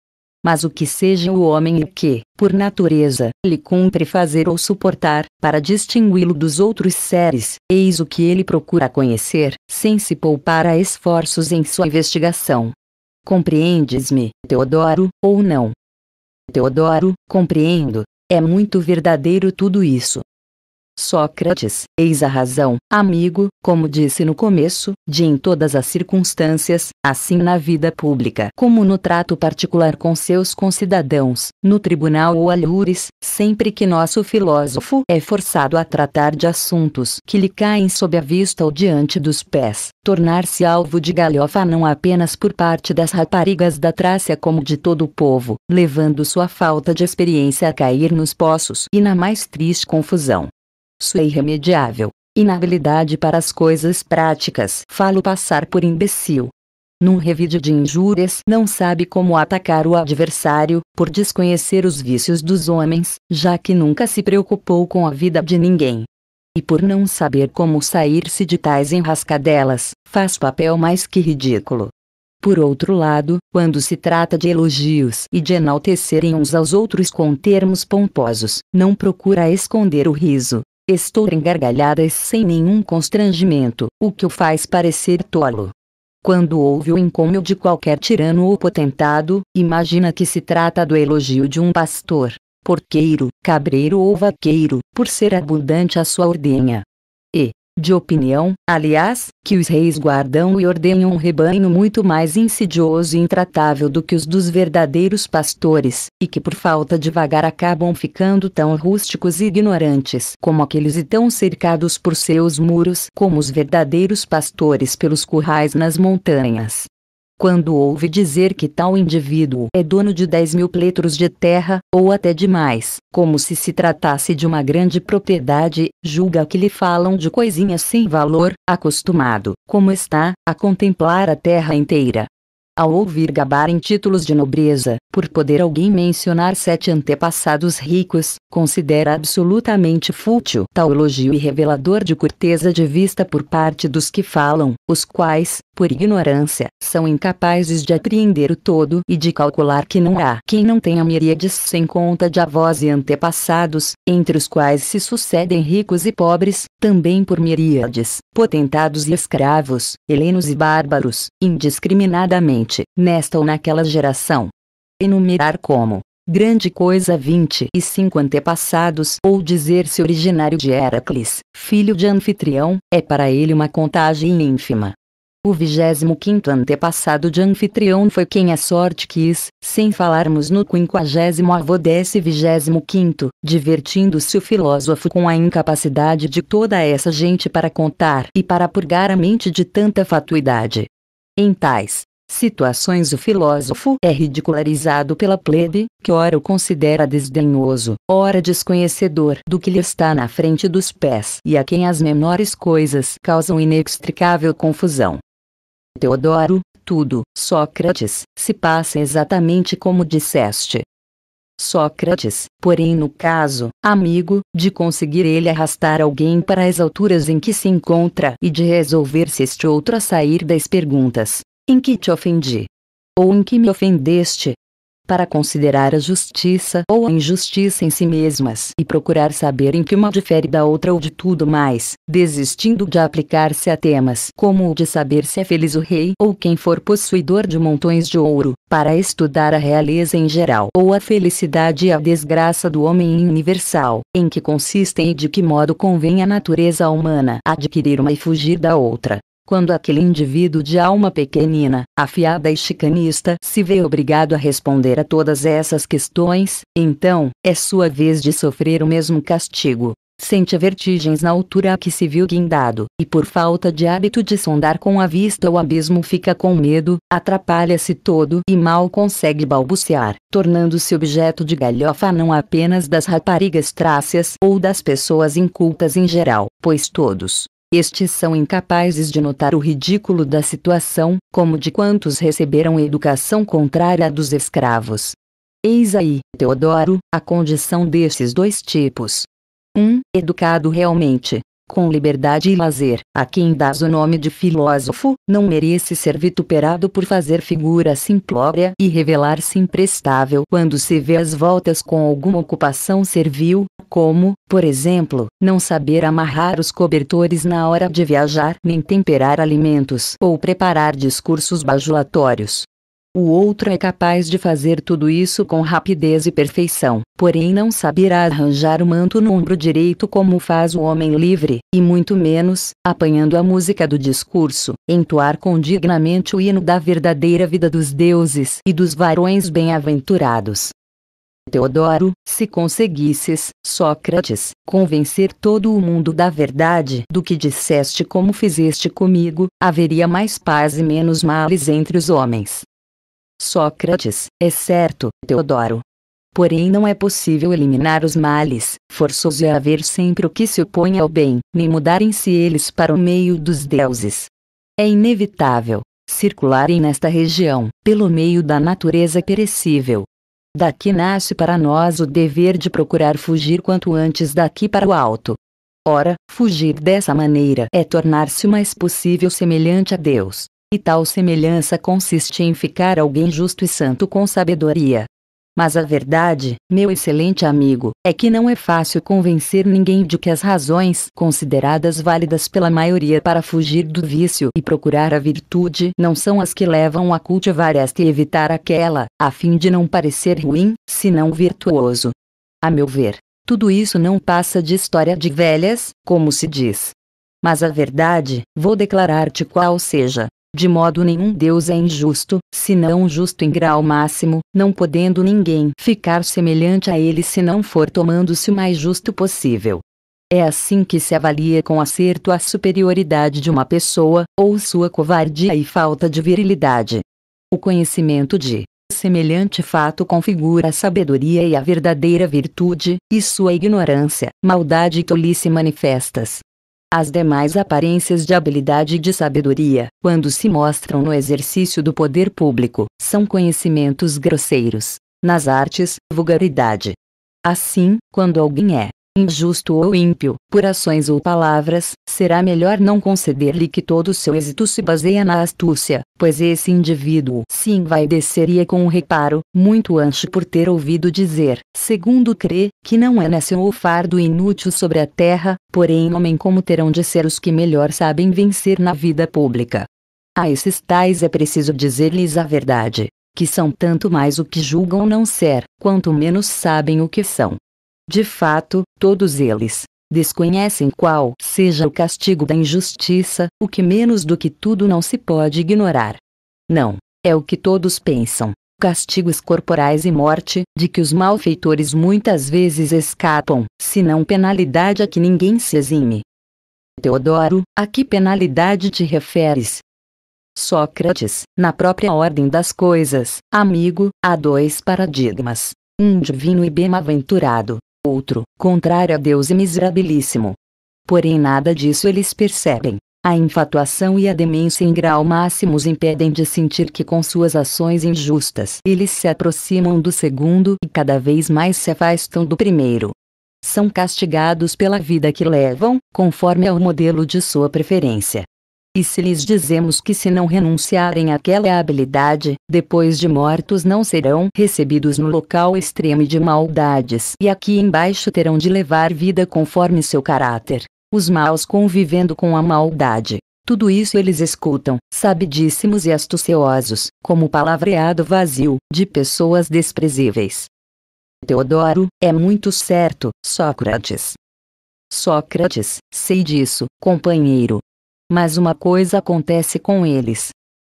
Mas o que seja o homem e o que, por natureza, lhe cumpre fazer ou suportar, para distingui-lo dos outros seres, eis o que ele procura conhecer, sem se poupar a esforços em sua investigação. Compreendes-me, Teodoro, ou não? Teodoro, compreendo. É muito verdadeiro tudo isso. Sócrates, eis a razão, amigo, como disse no começo, de em todas as circunstâncias, assim na vida pública como no trato particular com seus concidadãos, no tribunal ou alhures, sempre que nosso filósofo é forçado a tratar de assuntos que lhe caem sob a vista ou diante dos pés, tornar-se alvo de galhofa não apenas por parte das raparigas da Trácia como de todo o povo, levando sua falta de experiência a cair nos poços e na mais triste confusão sua irremediável inabilidade para as coisas práticas. Falo passar por imbecil. Num revide de injúrias, não sabe como atacar o adversário, por desconhecer os vícios dos homens, já que nunca se preocupou com a vida de ninguém. E por não saber como sair-se de tais enrascadelas, faz papel mais que ridículo. Por outro lado, quando se trata de elogios e de enaltecerem uns aos outros com termos pomposos, não procura esconder o riso, Estou em gargalhadas sem nenhum constrangimento, o que o faz parecer tolo. Quando ouve o encômio de qualquer tirano ou potentado, imagina que se trata do elogio de um pastor, porqueiro, cabreiro ou vaqueiro, por ser abundante a sua ordenha de opinião, aliás, que os reis guardam e ordenham um rebanho muito mais insidioso e intratável do que os dos verdadeiros pastores, e que por falta de vagar acabam ficando tão rústicos e ignorantes como aqueles e tão cercados por seus muros como os verdadeiros pastores pelos currais nas montanhas quando ouve dizer que tal indivíduo é dono de 10 mil pletros de terra, ou até de mais, como se se tratasse de uma grande propriedade, julga que lhe falam de coisinhas sem valor, acostumado, como está, a contemplar a terra inteira, ao ouvir gabar em títulos de nobreza, por poder alguém mencionar sete antepassados ricos, considera absolutamente fútil tal elogio e revelador de corteza de vista por parte dos que falam, os quais, por ignorância, são incapazes de apreender o todo e de calcular que não há quem não tenha miríades sem conta de avós e antepassados, entre os quais se sucedem ricos e pobres, também por miríades, potentados e escravos, helenos e bárbaros, indiscriminadamente presente, nesta ou naquela geração. Enumerar como grande coisa 25 antepassados ou dizer-se originário de Heracles, filho de anfitrião, é para ele uma contagem ínfima. O 25 antepassado de anfitrião foi quem a sorte quis, sem falarmos no quinquagésimo avô desse 25, divertindo-se o filósofo com a incapacidade de toda essa gente para contar e para purgar a mente de tanta fatuidade. Em tais situações o filósofo é ridicularizado pela plebe, que ora o considera desdenhoso, ora desconhecedor do que lhe está na frente dos pés e a quem as menores coisas causam inextricável confusão. Teodoro, tudo, Sócrates, se passa exatamente como disseste. Sócrates, porém no caso, amigo, de conseguir ele arrastar alguém para as alturas em que se encontra e de resolver-se este outro a sair das perguntas em que te ofendi, ou em que me ofendeste, para considerar a justiça ou a injustiça em si mesmas e procurar saber em que uma difere da outra ou de tudo mais, desistindo de aplicar-se a temas como o de saber se é feliz o rei ou quem for possuidor de montões de ouro, para estudar a realeza em geral ou a felicidade e a desgraça do homem universal, em que consistem e de que modo convém à natureza humana adquirir uma e fugir da outra quando aquele indivíduo de alma pequenina, afiada e chicanista se vê obrigado a responder a todas essas questões, então, é sua vez de sofrer o mesmo castigo. Sente vertigens na altura a que se viu guindado, e por falta de hábito de sondar com a vista o abismo fica com medo, atrapalha-se todo e mal consegue balbuciar, tornando-se objeto de galhofa não apenas das raparigas trácias ou das pessoas incultas em geral, pois todos, estes são incapazes de notar o ridículo da situação, como de quantos receberam educação contrária à dos escravos. Eis aí, Teodoro, a condição desses dois tipos. 1. Um, educado realmente, com liberdade e lazer, a quem dás o nome de filósofo, não merece ser vituperado por fazer figura simplória e revelar-se imprestável quando se vê às voltas com alguma ocupação servil, como, por exemplo, não saber amarrar os cobertores na hora de viajar, nem temperar alimentos ou preparar discursos bajulatórios. O outro é capaz de fazer tudo isso com rapidez e perfeição, porém não saberá arranjar o manto no ombro direito como faz o homem livre, e muito menos, apanhando a música do discurso, entoar com dignamente o hino da verdadeira vida dos deuses e dos varões bem-aventurados. Teodoro, se conseguisses, Sócrates, convencer todo o mundo da verdade do que disseste como fizeste comigo, haveria mais paz e menos males entre os homens. Sócrates, é certo, Teodoro. Porém não é possível eliminar os males, forçoso é haver sempre o que se opõe ao bem, nem mudarem-se eles para o meio dos deuses. É inevitável circularem nesta região, pelo meio da natureza perecível. Daqui nasce para nós o dever de procurar fugir quanto antes daqui para o alto. Ora, fugir dessa maneira é tornar-se o mais possível semelhante a Deus, e tal semelhança consiste em ficar alguém justo e santo com sabedoria. Mas a verdade, meu excelente amigo, é que não é fácil convencer ninguém de que as razões consideradas válidas pela maioria para fugir do vício e procurar a virtude não são as que levam a cultivar esta e evitar aquela, a fim de não parecer ruim, senão virtuoso. A meu ver, tudo isso não passa de história de velhas, como se diz. Mas a verdade, vou declarar-te qual seja, de modo nenhum Deus é injusto, senão justo em grau máximo, não podendo ninguém ficar semelhante a ele se não for tomando-se o mais justo possível. É assim que se avalia com acerto a superioridade de uma pessoa, ou sua covardia e falta de virilidade. O conhecimento de semelhante fato configura a sabedoria e a verdadeira virtude, e sua ignorância, maldade e tolice manifestas. As demais aparências de habilidade e de sabedoria, quando se mostram no exercício do poder público, são conhecimentos grosseiros. Nas artes, vulgaridade. Assim, quando alguém é injusto ou ímpio, por ações ou palavras, será melhor não conceder-lhe que todo seu êxito se baseia na astúcia, pois esse indivíduo se desceria é com um reparo, muito ancho por ter ouvido dizer, segundo crê, que não é nação ou fardo inútil sobre a terra, porém homem como terão de ser os que melhor sabem vencer na vida pública. A esses tais é preciso dizer-lhes a verdade, que são tanto mais o que julgam não ser, quanto menos sabem o que são. De fato, todos eles desconhecem qual seja o castigo da injustiça, o que menos do que tudo não se pode ignorar. Não, é o que todos pensam. Castigos corporais e morte, de que os malfeitores muitas vezes escapam, se não penalidade a que ninguém se exime. Teodoro, a que penalidade te referes? Sócrates, na própria ordem das coisas, amigo, há dois paradigmas: um divino e bem-aventurado, outro, contrário a Deus e miserabilíssimo. Porém nada disso eles percebem. A infatuação e a demência em grau máximo os impedem de sentir que com suas ações injustas eles se aproximam do segundo e cada vez mais se afastam do primeiro. São castigados pela vida que levam, conforme ao é modelo de sua preferência, e se lhes dizemos que se não renunciarem àquela habilidade, depois de mortos não serão recebidos no local extremo de maldades e aqui embaixo terão de levar vida conforme seu caráter, os maus convivendo com a maldade. Tudo isso eles escutam, sabidíssimos e astuciosos, como palavreado vazio, de pessoas desprezíveis. Teodoro, é muito certo, Sócrates. Sócrates, sei disso, companheiro, mas uma coisa acontece com eles.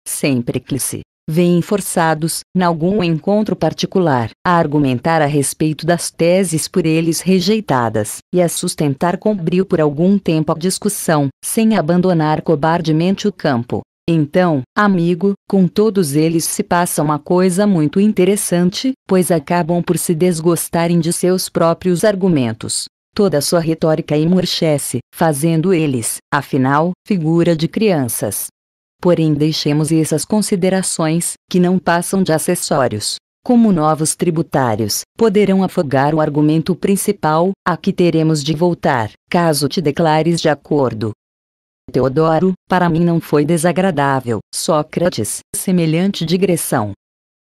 Sempre que se veem forçados, em algum encontro particular, a argumentar a respeito das teses por eles rejeitadas e a sustentar com brio por algum tempo a discussão, sem abandonar cobardemente o campo. Então, amigo, com todos eles se passa uma coisa muito interessante, pois acabam por se desgostarem de seus próprios argumentos, Toda sua retórica emurchece, fazendo eles, afinal, figura de crianças. Porém, deixemos essas considerações, que não passam de acessórios. Como novos tributários, poderão afogar o argumento principal, a que teremos de voltar, caso te declares de acordo. Teodoro, para mim não foi desagradável, Sócrates, semelhante digressão.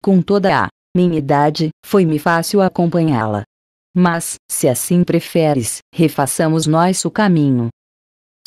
Com toda a minha idade, foi-me fácil acompanhá-la, mas, se assim preferes, refaçamos nosso caminho.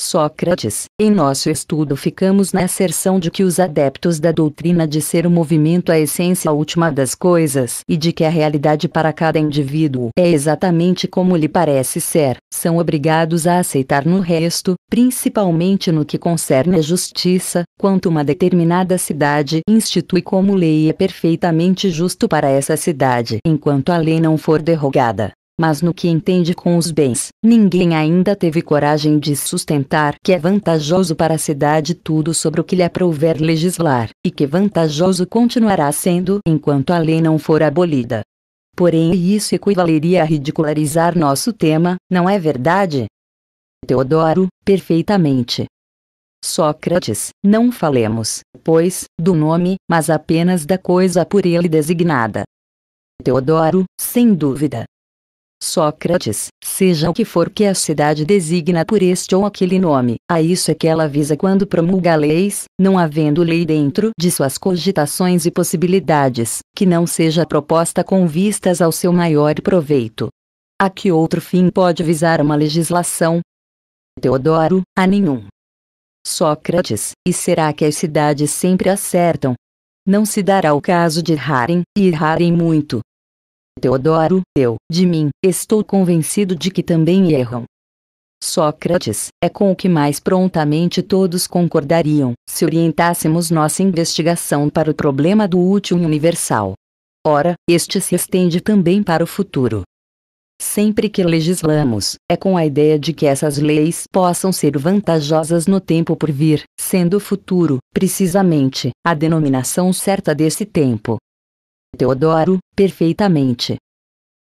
Sócrates, em nosso estudo ficamos na asserção de que os adeptos da doutrina de ser o movimento a essência última das coisas e de que a realidade para cada indivíduo é exatamente como lhe parece ser, são obrigados a aceitar no resto, principalmente no que concerne a justiça, quanto uma determinada cidade institui como lei é perfeitamente justo para essa cidade enquanto a lei não for derrogada mas no que entende com os bens, ninguém ainda teve coragem de sustentar que é vantajoso para a cidade tudo sobre o que lhe aprouver legislar, e que vantajoso continuará sendo enquanto a lei não for abolida. Porém, isso equivaleria a ridicularizar nosso tema, não é verdade? Teodoro, perfeitamente. Sócrates, não falemos, pois, do nome, mas apenas da coisa por ele designada. Teodoro, sem dúvida. Sócrates, seja o que for que a cidade designa por este ou aquele nome, a isso é que ela visa quando promulga leis, não havendo lei dentro de suas cogitações e possibilidades, que não seja proposta com vistas ao seu maior proveito. A que outro fim pode visar uma legislação? Teodoro, a nenhum. Sócrates, e será que as cidades sempre acertam? Não se dará o caso de errarem, e errarem muito, Teodoro, eu, de mim, estou convencido de que também erram. Sócrates, é com o que mais prontamente todos concordariam, se orientássemos nossa investigação para o problema do útil e universal. Ora, este se estende também para o futuro. Sempre que legislamos, é com a ideia de que essas leis possam ser vantajosas no tempo por vir, sendo o futuro, precisamente, a denominação certa desse tempo, Teodoro, perfeitamente.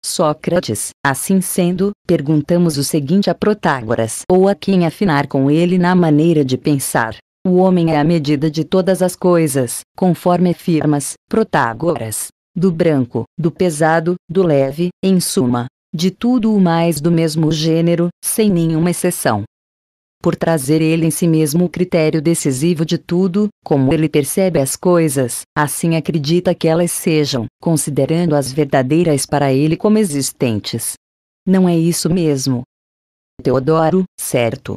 Sócrates, assim sendo, perguntamos o seguinte a Protágoras ou a quem afinar com ele na maneira de pensar. O homem é a medida de todas as coisas, conforme afirmas, Protágoras. Do branco, do pesado, do leve, em suma, de tudo o mais do mesmo gênero, sem nenhuma exceção por trazer ele em si mesmo o critério decisivo de tudo, como ele percebe as coisas, assim acredita que elas sejam, considerando-as verdadeiras para ele como existentes. Não é isso mesmo. Teodoro, certo,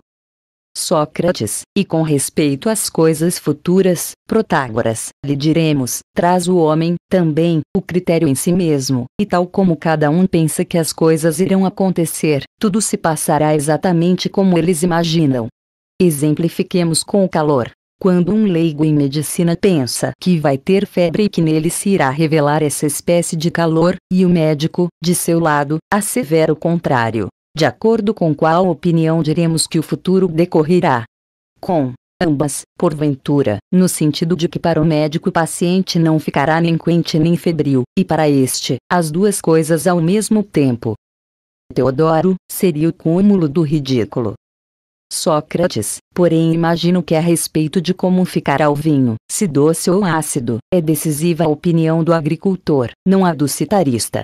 Sócrates, e com respeito às coisas futuras, Protágoras, lhe diremos, traz o homem, também, o critério em si mesmo, e tal como cada um pensa que as coisas irão acontecer, tudo se passará exatamente como eles imaginam. Exemplifiquemos com o calor. Quando um leigo em medicina pensa que vai ter febre e que nele se irá revelar essa espécie de calor, e o médico, de seu lado, assevera o contrário, de acordo com qual opinião diremos que o futuro decorrerá. Com ambas, porventura, no sentido de que para o médico o paciente não ficará nem quente nem febril, e para este, as duas coisas ao mesmo tempo. Teodoro, seria o cúmulo do ridículo. Sócrates, porém imagino que a respeito de como ficará o vinho, se doce ou ácido, é decisiva a opinião do agricultor, não a do citarista.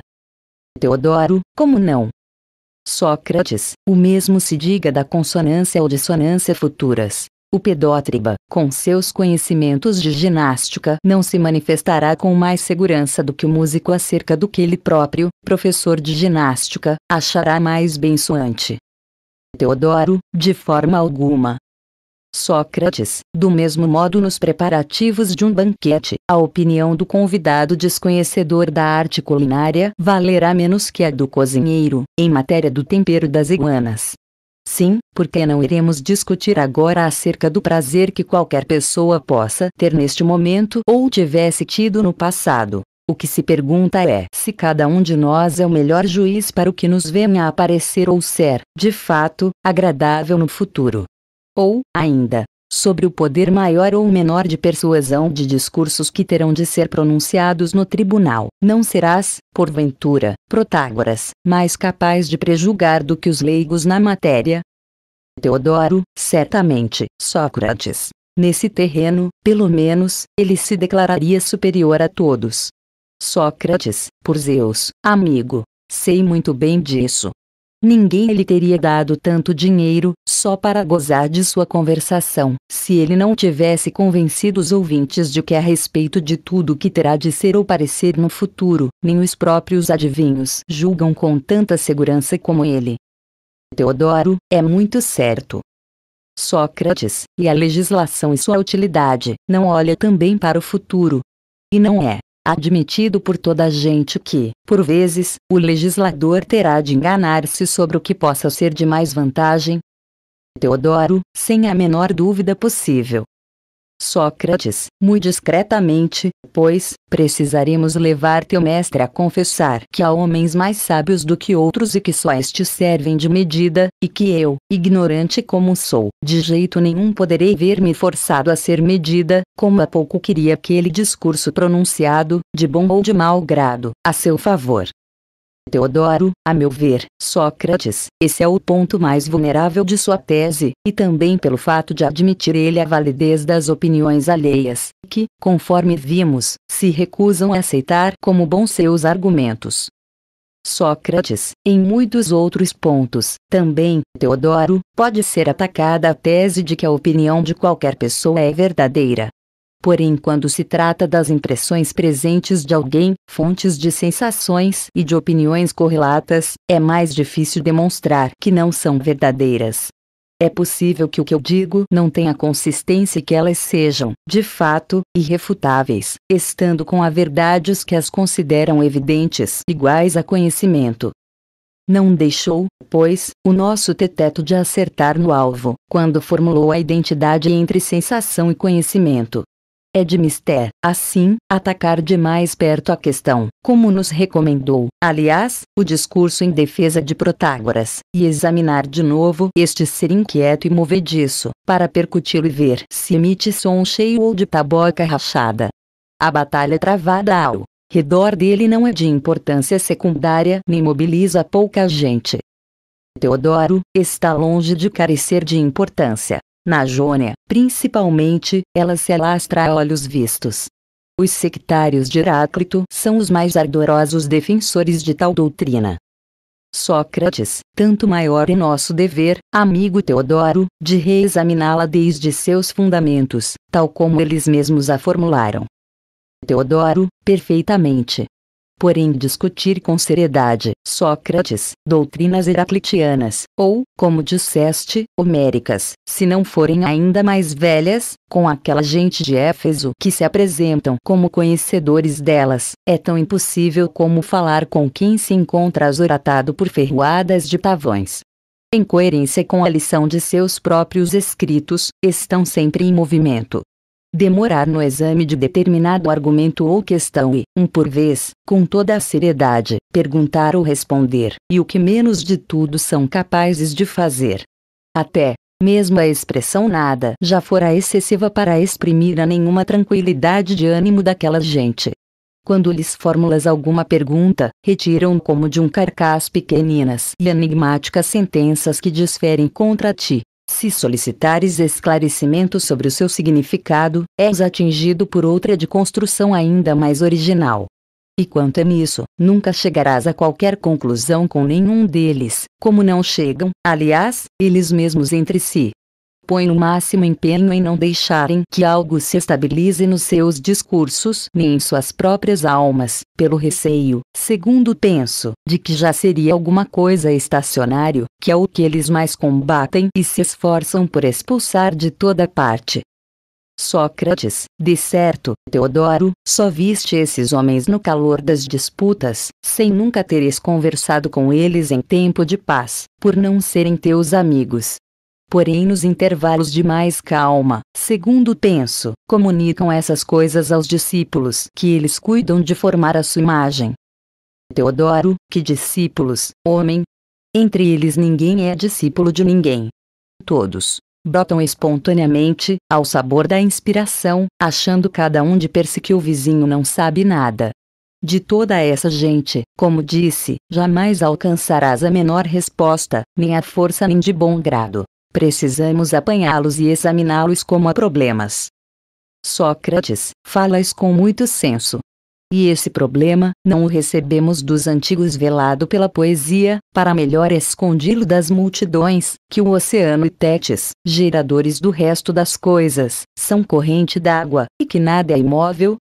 Teodoro, como não? Sócrates, o mesmo se diga da consonância ou dissonância futuras. O pedótriba, com seus conhecimentos de ginástica, não se manifestará com mais segurança do que o músico acerca do que ele próprio, professor de ginástica, achará mais bençoante. Teodoro, de forma alguma, Sócrates, do mesmo modo nos preparativos de um banquete, a opinião do convidado desconhecedor da arte culinária valerá menos que a do cozinheiro, em matéria do tempero das iguanas. Sim, porque não iremos discutir agora acerca do prazer que qualquer pessoa possa ter neste momento ou tivesse tido no passado. O que se pergunta é se cada um de nós é o melhor juiz para o que nos venha a aparecer ou ser, de fato, agradável no futuro ou, ainda, sobre o poder maior ou menor de persuasão de discursos que terão de ser pronunciados no tribunal. Não serás, porventura, Protágoras, mais capaz de prejulgar do que os leigos na matéria? Teodoro, certamente, Sócrates. Nesse terreno, pelo menos, ele se declararia superior a todos. Sócrates, por Zeus, amigo, sei muito bem disso. Ninguém lhe teria dado tanto dinheiro, só para gozar de sua conversação, se ele não tivesse convencido os ouvintes de que a respeito de tudo que terá de ser ou parecer no futuro, nem os próprios adivinhos julgam com tanta segurança como ele. Teodoro, é muito certo. Sócrates, e a legislação e sua utilidade, não olha também para o futuro. E não é admitido por toda a gente que, por vezes, o legislador terá de enganar-se sobre o que possa ser de mais vantagem. Teodoro, sem a menor dúvida possível, Sócrates, muito discretamente, pois, precisaremos levar teu mestre a confessar que há homens mais sábios do que outros e que só estes servem de medida, e que eu, ignorante como sou, de jeito nenhum poderei ver-me forçado a ser medida, como há pouco queria aquele discurso pronunciado, de bom ou de mau grado, a seu favor. Teodoro, a meu ver, Sócrates, esse é o ponto mais vulnerável de sua tese, e também pelo fato de admitir ele a validez das opiniões alheias, que, conforme vimos, se recusam a aceitar como bons seus argumentos. Sócrates, em muitos outros pontos, também, Teodoro, pode ser atacada a tese de que a opinião de qualquer pessoa é verdadeira, Porém, quando se trata das impressões presentes de alguém, fontes de sensações e de opiniões correlatas, é mais difícil demonstrar que não são verdadeiras. É possível que o que eu digo não tenha consistência e que elas sejam, de fato, irrefutáveis, estando com a verdade os que as consideram evidentes iguais a conhecimento. Não deixou, pois, o nosso teteto de acertar no alvo, quando formulou a identidade entre sensação e conhecimento é de Mister, assim, atacar de mais perto a questão, como nos recomendou, aliás, o discurso em defesa de Protágoras, e examinar de novo este ser inquieto e movediço, para percuti-lo e ver se emite som cheio ou de taboca rachada. A batalha travada ao redor dele não é de importância secundária nem mobiliza pouca gente. Teodoro está longe de carecer de importância. Na Jônia, principalmente, ela se alastra a olhos vistos. Os sectários de Heráclito são os mais ardorosos defensores de tal doutrina. Sócrates, tanto maior é nosso dever, amigo Teodoro, de reexaminá-la desde seus fundamentos, tal como eles mesmos a formularam. Teodoro, perfeitamente, porém discutir com seriedade, Sócrates, doutrinas heraclitianas, ou, como disseste, homéricas, se não forem ainda mais velhas, com aquela gente de Éfeso que se apresentam como conhecedores delas, é tão impossível como falar com quem se encontra azoratado por ferroadas de pavões. Em coerência com a lição de seus próprios escritos, estão sempre em movimento, demorar no exame de determinado argumento ou questão e, um por vez, com toda a seriedade, perguntar ou responder, e o que menos de tudo são capazes de fazer. Até, mesmo a expressão nada já fora excessiva para exprimir a nenhuma tranquilidade de ânimo daquela gente. Quando lhes formulas alguma pergunta, retiram como de um carcaz pequeninas e enigmáticas sentenças que desferem contra ti, se solicitares esclarecimentos sobre o seu significado, és atingido por outra de construção ainda mais original. E quanto a isso, nunca chegarás a qualquer conclusão com nenhum deles, como não chegam, aliás, eles mesmos entre si põe o máximo empenho em não deixarem que algo se estabilize nos seus discursos nem em suas próprias almas, pelo receio, segundo penso, de que já seria alguma coisa estacionário, que é o que eles mais combatem e se esforçam por expulsar de toda parte. Sócrates, de certo, Teodoro, só viste esses homens no calor das disputas, sem nunca teres conversado com eles em tempo de paz, por não serem teus amigos, porém nos intervalos de mais calma, segundo penso, comunicam essas coisas aos discípulos que eles cuidam de formar a sua imagem. Teodoro, que discípulos, homem? Entre eles ninguém é discípulo de ninguém. Todos brotam espontaneamente, ao sabor da inspiração, achando cada um de per que o vizinho não sabe nada. De toda essa gente, como disse, jamais alcançarás a menor resposta, nem a força nem de bom grado, Precisamos apanhá-los e examiná-los como problemas. Sócrates, falas com muito senso. E esse problema, não o recebemos dos antigos velado pela poesia, para melhor escondi-lo das multidões, que o oceano e Tétis, geradores do resto das coisas, são corrente d'água, e que nada é imóvel,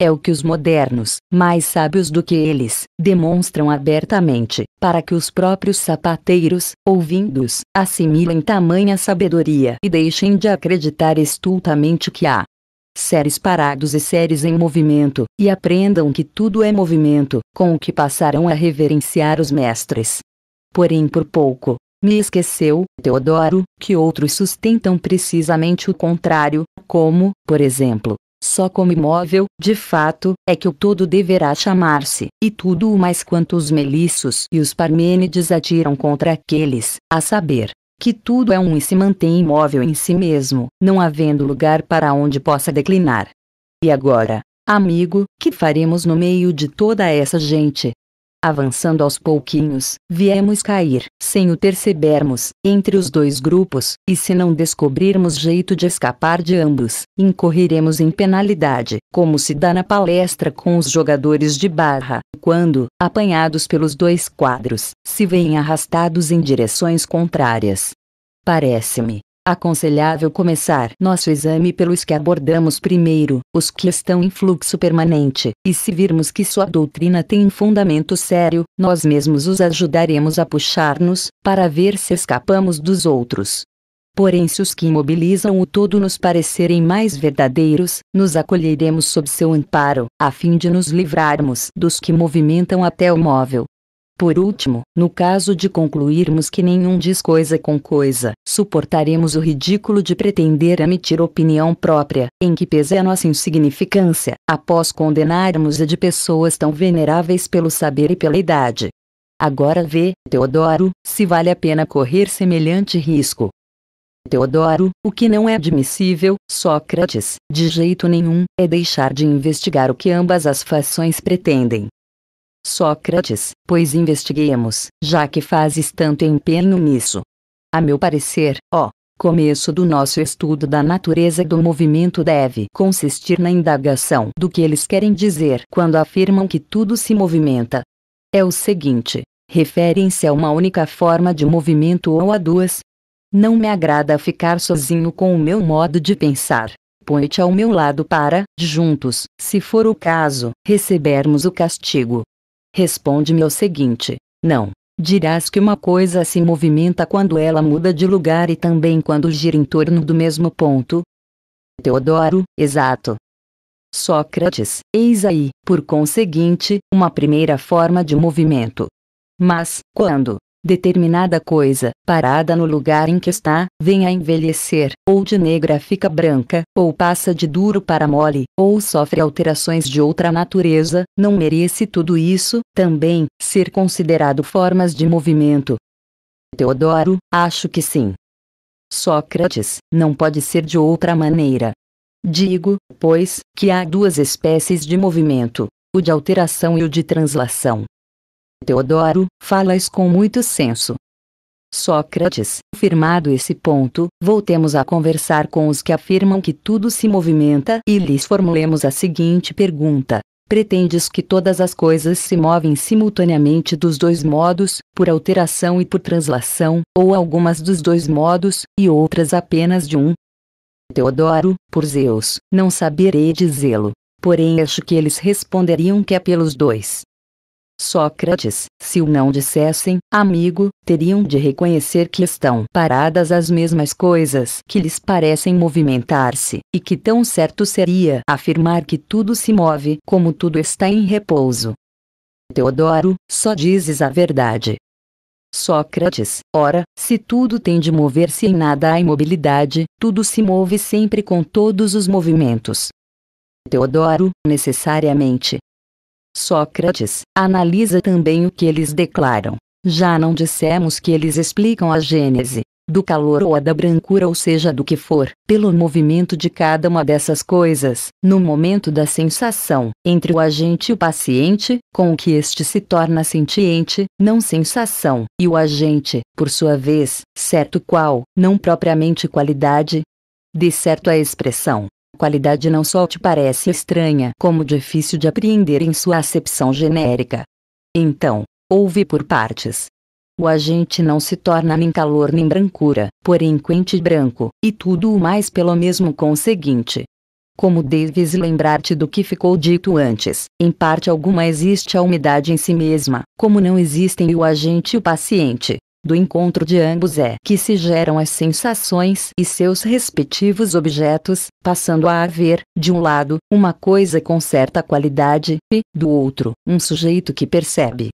é o que os modernos, mais sábios do que eles, demonstram abertamente, para que os próprios sapateiros, ouvindo-os, assimilem tamanha sabedoria e deixem de acreditar estultamente que há séries parados e séries em movimento, e aprendam que tudo é movimento, com o que passarão a reverenciar os mestres. Porém, por pouco, me esqueceu, Teodoro, que outros sustentam precisamente o contrário, como, por exemplo, só como imóvel, de fato, é que o todo deverá chamar-se, e tudo o mais quanto os Melissos e os Parmênides atiram contra aqueles, a saber, que tudo é um e se mantém imóvel em si mesmo, não havendo lugar para onde possa declinar. E agora, amigo, que faremos no meio de toda essa gente? avançando aos pouquinhos, viemos cair, sem o percebermos, entre os dois grupos, e se não descobrirmos jeito de escapar de ambos, incorreremos em penalidade, como se dá na palestra com os jogadores de barra, quando, apanhados pelos dois quadros, se veem arrastados em direções contrárias. Parece-me aconselhável começar nosso exame pelos que abordamos primeiro, os que estão em fluxo permanente, e se virmos que sua doutrina tem um fundamento sério, nós mesmos os ajudaremos a puxar-nos, para ver se escapamos dos outros. Porém, se os que imobilizam o todo nos parecerem mais verdadeiros, nos acolheremos sob seu amparo, a fim de nos livrarmos dos que movimentam até o móvel, por último, no caso de concluirmos que nenhum diz coisa com coisa, suportaremos o ridículo de pretender emitir opinião própria, em que pese a nossa insignificância, após condenarmos a de pessoas tão veneráveis pelo saber e pela idade. Agora vê, Teodoro, se vale a pena correr semelhante risco. Teodoro, o que não é admissível, Sócrates, de jeito nenhum, é deixar de investigar o que ambas as fações pretendem, Sócrates, pois investiguemos, já que fazes tanto empenho nisso. A meu parecer, ó, começo do nosso estudo da natureza do movimento deve consistir na indagação do que eles querem dizer quando afirmam que tudo se movimenta. É o seguinte, referem-se a uma única forma de movimento ou a duas? Não me agrada ficar sozinho com o meu modo de pensar põe-te ao meu lado para, juntos, se for o caso, recebermos o castigo. Responde-me o seguinte: não. Dirás que uma coisa se movimenta quando ela muda de lugar e também quando gira em torno do mesmo ponto? Teodoro, exato. Sócrates, eis aí, por conseguinte, uma primeira forma de movimento. Mas, quando determinada coisa, parada no lugar em que está, vem a envelhecer, ou de negra fica branca, ou passa de duro para mole, ou sofre alterações de outra natureza, não merece tudo isso, também, ser considerado formas de movimento? Teodoro, acho que sim. Sócrates, não pode ser de outra maneira. Digo, pois, que há duas espécies de movimento, o de alteração e o de translação. Teodoro, falas com muito senso. Sócrates, firmado esse ponto, voltemos a conversar com os que afirmam que tudo se movimenta e lhes formulemos a seguinte pergunta: Pretendes que todas as coisas se movem simultaneamente dos dois modos, por alteração e por translação, ou algumas dos dois modos, e outras apenas de um? Teodoro, por Zeus, não saberei dizê-lo. Porém, acho que eles responderiam que é pelos dois. Sócrates, se o não dissessem, amigo, teriam de reconhecer que estão paradas as mesmas coisas que lhes parecem movimentar-se, e que tão certo seria afirmar que tudo se move como tudo está em repouso. Teodoro, só dizes a verdade. Sócrates, ora, se tudo tem de mover-se em nada há imobilidade, tudo se move sempre com todos os movimentos. Teodoro, necessariamente, Sócrates, analisa também o que eles declaram. Já não dissemos que eles explicam a gênese do calor ou a da brancura, ou seja, do que for, pelo movimento de cada uma dessas coisas, no momento da sensação, entre o agente e o paciente, com o que este se torna sentiente, não sensação, e o agente, por sua vez, certo qual, não propriamente qualidade. De certo a expressão qualidade não só te parece estranha, como difícil de apreender em sua acepção genérica. Então, ouve por partes. O agente não se torna nem calor nem brancura, porém quente branco, e tudo o mais pelo mesmo conseguinte. Como deves lembrar-te do que ficou dito antes, em parte alguma existe a umidade em si mesma, como não existem o agente e o paciente, do encontro de ambos é que se geram as sensações e seus respectivos objetos, passando a haver, de um lado, uma coisa com certa qualidade, e, do outro, um sujeito que percebe.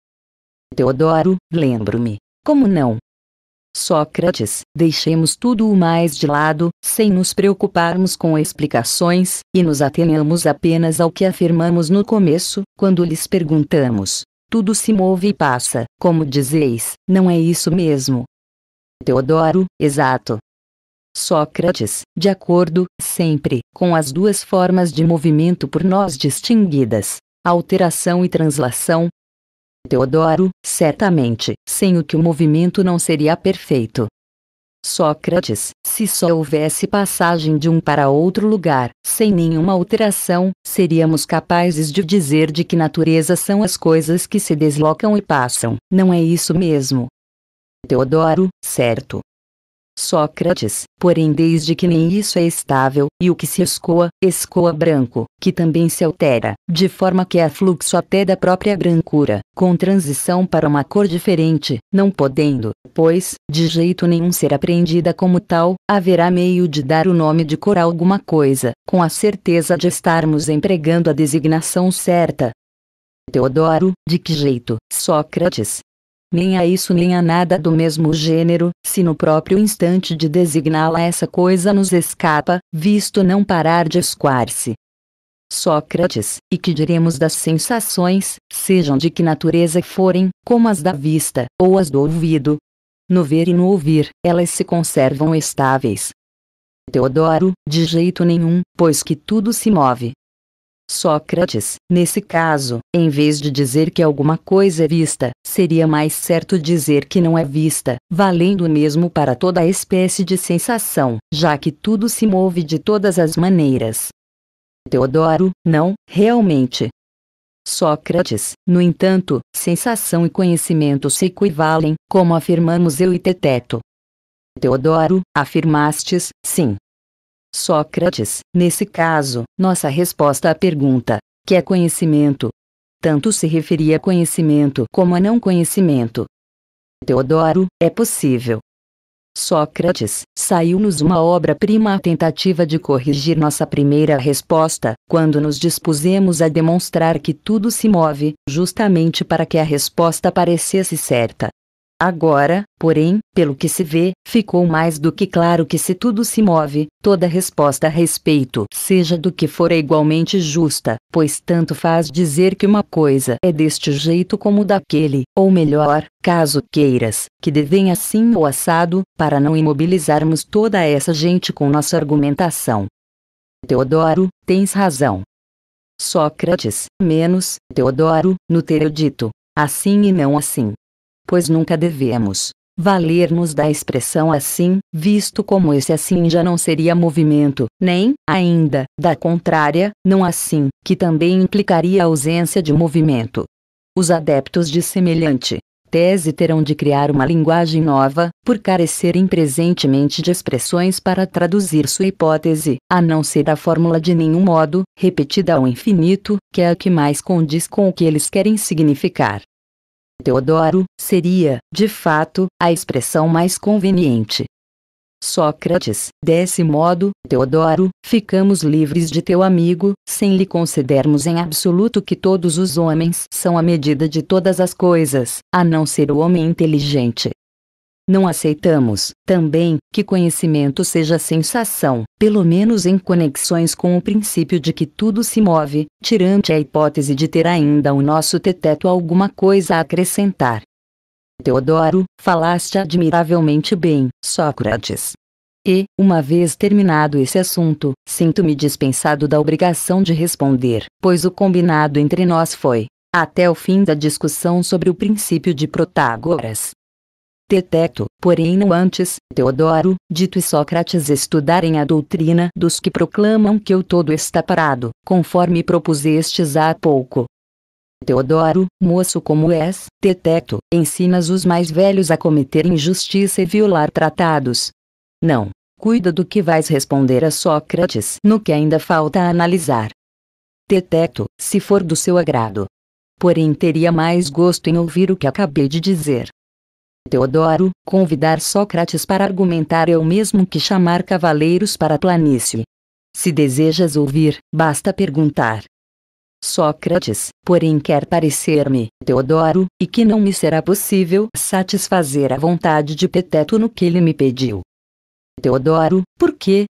Teodoro, lembro-me. Como não? Sócrates, deixemos tudo o mais de lado, sem nos preocuparmos com explicações, e nos atenhamos apenas ao que afirmamos no começo, quando lhes perguntamos: tudo se move e passa, como dizeis, não é isso mesmo? Teodoro, exato. Sócrates, de acordo, sempre, com as duas formas de movimento por nós distinguidas, alteração e translação. Teodoro, certamente, sem o que o movimento não seria perfeito. Sócrates, se só houvesse passagem de um para outro lugar, sem nenhuma alteração, seríamos capazes de dizer de que natureza são as coisas que se deslocam e passam, não é isso mesmo? Teodoro, certo. Sócrates, porém desde que nem isso é estável, e o que se escoa, escoa branco, que também se altera, de forma que é fluxo até da própria brancura, com transição para uma cor diferente, não podendo, pois, de jeito nenhum ser apreendida como tal, haverá meio de dar o nome de cor a alguma coisa, com a certeza de estarmos empregando a designação certa. Teodoro, de que jeito, Sócrates, nem a isso nem a nada do mesmo gênero, se no próprio instante de designá-la essa coisa nos escapa, visto não parar de escoar-se. Sócrates, e que diremos das sensações, sejam de que natureza forem, como as da vista, ou as do ouvido. No ver e no ouvir, elas se conservam estáveis. Teodoro, de jeito nenhum, pois que tudo se move, Sócrates, nesse caso, em vez de dizer que alguma coisa é vista, seria mais certo dizer que não é vista, valendo o mesmo para toda a espécie de sensação, já que tudo se move de todas as maneiras. Teodoro, não, realmente. Sócrates, no entanto, sensação e conhecimento se equivalem, como afirmamos eu e Teteto. Teodoro, afirmastes, sim, Sócrates, nesse caso, nossa resposta à pergunta, que é conhecimento, tanto se referia a conhecimento como a não conhecimento. Teodoro, é possível. Sócrates, saiu-nos uma obra-prima a tentativa de corrigir nossa primeira resposta, quando nos dispusemos a demonstrar que tudo se move, justamente para que a resposta parecesse certa. Agora, porém, pelo que se vê, ficou mais do que claro que se tudo se move, toda resposta a respeito, seja do que for, é igualmente justa, pois tanto faz dizer que uma coisa é deste jeito como daquele, ou melhor, caso queiras, que devem assim ou assado, para não imobilizarmos toda essa gente com nossa argumentação. Teodoro, tens razão. Sócrates, menos, Teodoro, no ter eu dito, assim e não assim pois nunca devemos valer-nos da expressão assim, visto como esse assim já não seria movimento, nem, ainda, da contrária, não assim, que também implicaria a ausência de movimento. Os adeptos de semelhante tese terão de criar uma linguagem nova, por carecerem presentemente de expressões para traduzir sua hipótese, a não ser a fórmula de nenhum modo, repetida ao infinito, que é a que mais condiz com o que eles querem significar. Teodoro, seria, de fato, a expressão mais conveniente. Sócrates, desse modo, Teodoro, ficamos livres de teu amigo, sem lhe concedermos em absoluto que todos os homens são a medida de todas as coisas, a não ser o homem inteligente. Não aceitamos, também, que conhecimento seja sensação, pelo menos em conexões com o princípio de que tudo se move, tirante a hipótese de ter ainda o nosso teteto alguma coisa a acrescentar. Teodoro, falaste admiravelmente bem, Sócrates. E, uma vez terminado esse assunto, sinto-me dispensado da obrigação de responder, pois o combinado entre nós foi, até o fim da discussão sobre o princípio de Protágoras, Teteto, porém não antes, Teodoro, Dito e Sócrates estudarem a doutrina dos que proclamam que o todo está parado, conforme propusestes há pouco. Teodoro, moço como és, Teteto, ensinas os mais velhos a cometer injustiça e violar tratados. Não. Cuida do que vais responder a Sócrates no que ainda falta analisar. Teteto, se for do seu agrado. Porém teria mais gosto em ouvir o que acabei de dizer. Teodoro, convidar Sócrates para argumentar é o mesmo que chamar cavaleiros para a planície. Se desejas ouvir, basta perguntar. Sócrates, porém quer parecer-me, Teodoro, e que não me será possível satisfazer a vontade de Peteto no que ele me pediu. Teodoro, por quê?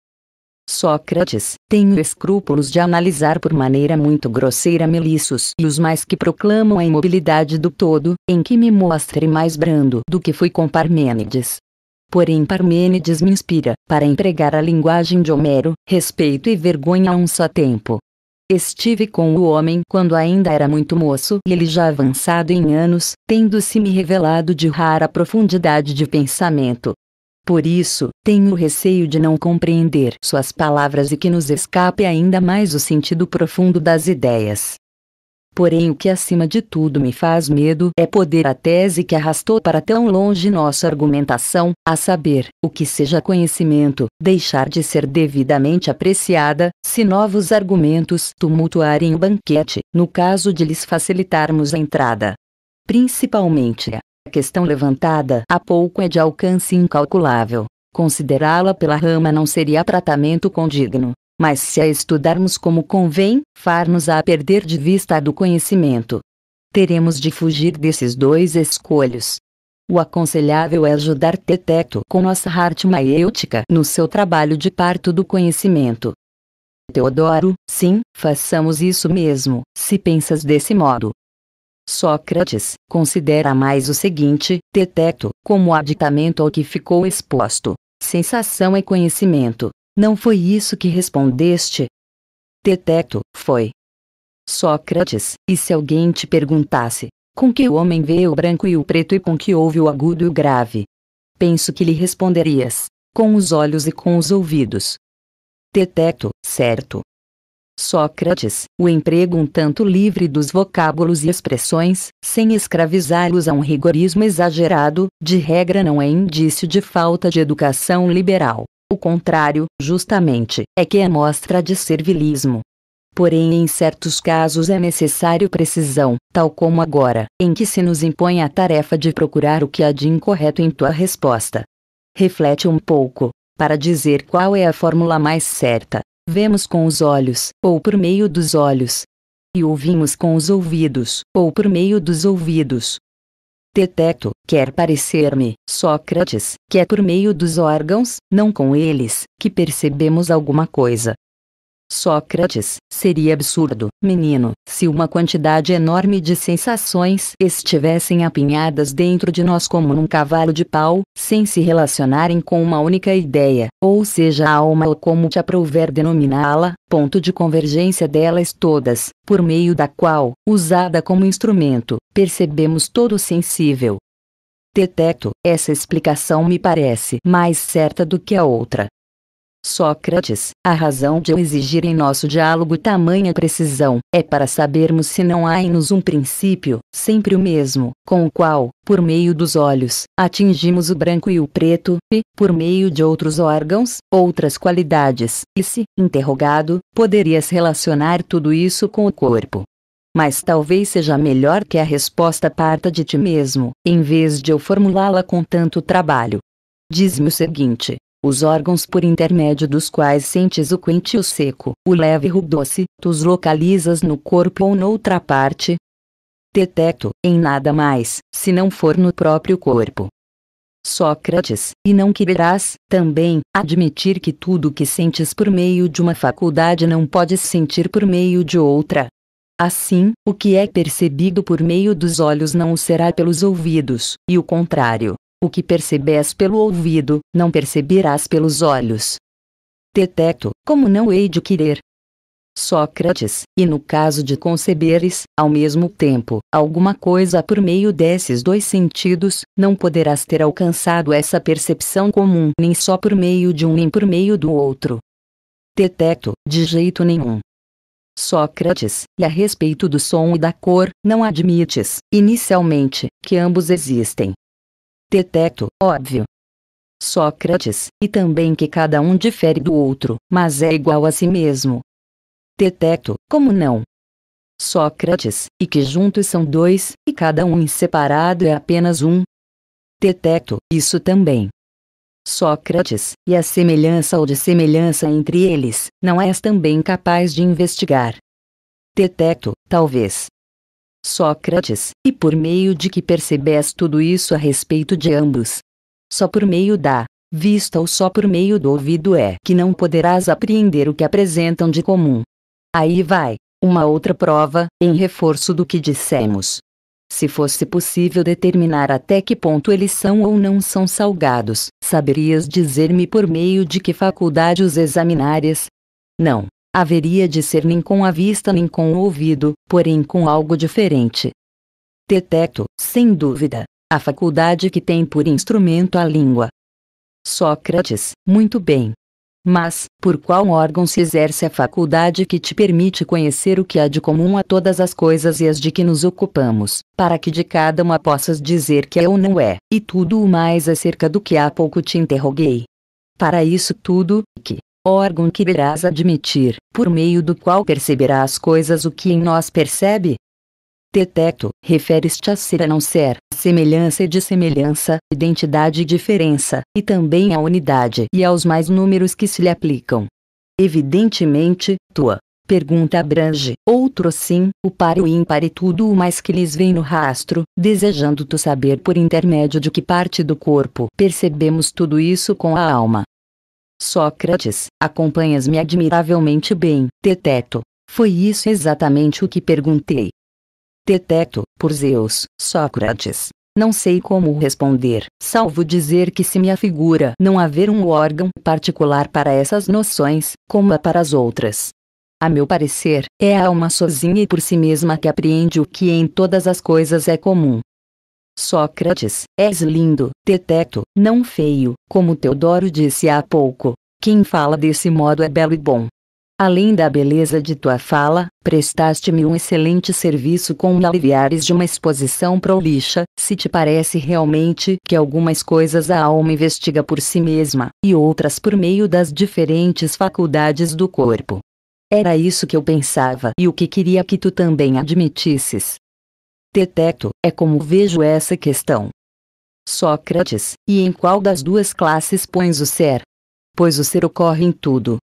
Sócrates, tenho escrúpulos de analisar por maneira muito grosseira Melissos e os mais que proclamam a imobilidade do todo, em que me mostre mais brando do que fui com Parmênides. Porém Parmênides me inspira, para empregar a linguagem de Homero, respeito e vergonha a um só tempo. Estive com o homem quando ainda era muito moço e ele já avançado em anos, tendo-se me revelado de rara profundidade de pensamento, por isso, tenho receio de não compreender suas palavras e que nos escape ainda mais o sentido profundo das ideias. Porém, o que acima de tudo me faz medo é poder a tese que arrastou para tão longe nossa argumentação, a saber, o que seja conhecimento, deixar de ser devidamente apreciada, se novos argumentos tumultuarem o banquete, no caso de lhes facilitarmos a entrada. Principalmente a questão levantada há pouco é de alcance incalculável. Considerá-la pela rama não seria tratamento condigno, mas se a estudarmos como convém, far-nos a perder de vista a do conhecimento. Teremos de fugir desses dois escolhos. O aconselhável é ajudar Teteto com nossa arte maiêutica no seu trabalho de parto do conhecimento. Teodoro, sim, façamos isso mesmo, se pensas desse modo, Sócrates, considera mais o seguinte, teteto, como aditamento ao que ficou exposto. Sensação é conhecimento. Não foi isso que respondeste? Teteto, foi. Sócrates, e se alguém te perguntasse, com que o homem vê o branco e o preto e com que ouve o agudo e o grave? Penso que lhe responderias, com os olhos e com os ouvidos. Teteto, certo. Sócrates, o emprego um tanto livre dos vocábulos e expressões, sem escravizá-los a um rigorismo exagerado, de regra não é indício de falta de educação liberal. O contrário, justamente, é que é mostra de servilismo. Porém, em certos casos é necessário precisão, tal como agora, em que se nos impõe a tarefa de procurar o que há de incorreto em tua resposta. Reflete um pouco, para dizer qual é a fórmula mais certa, vemos com os olhos, ou por meio dos olhos, e ouvimos com os ouvidos, ou por meio dos ouvidos. Teteto, quer parecer-me, Sócrates, que é por meio dos órgãos, não com eles, que percebemos alguma coisa. Sócrates, seria absurdo, menino, se uma quantidade enorme de sensações estivessem apinhadas dentro de nós como num cavalo de pau, sem se relacionarem com uma única ideia, ou seja, a alma ou como te aprouver denominá-la, ponto de convergência delas todas, por meio da qual, usada como instrumento, percebemos todo o sensível. Detecto, essa explicação me parece mais certa do que a outra. Sócrates, a razão de eu exigir em nosso diálogo tamanha precisão é para sabermos se não há em nos um princípio, sempre o mesmo, com o qual, por meio dos olhos, atingimos o branco e o preto, e, por meio de outros órgãos, outras qualidades, e se, interrogado, poderias relacionar tudo isso com o corpo. Mas talvez seja melhor que a resposta parta de ti mesmo, em vez de eu formulá-la com tanto trabalho. Diz-me o seguinte: os órgãos por intermédio dos quais sentes o quente e o seco, o leve e doce, tu os localizas no corpo ou noutra parte? Detecto, em nada mais, se não for no próprio corpo. Sócrates, e não quererás, também, admitir que tudo que sentes por meio de uma faculdade não podes sentir por meio de outra. Assim, o que é percebido por meio dos olhos não o será pelos ouvidos, e o contrário. O que percebes pelo ouvido, não perceberás pelos olhos. Detecto, como não hei de querer. Sócrates, e no caso de conceberes, ao mesmo tempo, alguma coisa por meio desses dois sentidos, não poderás ter alcançado essa percepção comum nem só por meio de um nem por meio do outro. Detecto, de jeito nenhum. Sócrates, e a respeito do som e da cor, não admites, inicialmente, que ambos existem. Teteto, óbvio. Sócrates, e também que cada um difere do outro, mas é igual a si mesmo. Teteto, como não? Sócrates, e que juntos são dois, e cada um em separado é apenas um. Teteto, isso também. Sócrates, e a semelhança ou dissemelhança entre eles, não és também capaz de investigar. Teteto, talvez, Sócrates, e por meio de que percebes tudo isso a respeito de ambos. Só por meio da vista ou só por meio do ouvido é que não poderás apreender o que apresentam de comum. Aí vai, uma outra prova, em reforço do que dissemos. Se fosse possível determinar até que ponto eles são ou não são salgados, saberias dizer-me por meio de que faculdade os examinares? Não haveria de ser nem com a vista nem com o ouvido, porém com algo diferente. Teteto, sem dúvida, a faculdade que tem por instrumento a língua. Sócrates, muito bem. Mas, por qual órgão se exerce a faculdade que te permite conhecer o que há de comum a todas as coisas e as de que nos ocupamos, para que de cada uma possas dizer que é ou não é, e tudo o mais acerca do que há pouco te interroguei? Para isso tudo, que, órgão que irás admitir, por meio do qual perceberás coisas o que em nós percebe? Teteto, referes-te a ser a não ser, semelhança e dissemelhança, identidade e diferença, e também à unidade e aos mais números que se lhe aplicam. Evidentemente, tua pergunta abrange, outro sim, o par e o ímpar e tudo o mais que lhes vem no rastro, desejando tu saber por intermédio de que parte do corpo percebemos tudo isso com a alma. Sócrates, acompanhas-me admiravelmente bem, Teteto. Foi isso exatamente o que perguntei. Teteto, por Zeus, Sócrates. Não sei como responder, salvo dizer que se me afigura não haver um órgão particular para essas noções, como há para as outras. A meu parecer, é a alma sozinha e por si mesma que apreende o que em todas as coisas é comum, Sócrates, és lindo, Teteto, não feio, como Teodoro disse há pouco. Quem fala desse modo é belo e bom. Além da beleza de tua fala, prestaste-me um excelente serviço com me aliviares de uma exposição prolixa, se te parece realmente que algumas coisas a alma investiga por si mesma, e outras por meio das diferentes faculdades do corpo. Era isso que eu pensava e o que queria que tu também admitisses. Detecto é como vejo essa questão. Sócrates, e em qual das duas classes pões o ser? Pois o ser ocorre em tudo.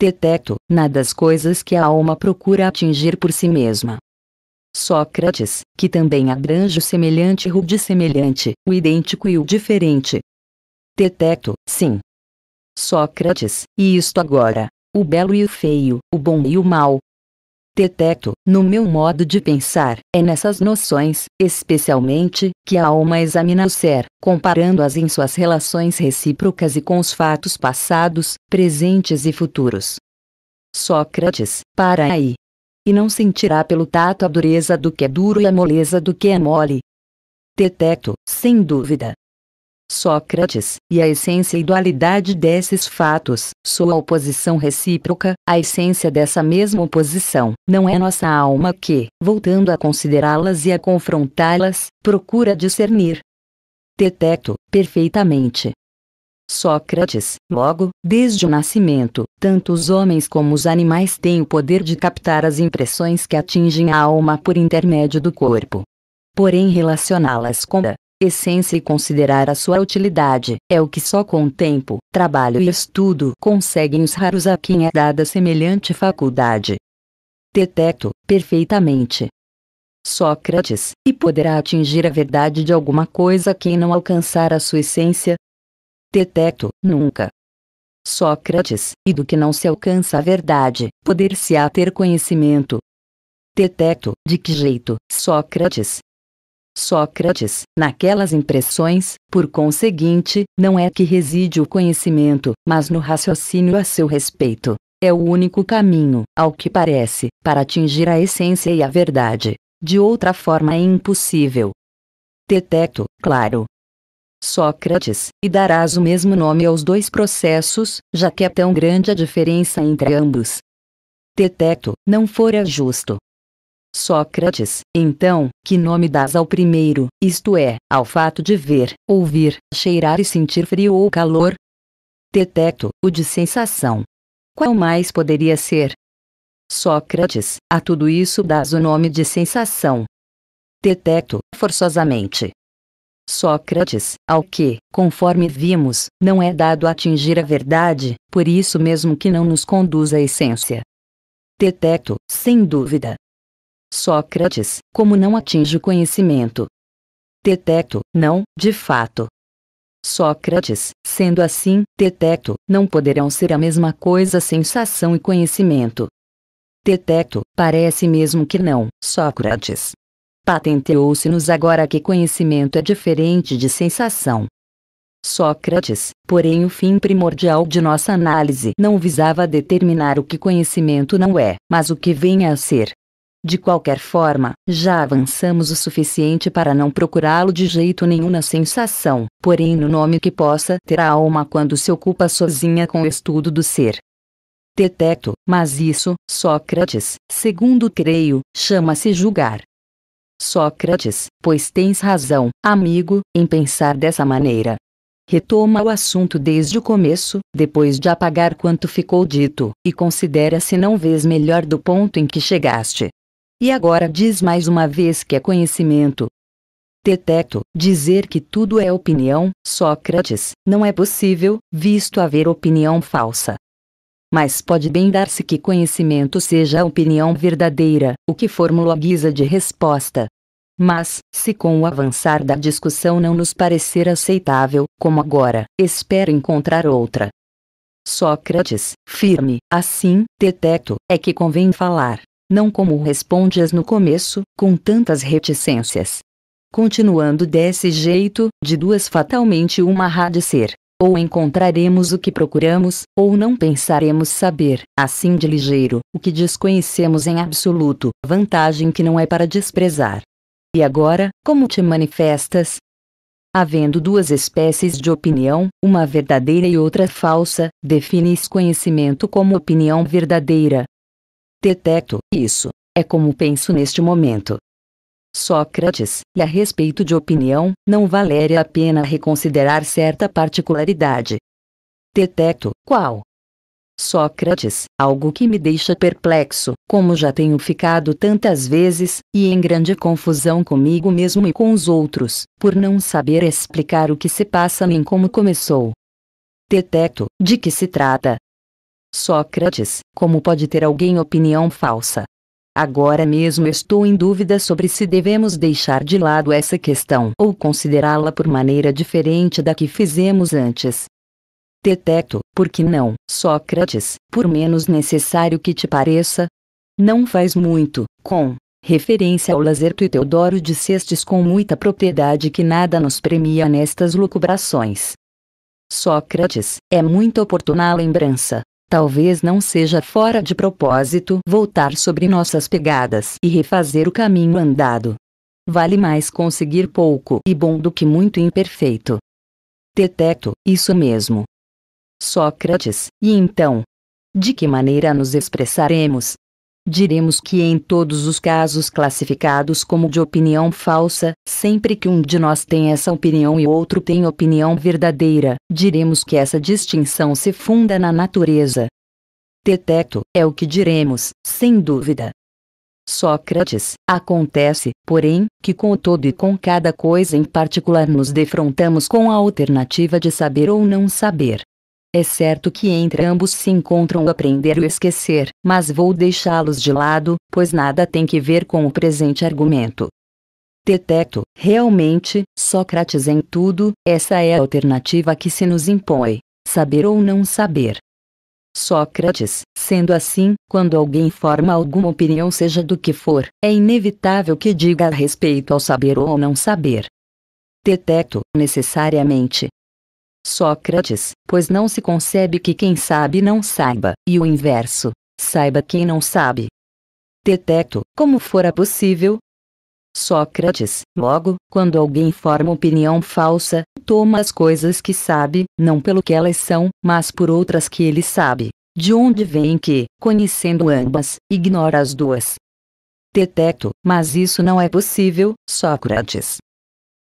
Detecto, na das coisas que a alma procura atingir por si mesma. Sócrates, que também abrange o semelhante e o dissemelhante, o idêntico e o diferente. Detecto, sim. Sócrates, e isto agora, o belo e o feio, o bom e o mal, Deteto, no meu modo de pensar, é nessas noções, especialmente, que a alma examina o ser, comparando-as em suas relações recíprocas e com os fatos passados, presentes e futuros. Sócrates, para aí. E não sentirá pelo tato a dureza do que é duro e a moleza do que é mole. Deteto, sem dúvida, Sócrates, e a essência e dualidade desses fatos, sua oposição recíproca, a essência dessa mesma oposição, não é nossa alma que, voltando a considerá-las e a confrontá-las, procura discernir. Detecto, perfeitamente. Sócrates, logo, desde o nascimento, tanto os homens como os animais têm o poder de captar as impressões que atingem a alma por intermédio do corpo. Porém, relacioná-las com a essência e considerar a sua utilidade, é o que só com tempo, trabalho e estudo conseguem os raros a quem é dada semelhante faculdade. Teteto, perfeitamente. Sócrates, e poderá atingir a verdade de alguma coisa quem não alcançar a sua essência? Teteto, nunca. Sócrates, e do que não se alcança a verdade, poder-se-á ter conhecimento. Teteto, de que jeito, Sócrates, Sócrates, naquelas impressões, por conseguinte, não é que reside o conhecimento, mas no raciocínio a seu respeito. É o único caminho, ao que parece, para atingir a essência e a verdade. De outra forma é impossível. Teteto, claro. Sócrates, e darás o mesmo nome aos dois processos, já que é tão grande a diferença entre ambos. Teteto, não fora justo, Sócrates, então, que nome dás ao primeiro, isto é, ao fato de ver, ouvir, cheirar e sentir frio ou calor? Teteto, o de sensação. Qual mais poderia ser? Sócrates, a tudo isso dás o nome de sensação. Teteto, forçosamente. Sócrates, ao que, conforme vimos, não é dado atingir a verdade, por isso mesmo que não nos conduz à essência. Teteto, sem dúvida, Sócrates, como não atinge o conhecimento? Teteto, não, de fato. Sócrates, sendo assim, teteto, não poderão ser a mesma coisa sensação e conhecimento. Teteto, parece mesmo que não, Sócrates. Patenteou-se-nos agora que conhecimento é diferente de sensação. Sócrates, porém o fim primordial de nossa análise não visava determinar o que conhecimento não é, mas o que venha a ser. De qualquer forma, já avançamos o suficiente para não procurá-lo de jeito nenhum na sensação, porém no nome que possa ter a alma quando se ocupa sozinha com o estudo do ser. Detecto, mas isso, Sócrates, segundo creio, chama-se julgar. Sócrates, pois tens razão, amigo, em pensar dessa maneira. Retoma o assunto desde o começo, depois de apagar quanto ficou dito, e considera se não vês melhor do ponto em que chegaste. E agora diz mais uma vez que é conhecimento. Teteto, dizer que tudo é opinião, Sócrates, não é possível, visto haver opinião falsa. Mas pode bem dar-se que conhecimento seja a opinião verdadeira, o que formulo a guisa de resposta. Mas, se com o avançar da discussão não nos parecer aceitável, como agora, espero encontrar outra. Sócrates, firme, assim, Teteto, é que convém falar não como respondes no começo, com tantas reticências. Continuando desse jeito, de duas fatalmente uma há de ser. Ou encontraremos o que procuramos, ou não pensaremos saber, assim de ligeiro, o que desconhecemos em absoluto, vantagem que não é para desprezar. E agora, como te manifestas? Havendo duas espécies de opinião, uma verdadeira e outra falsa, defines conhecimento como opinião verdadeira, Teteto, isso, é como penso neste momento. Sócrates, e a respeito de opinião, não valeria a pena reconsiderar certa particularidade. Teteto, qual? Sócrates, algo que me deixa perplexo, como já tenho ficado tantas vezes, e em grande confusão comigo mesmo e com os outros, por não saber explicar o que se passa nem como começou. Teteto, de que se trata? Sócrates, como pode ter alguém opinião falsa? Agora mesmo estou em dúvida sobre se devemos deixar de lado essa questão ou considerá-la por maneira diferente da que fizemos antes. Teteto, por que não, Sócrates, por menos necessário que te pareça? Não faz muito, com referência ao Lacerto e Teodoro dissestes com muita propriedade que nada nos premia nestas lucubrações. Sócrates, é muito oportuna a lembrança, Talvez não seja fora de propósito voltar sobre nossas pegadas e refazer o caminho andado. Vale mais conseguir pouco e bom do que muito imperfeito. Teteto, isso mesmo. Sócrates, e então? De que maneira nos expressaremos? diremos que em todos os casos classificados como de opinião falsa, sempre que um de nós tem essa opinião e outro tem opinião verdadeira, diremos que essa distinção se funda na natureza. Teteto, é o que diremos, sem dúvida. Sócrates, acontece, porém, que com todo e com cada coisa em particular nos defrontamos com a alternativa de saber ou não saber. É certo que entre ambos se encontram o aprender e o esquecer, mas vou deixá-los de lado, pois nada tem que ver com o presente argumento. Teteto, realmente, Sócrates em tudo, essa é a alternativa que se nos impõe: saber ou não saber. Sócrates, sendo assim, quando alguém forma alguma opinião, seja do que for, é inevitável que diga a respeito ao saber ou não saber. Teteto, necessariamente, Sócrates, pois não se concebe que quem sabe não saiba, e o inverso, saiba quem não sabe. Teteto, como fora possível? Sócrates, logo, quando alguém forma opinião falsa, toma as coisas que sabe, não pelo que elas são, mas por outras que ele sabe, de onde vem que, conhecendo ambas, ignora as duas. Teteto, mas isso não é possível, Sócrates.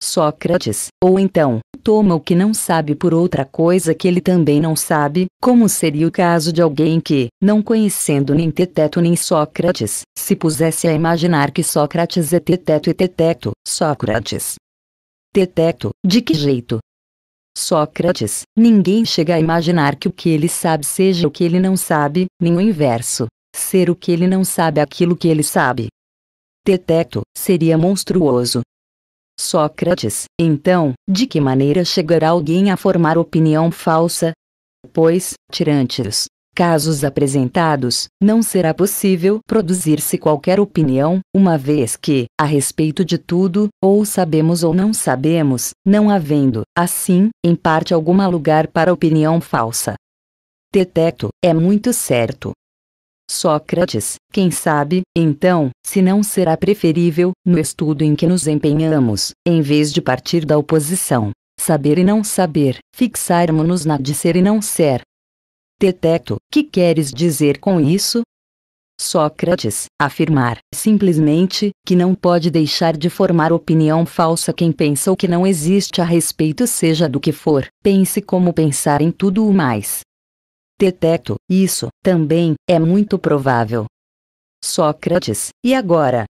Sócrates, ou então, toma o que não sabe por outra coisa que ele também não sabe, como seria o caso de alguém que, não conhecendo nem Teteto nem Sócrates, se pusesse a imaginar que Sócrates é Teteto e Teteto, Sócrates. Teteto, de que jeito? Sócrates, ninguém chega a imaginar que o que ele sabe seja o que ele não sabe, nem o inverso. Ser o que ele não sabe é aquilo que ele sabe. Teteto, seria monstruoso, Sócrates, então, de que maneira chegará alguém a formar opinião falsa? Pois, tirantes, casos apresentados, não será possível produzir-se qualquer opinião, uma vez que, a respeito de tudo, ou sabemos ou não sabemos, não havendo, assim, em parte alguma lugar para opinião falsa. Teteto, é muito certo, Sócrates, quem sabe, então, se não será preferível, no estudo em que nos empenhamos, em vez de partir da oposição, saber e não saber, fixarmos-nos na de ser e não ser. Teteto, que queres dizer com isso? Sócrates, afirmar, simplesmente, que não pode deixar de formar opinião falsa quem pensa o que não existe a respeito seja do que for, pense como pensar em tudo o mais, Teteto, isso, também, é muito provável. Sócrates, e agora?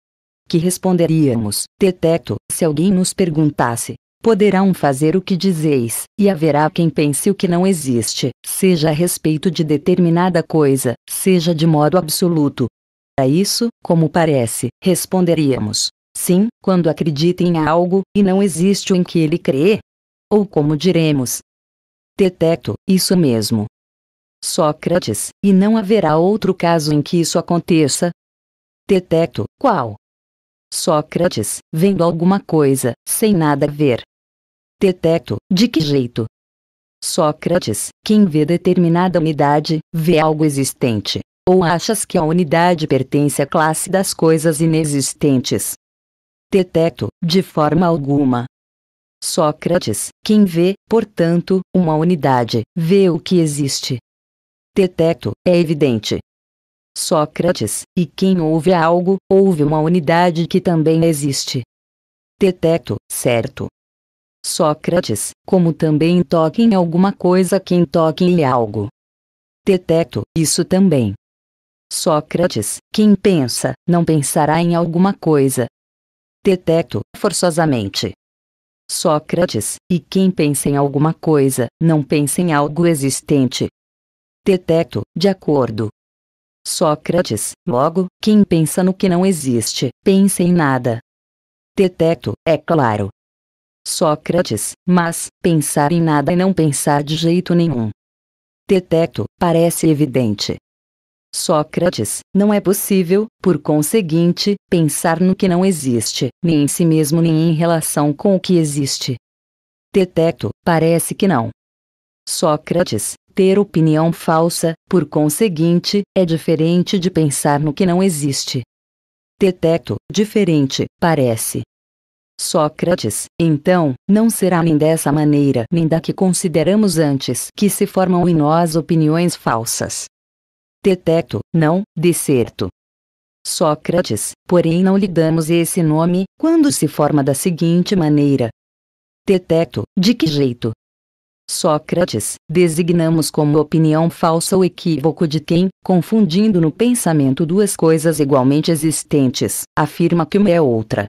Que responderíamos, Teteto, se alguém nos perguntasse, poderão fazer o que dizeis, e haverá quem pense o que não existe, seja a respeito de determinada coisa, seja de modo absoluto. A isso, como parece, responderíamos: sim, quando acredita em algo, e não existe o em que ele crê? Ou como diremos? Teteto, isso mesmo. Sócrates, e não haverá outro caso em que isso aconteça? Teteto, qual? Sócrates, vendo alguma coisa, sem nada ver. Teteto, de que jeito? Sócrates, quem vê determinada unidade, vê algo existente. Ou achas que a unidade pertence à classe das coisas inexistentes? Teteto, de forma alguma. Sócrates, quem vê, portanto, uma unidade, vê o que existe. Teteto, é evidente. Sócrates, e quem ouve algo, ouve uma unidade que também existe. Teteto, certo. Sócrates, como também toque em alguma coisa quem toque em algo. Teteto, isso também. Sócrates, quem pensa, não pensará em alguma coisa. Teteto, forçosamente. Sócrates, e quem pensa em alguma coisa, não pensa em algo existente. Teteto, de acordo. Sócrates, logo, quem pensa no que não existe, pensa em nada. Teteto, é claro. Sócrates, mas, pensar em nada e não pensar de jeito nenhum. Teteto, parece evidente. Sócrates, não é possível, por conseguinte, pensar no que não existe, nem em si mesmo nem em relação com o que existe. Teteto, parece que não. Sócrates, ter opinião falsa, por conseguinte, é diferente de pensar no que não existe. Teteto, diferente, parece. Sócrates, então, não será nem dessa maneira nem da que consideramos antes que se formam em nós opiniões falsas. Teteto, não, de certo. Sócrates, porém não lhe damos esse nome, quando se forma da seguinte maneira. Teteto, de que jeito? Sócrates, designamos como opinião falsa o equívoco de quem, confundindo no pensamento duas coisas igualmente existentes, afirma que uma é outra.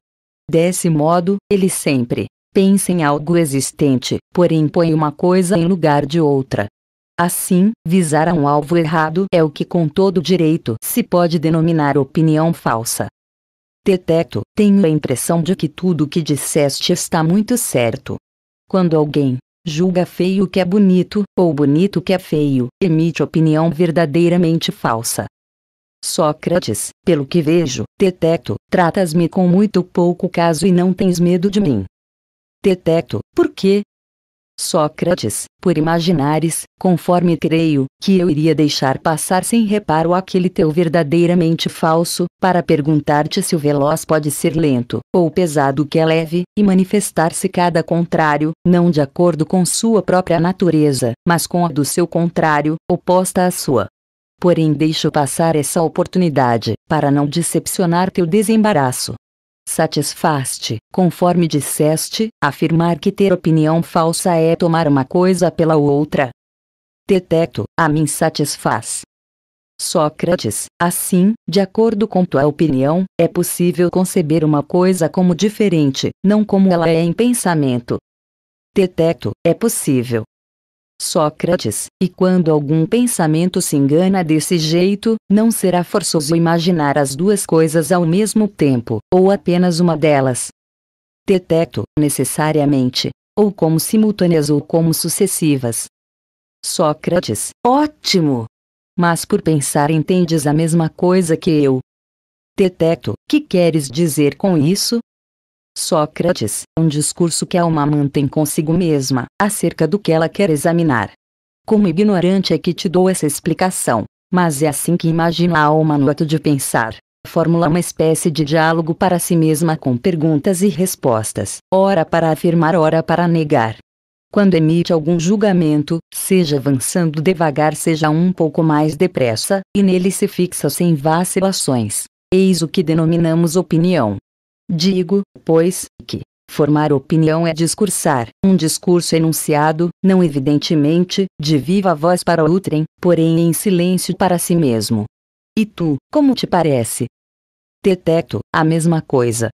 Desse modo, ele sempre pensa em algo existente, porém põe uma coisa em lugar de outra. Assim, visar a um alvo errado é o que com todo direito se pode denominar opinião falsa. Deteto, tenho a impressão de que tudo o que disseste está muito certo. Quando alguém julga feio o que é bonito, ou bonito o que é feio, emite opinião verdadeiramente falsa. Sócrates, pelo que vejo, Teteto, tratas-me com muito pouco caso e não tens medo de mim. Teteto, por quê? Sócrates, por imaginares, conforme creio, que eu iria deixar passar sem reparo aquele teu verdadeiramente falso, para perguntar-te se o veloz pode ser lento, ou pesado que é leve, e manifestar-se cada contrário, não de acordo com sua própria natureza, mas com a do seu contrário, oposta à sua. Porém deixo passar essa oportunidade, para não decepcionar teu desembaraço, Satisfaste, conforme disseste, afirmar que ter opinião falsa é tomar uma coisa pela outra. Teteto, a mim satisfaz. Sócrates, assim, de acordo com tua opinião, é possível conceber uma coisa como diferente, não como ela é em pensamento. Teteto, é possível, Sócrates, e quando algum pensamento se engana desse jeito, não será forçoso imaginar as duas coisas ao mesmo tempo, ou apenas uma delas. Teteto, necessariamente, ou como simultâneas ou como sucessivas. Sócrates, ótimo! Mas por pensar entendes a mesma coisa que eu. Teteto, que queres dizer com isso? Sócrates, é um discurso que a alma mantém consigo mesma, acerca do que ela quer examinar. Como ignorante é que te dou essa explicação, mas é assim que imagina a alma no ato de pensar. Fórmula uma espécie de diálogo para si mesma com perguntas e respostas, ora para afirmar, ora para negar. Quando emite algum julgamento, seja avançando devagar, seja um pouco mais depressa, e nele se fixa sem vacilações. Eis o que denominamos opinião. Digo, pois, que formar opinião é discursar. Um discurso enunciado, não evidentemente, de viva voz para outrem, porém em silêncio para si mesmo. E tu, como te parece? Teteto, a mesma coisa.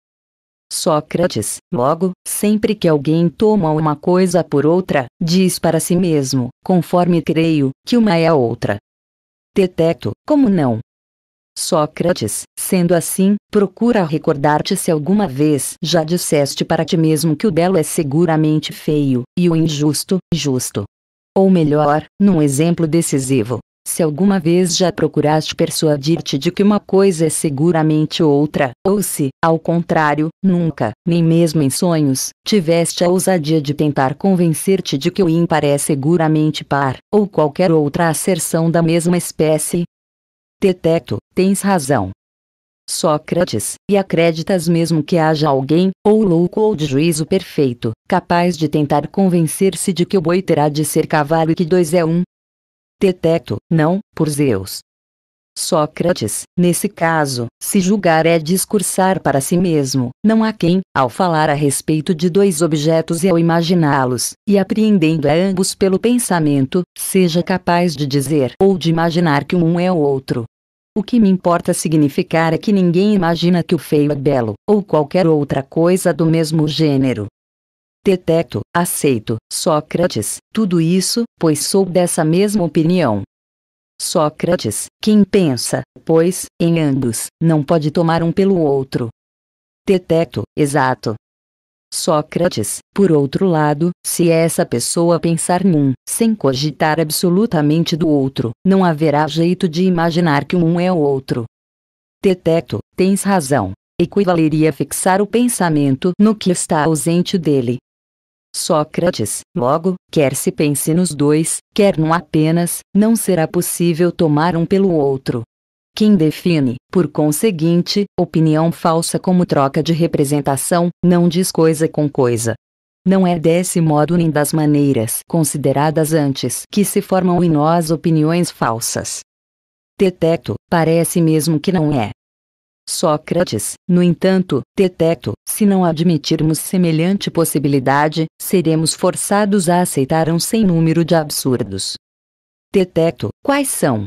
Sócrates, logo, sempre que alguém toma uma coisa por outra, diz para si mesmo, conforme creio, que uma é a outra. Teteto, como não? Sócrates, sendo assim, procura recordar-te se alguma vez já disseste para ti mesmo que o belo é seguramente feio, e o injusto, justo. Ou melhor, num exemplo decisivo, se alguma vez já procuraste persuadir-te de que uma coisa é seguramente outra, ou se, ao contrário, nunca, nem mesmo em sonhos, tiveste a ousadia de tentar convencer-te de que o ímpar é seguramente par, ou qualquer outra asserção da mesma espécie, Teteto, tens razão. Sócrates, e acreditas mesmo que haja alguém, ou louco ou de juízo perfeito, capaz de tentar convencer-se de que o boi terá de ser cavalo e que dois é um? Teteto, não, por Zeus, Sócrates, nesse caso, se julgar é discursar para si mesmo. Não há quem, ao falar a respeito de dois objetos e ao imaginá-los, e apreendendo a ambos pelo pensamento, seja capaz de dizer ou de imaginar que um é o outro. O que me importa significar é que ninguém imagina que o feio é belo, ou qualquer outra coisa do mesmo gênero. Deteto, aceito, Sócrates, tudo isso, pois sou dessa mesma opinião. Sócrates, quem pensa, pois, em ambos, não pode tomar um pelo outro. Teteto, exato. Sócrates, por outro lado, se essa pessoa pensar num, sem cogitar absolutamente do outro, não haverá jeito de imaginar que um é o outro. Teteto, tens razão. Equivaleria fixar o pensamento no que está ausente dele, Sócrates, logo, quer se pense nos dois, quer num apenas, não será possível tomar um pelo outro. Quem define, por conseguinte, opinião falsa como troca de representação, não diz coisa com coisa. Não é desse modo nem das maneiras consideradas antes que se formam em nós opiniões falsas. Teteto, parece mesmo que não é. Sócrates, no entanto, Teteto, se não admitirmos semelhante possibilidade, seremos forçados a aceitar um sem número de absurdos. Teteto, quais são?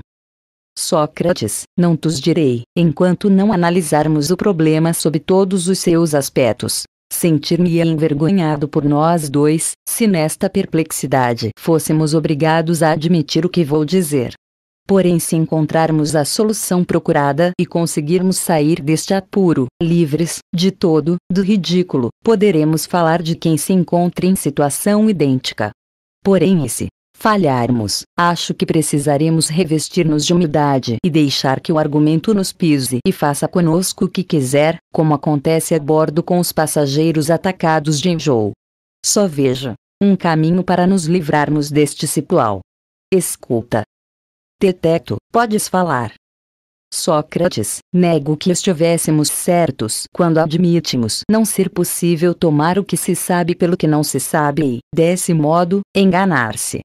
Sócrates, não tos direi, enquanto não analisarmos o problema sob todos os seus aspectos. Sentir-me-ia envergonhado por nós dois, se nesta perplexidade fôssemos obrigados a admitir o que vou dizer. Porém, se encontrarmos a solução procurada e conseguirmos sair deste apuro, livres, de todo, do ridículo, poderemos falar de quem se encontra em situação idêntica. Porém, esse falharmos, acho que precisaremos revestir-nos de humildade e deixar que o argumento nos pise e faça conosco o que quiser, como acontece a bordo com os passageiros atacados de enjoo. Só veja um caminho para nos livrarmos deste cipual. Escuta, Teteto, podes falar. Sócrates, nego que estivéssemos certos quando admitimos não ser possível tomar o que se sabe pelo que não se sabe e, desse modo, enganar-se.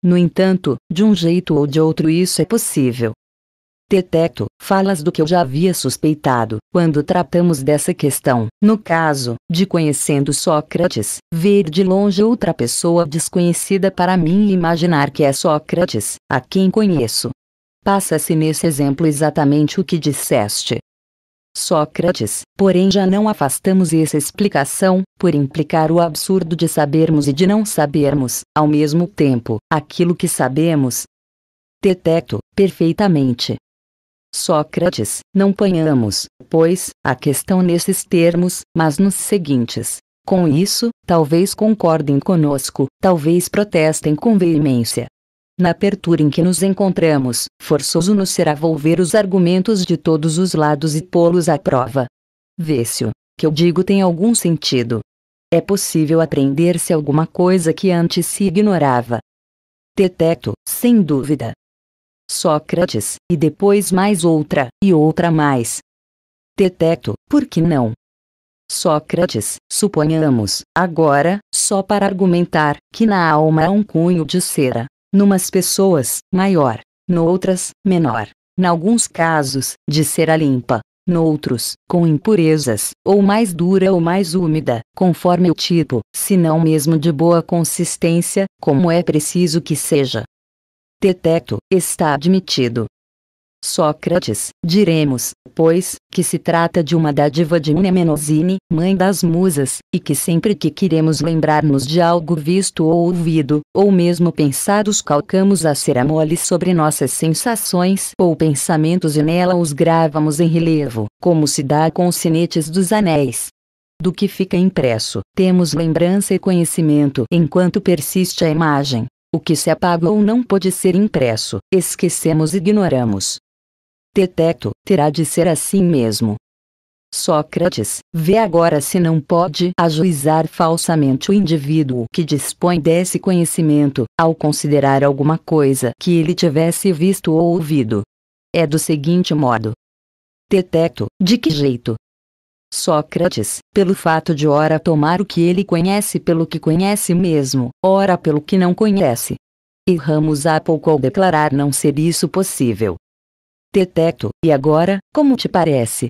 No entanto, de um jeito ou de outro isso é possível. Teteto, falas do que eu já havia suspeitado, quando tratamos dessa questão. No caso, de conhecendo Sócrates, ver de longe outra pessoa desconhecida para mim e imaginar que é Sócrates, a quem conheço. Passa-se nesse exemplo exatamente o que disseste. Sócrates, porém já não afastamos essa explicação, por implicar o absurdo de sabermos e de não sabermos, ao mesmo tempo, aquilo que sabemos. Teteto, perfeitamente, Sócrates, não ponhamos, pois, a questão nesses termos, mas nos seguintes. Com isso, talvez concordem conosco, talvez protestem com veemência. Na apertura em que nos encontramos, forçoso nos será volver os argumentos de todos os lados e pô-los à prova. Vê-se, que eu digo tem algum sentido. É possível aprender-se alguma coisa que antes se ignorava. Teteto, sem dúvida, Sócrates, e depois mais outra, e outra mais. Teteto, por que não? Sócrates, suponhamos, agora, só para argumentar, que na alma há um cunho de cera, numas pessoas, maior, noutras, menor, em alguns casos, de cera limpa, noutros, com impurezas, ou mais dura ou mais úmida, conforme o tipo, se não mesmo de boa consistência, como é preciso que seja. Teteto, está admitido. Sócrates, diremos, pois, que se trata de uma dádiva de Unemenosine, mãe das musas, e que sempre que queremos lembrar-nos de algo visto ou ouvido, ou mesmo pensado, calcamos a mole sobre nossas sensações ou pensamentos e nela os gravamos em relevo, como se dá com os sinetes dos anéis. Do que fica impresso, temos lembrança e conhecimento enquanto persiste a imagem. O que se apaga ou não pode ser impresso, esquecemos e ignoramos. Teteto, terá de ser assim mesmo. Sócrates, vê agora se não pode ajuizar falsamente o indivíduo que dispõe desse conhecimento, ao considerar alguma coisa que ele tivesse visto ou ouvido. É do seguinte modo: Teteto, de que jeito, Sócrates, pelo fato de ora tomar o que ele conhece pelo que conhece mesmo, ora pelo que não conhece. E Ramos há pouco ao declarar não ser isso possível. Teteto, e agora, como te parece?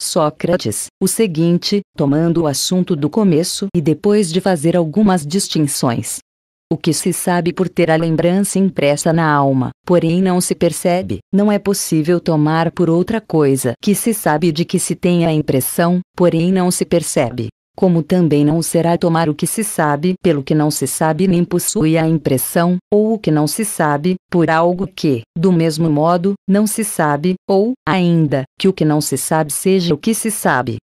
Sócrates, o seguinte, tomando o assunto do começo e depois de fazer algumas distinções. O que se sabe por ter a lembrança impressa na alma, porém não se percebe, não é possível tomar por outra coisa que se sabe de que se tem a impressão, porém não se percebe. Como também não será tomar o que se sabe pelo que não se sabe nem possui a impressão, ou o que não se sabe, por algo que, do mesmo modo, não se sabe, ou, ainda, que o que não se sabe seja o que se sabe.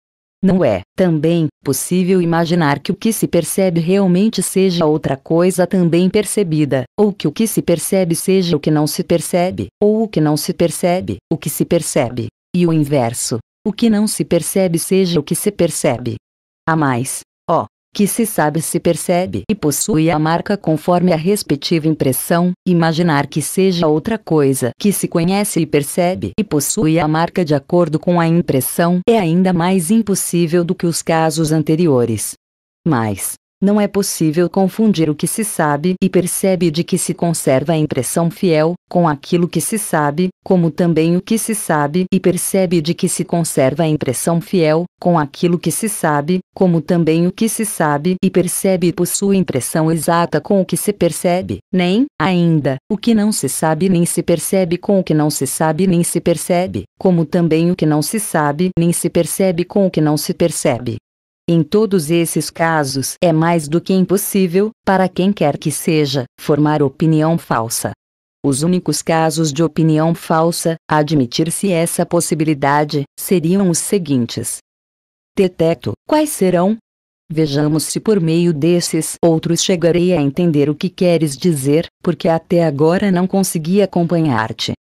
Não é, também, possível imaginar que o que se percebe realmente seja outra coisa também percebida, ou que o que se percebe seja o que não se percebe, ou o que não se percebe, o que se percebe. E o inverso, o que não se percebe seja o que se percebe. A mais, ó, que se sabe se percebe e possui a marca conforme a respectiva impressão, imaginar que seja outra coisa que se conhece e percebe e possui a marca de acordo com a impressão é ainda mais impossível do que os casos anteriores. Mas, não é possível confundir o que se sabe e percebe de que se conserva a impressão fiel, com aquilo que se sabe, como também o que se sabe e percebe de que se conserva a impressão fiel, com aquilo que se sabe, como também o que se sabe e percebe possui impressão exata com o que se percebe, nem, ainda, o que não se sabe nem se percebe com o que não se sabe nem se percebe, como também o que não se sabe nem se percebe com o que não se percebe. Em todos esses casos é mais do que impossível, para quem quer que seja, formar opinião falsa. Os únicos casos de opinião falsa, a admitir-se essa possibilidade, seriam os seguintes. Detecto, quais serão? Vejamos se por meio desses outros chegarei a entender o que queres dizer, porque até agora não consegui acompanhar-te.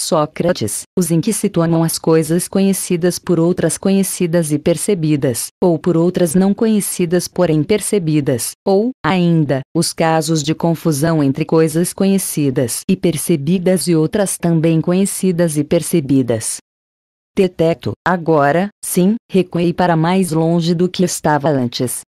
Sócrates, os em que se tornam as coisas conhecidas por outras conhecidas e percebidas, ou por outras não conhecidas porém percebidas, ou, ainda, os casos de confusão entre coisas conhecidas e percebidas e outras também conhecidas e percebidas. Teteto, agora, sim, recuei para mais longe do que estava antes.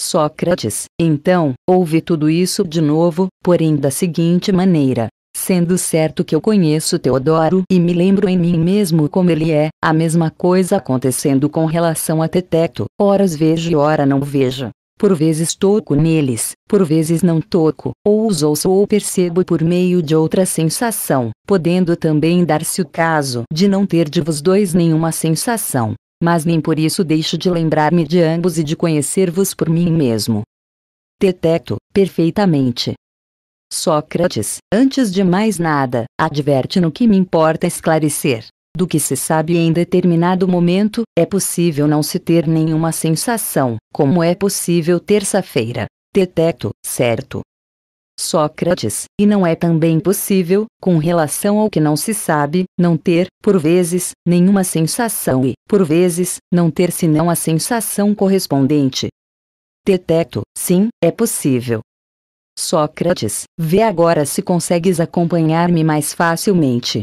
Sócrates, então, ouve tudo isso de novo, porém da seguinte maneira: Sendo certo que eu conheço Teodoro e me lembro em mim mesmo como ele é, a mesma coisa acontecendo com relação a Teteto. Horas vejo e ora não vejo. Por vezes toco neles, por vezes não toco, ou os ouço ou percebo por meio de outra sensação, podendo também dar-se o caso de não ter de vos dois nenhuma sensação. Mas nem por isso deixo de lembrar-me de ambos e de conhecer-vos por mim mesmo. Teteto, perfeitamente, Sócrates, antes de mais nada, adverte no que me importa esclarecer. Do que se sabe em determinado momento, é possível não se ter nenhuma sensação, como é possível terça-feira, teteto, certo? Sócrates, e não é também possível, com relação ao que não se sabe, não ter, por vezes, nenhuma sensação e, por vezes, não ter senão a sensação correspondente. Teteto, sim, é possível, Sócrates, vê agora se consegues acompanhar-me mais facilmente.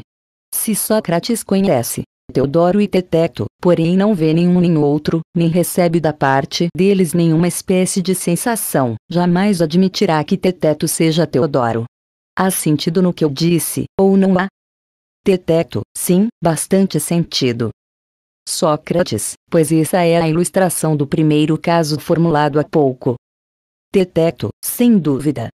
Se Sócrates conhece Teodoro e Teteto, porém não vê nenhum nem outro, nem recebe da parte deles nenhuma espécie de sensação, jamais admitirá que Teteto seja Teodoro. Há sentido no que eu disse, ou não há? Teteto, sim, bastante sentido. Sócrates, pois essa é a ilustração do primeiro caso formulado há pouco, Teteto, sem dúvida.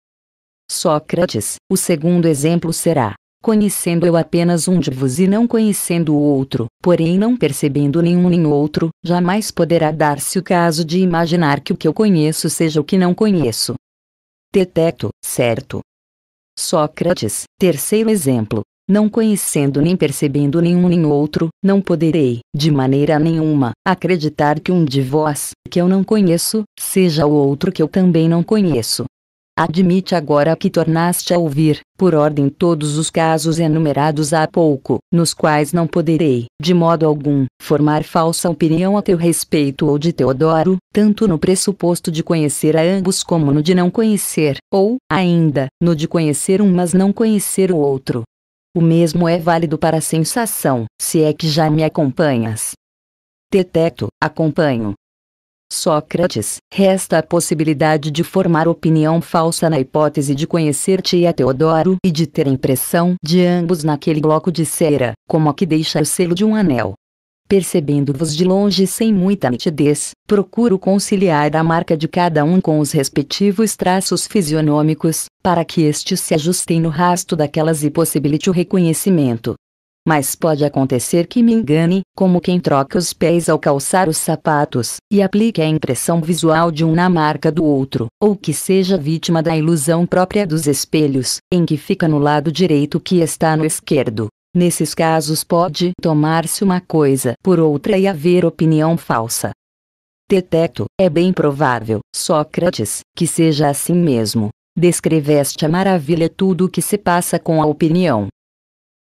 Sócrates, o segundo exemplo será: conhecendo eu apenas um de vos e não conhecendo o outro, porém não percebendo nenhum nem outro, jamais poderá dar-se o caso de imaginar que o que eu conheço seja o que não conheço. Teteto, certo. Sócrates, terceiro exemplo não conhecendo nem percebendo nenhum nem outro, não poderei, de maneira nenhuma, acreditar que um de vós, que eu não conheço, seja o outro que eu também não conheço. Admite agora que tornaste a ouvir, por ordem, todos os casos enumerados há pouco, nos quais não poderei, de modo algum, formar falsa opinião a teu respeito ou de Teodoro, tanto no pressuposto de conhecer a ambos como no de não conhecer, ou, ainda, no de conhecer um mas não conhecer o outro. O mesmo é válido para a sensação, se é que já me acompanhas. Teteto. acompanho. Sócrates, resta a possibilidade de formar opinião falsa na hipótese de conhecer-te e a Teodoro e de ter impressão de ambos naquele bloco de cera, como a que deixa o selo de um anel percebendo-vos de longe sem muita nitidez, procuro conciliar a marca de cada um com os respectivos traços fisionômicos, para que estes se ajustem no rasto daquelas e possibilite o reconhecimento. Mas pode acontecer que me engane, como quem troca os pés ao calçar os sapatos, e aplique a impressão visual de um na marca do outro, ou que seja vítima da ilusão própria dos espelhos, em que fica no lado direito que está no esquerdo, Nesses casos pode tomar-se uma coisa por outra e haver opinião falsa. Teteto, é bem provável, Sócrates, que seja assim mesmo. Descreveste a maravilha tudo o que se passa com a opinião,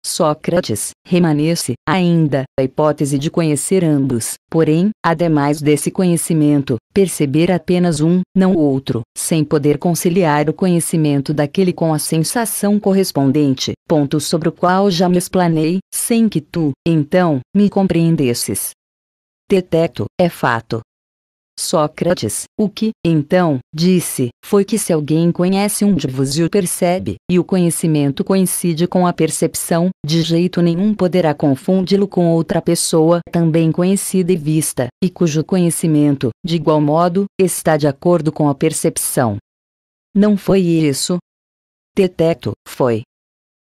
Sócrates, remanece, ainda, a hipótese de conhecer ambos, porém, ademais desse conhecimento, perceber apenas um, não o outro, sem poder conciliar o conhecimento daquele com a sensação correspondente, ponto sobre o qual já me explanei, sem que tu, então, me compreendesses. Deteto, é fato, Sócrates, o que, então, disse, foi que se alguém conhece um de vós e o percebe, e o conhecimento coincide com a percepção, de jeito nenhum poderá confundi-lo com outra pessoa também conhecida e vista, e cujo conhecimento, de igual modo, está de acordo com a percepção. Não foi isso? Teteto, foi.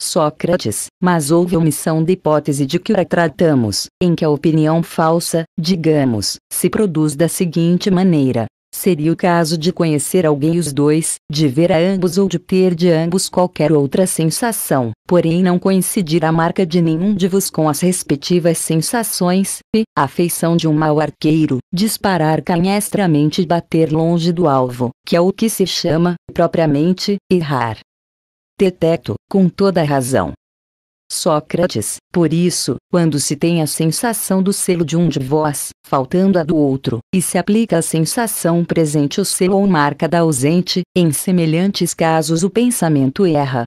Sócrates, mas houve omissão da hipótese de que a tratamos, em que a opinião falsa, digamos, se produz da seguinte maneira. Seria o caso de conhecer alguém os dois, de ver a ambos ou de ter de ambos qualquer outra sensação, porém não coincidir a marca de nenhum de vos com as respectivas sensações, e, afeição de um mau arqueiro, disparar canhestramente e bater longe do alvo, que é o que se chama, propriamente, errar. Teteto, com toda a razão. Sócrates, por isso, quando se tem a sensação do selo de um de vós, faltando a do outro, e se aplica a sensação presente o selo ou marca da ausente, em semelhantes casos o pensamento erra.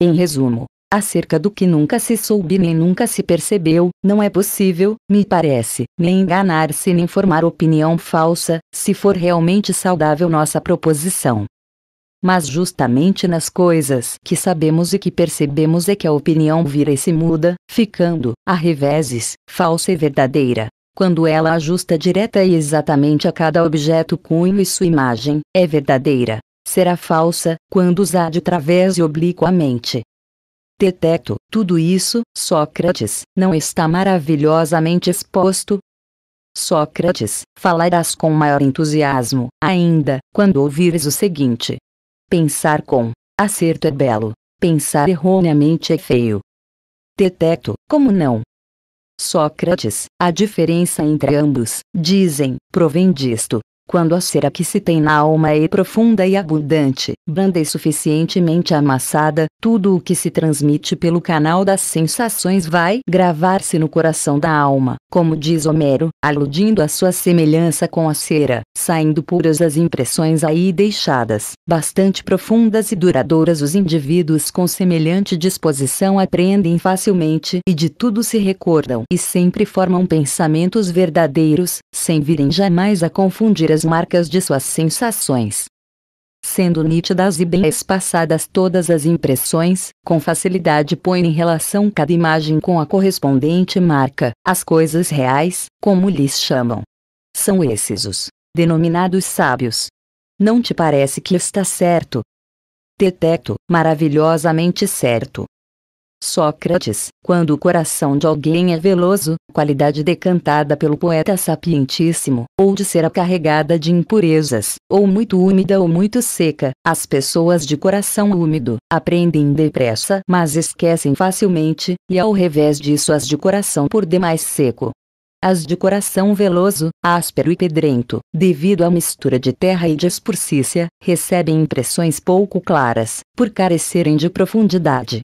Em resumo, acerca do que nunca se soube nem nunca se percebeu, não é possível, me parece, nem enganar-se nem formar opinião falsa, se for realmente saudável nossa proposição mas justamente nas coisas que sabemos e que percebemos é que a opinião vira e se muda, ficando, a reveses, falsa e verdadeira. Quando ela ajusta direta e exatamente a cada objeto cunho e sua imagem, é verdadeira. Será falsa, quando usada través e obliquamente. Deteto, tudo isso, Sócrates, não está maravilhosamente exposto? Sócrates, falarás com maior entusiasmo, ainda, quando ouvires o seguinte: Pensar com acerto é belo, pensar erroneamente é feio. Teteto, como não? Sócrates, a diferença entre ambos, dizem, provém disto, quando a cera que se tem na alma é profunda e abundante, banda e é suficientemente amassada, tudo o que se transmite pelo canal das sensações vai gravar-se no coração da alma, como diz Homero, aludindo à sua semelhança com a cera, saindo puras as impressões aí deixadas, bastante profundas e duradouras os indivíduos com semelhante disposição aprendem facilmente e de tudo se recordam e sempre formam pensamentos verdadeiros, sem virem jamais a confundir as marcas de suas sensações. Sendo nítidas e bem espaçadas todas as impressões, com facilidade põe em relação cada imagem com a correspondente marca, as coisas reais, como lhes chamam. São esses os denominados sábios. Não te parece que está certo? Detecto, maravilhosamente certo. Sócrates, quando o coração de alguém é veloso, qualidade decantada pelo poeta sapientíssimo, ou de ser carregada de impurezas, ou muito úmida ou muito seca, as pessoas de coração úmido aprendem depressa, mas esquecem facilmente, e ao revés disso as de coração por demais seco. As de coração veloso, áspero e pedrento, devido à mistura de terra e de expurcícia, recebem impressões pouco claras, por carecerem de profundidade,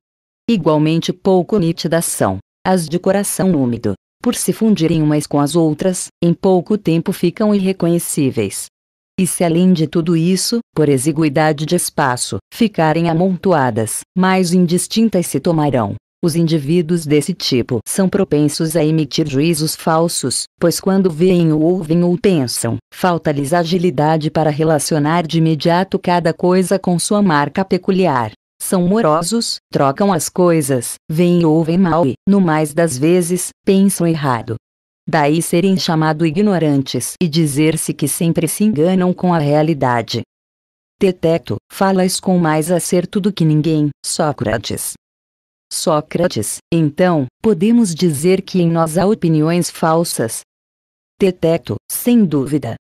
igualmente pouco nítidas são as de coração úmido. Por se fundirem umas com as outras, em pouco tempo ficam irreconhecíveis. E se além de tudo isso, por exiguidade de espaço, ficarem amontoadas, mais indistintas se tomarão. Os indivíduos desse tipo são propensos a emitir juízos falsos, pois quando veem ou ouvem ou pensam, falta-lhes agilidade para relacionar de imediato cada coisa com sua marca peculiar são morosos, trocam as coisas, veem e ouvem mal e, no mais das vezes, pensam errado. Daí serem chamados ignorantes e dizer-se que sempre se enganam com a realidade. Teteto, falas com mais acerto do que ninguém, Sócrates. Sócrates, então, podemos dizer que em nós há opiniões falsas? Teteto, sem dúvida.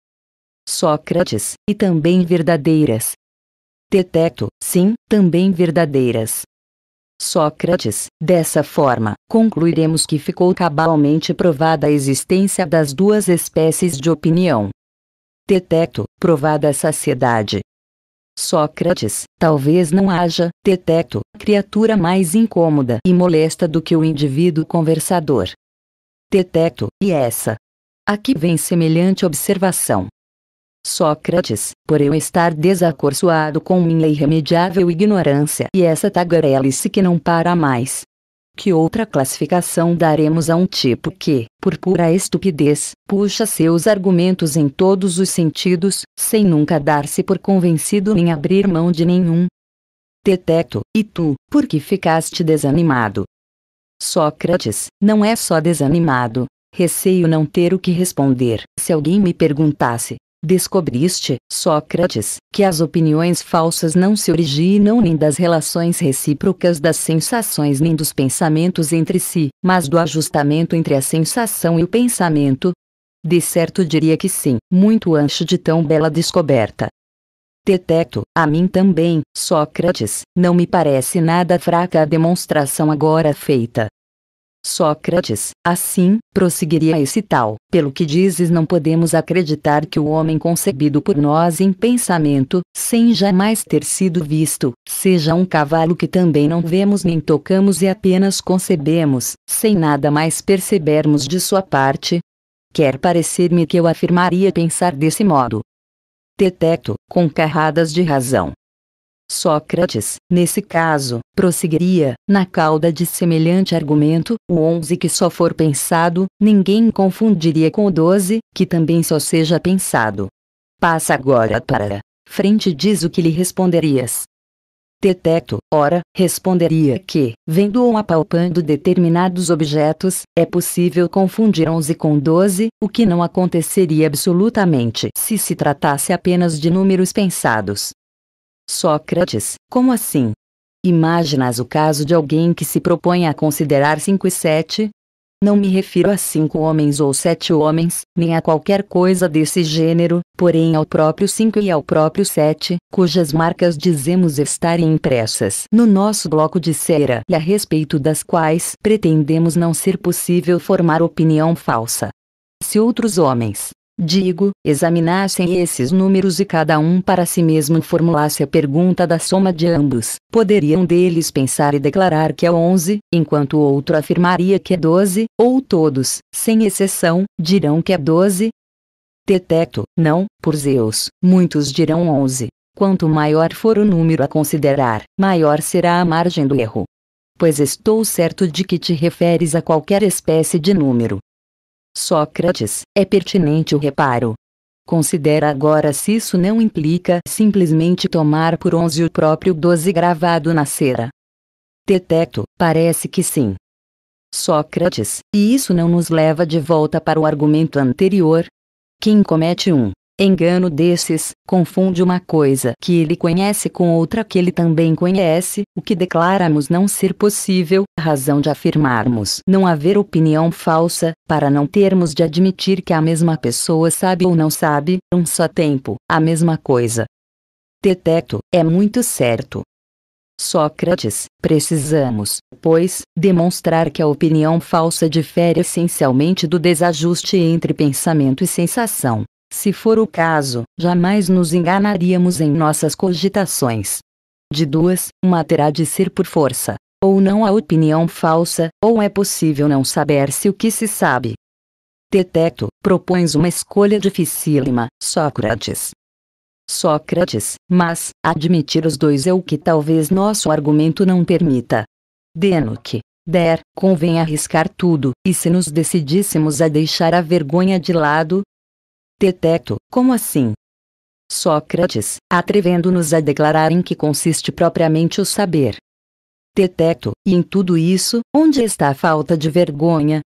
Sócrates, e também verdadeiras, Teteto, sim, também verdadeiras. Sócrates, dessa forma, concluiremos que ficou cabalmente provada a existência das duas espécies de opinião. Teteto, provada a saciedade. Sócrates, talvez não haja, Teteto, criatura mais incômoda e molesta do que o indivíduo conversador. Teteto, e essa? Aqui vem semelhante observação. Sócrates, por eu estar desacorçoado com minha irremediável ignorância e essa tagarelice que não para mais. Que outra classificação daremos a um tipo que, por pura estupidez, puxa seus argumentos em todos os sentidos, sem nunca dar-se por convencido nem abrir mão de nenhum? Teteto, e tu, por que ficaste desanimado? Sócrates, não é só desanimado. Receio não ter o que responder se alguém me perguntasse Descobriste, Sócrates, que as opiniões falsas não se originam nem das relações recíprocas das sensações nem dos pensamentos entre si, mas do ajustamento entre a sensação e o pensamento? De certo diria que sim, muito ancho de tão bela descoberta. Teteto, a mim também, Sócrates, não me parece nada fraca a demonstração agora feita. Sócrates, assim, prosseguiria esse tal, pelo que dizes não podemos acreditar que o homem concebido por nós em pensamento, sem jamais ter sido visto, seja um cavalo que também não vemos nem tocamos e apenas concebemos, sem nada mais percebermos de sua parte? Quer parecer-me que eu afirmaria pensar desse modo. Detecto, com carradas de razão, Sócrates, nesse caso, prosseguiria, na cauda de semelhante argumento, o 11 que só for pensado, ninguém confundiria com o 12, que também só seja pensado. Passa agora para frente diz o que lhe responderias. Teteto, ora, responderia que, vendo ou apalpando determinados objetos, é possível confundir 11 com 12, o que não aconteceria absolutamente se se tratasse apenas de números pensados. Sócrates, como assim? Imaginas o caso de alguém que se propõe a considerar cinco e sete? Não me refiro a cinco homens ou sete homens, nem a qualquer coisa desse gênero, porém ao próprio cinco e ao próprio sete, cujas marcas dizemos estarem impressas no nosso bloco de cera e a respeito das quais pretendemos não ser possível formar opinião falsa. Se outros homens, Digo, examinassem esses números e cada um para si mesmo formulasse a pergunta da soma de ambos, poderiam deles pensar e declarar que é 11, enquanto o outro afirmaria que é 12, ou todos, sem exceção, dirão que é 12? teteto não, por Zeus, muitos dirão 11. Quanto maior for o número a considerar, maior será a margem do erro. Pois estou certo de que te referes a qualquer espécie de número, Sócrates, é pertinente o reparo. Considera agora se isso não implica simplesmente tomar por onze o próprio doze gravado na cera. Detecto, parece que sim. Sócrates, e isso não nos leva de volta para o argumento anterior? Quem comete um Engano desses, confunde uma coisa que ele conhece com outra que ele também conhece, o que declaramos não ser possível, razão de afirmarmos não haver opinião falsa, para não termos de admitir que a mesma pessoa sabe ou não sabe, um só tempo, a mesma coisa. Teteto, é muito certo. Sócrates, precisamos, pois, demonstrar que a opinião falsa difere essencialmente do desajuste entre pensamento e sensação, se for o caso, jamais nos enganaríamos em nossas cogitações. De duas, uma terá de ser por força, ou não a opinião falsa, ou é possível não saber-se o que se sabe. Teteto, propões uma escolha dificílima, Sócrates. Sócrates, mas, admitir os dois é o que talvez nosso argumento não permita. Denoque, der, convém arriscar tudo, e se nos decidíssemos a deixar a vergonha de lado, Teteto, como assim? Sócrates, atrevendo-nos a declarar em que consiste propriamente o saber. Teteto, e em tudo isso, onde está a falta de vergonha?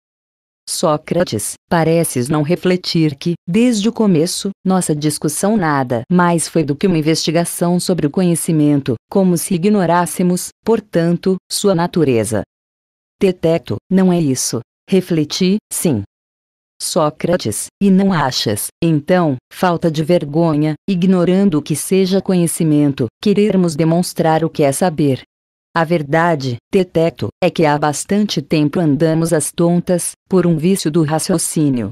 Sócrates, pareces não refletir que, desde o começo, nossa discussão nada mais foi do que uma investigação sobre o conhecimento, como se ignorássemos, portanto, sua natureza. Teteto, não é isso. Refleti, sim, Sócrates, e não achas, então, falta de vergonha, ignorando o que seja conhecimento, querermos demonstrar o que é saber. A verdade, Teteto, é que há bastante tempo andamos às tontas, por um vício do raciocínio.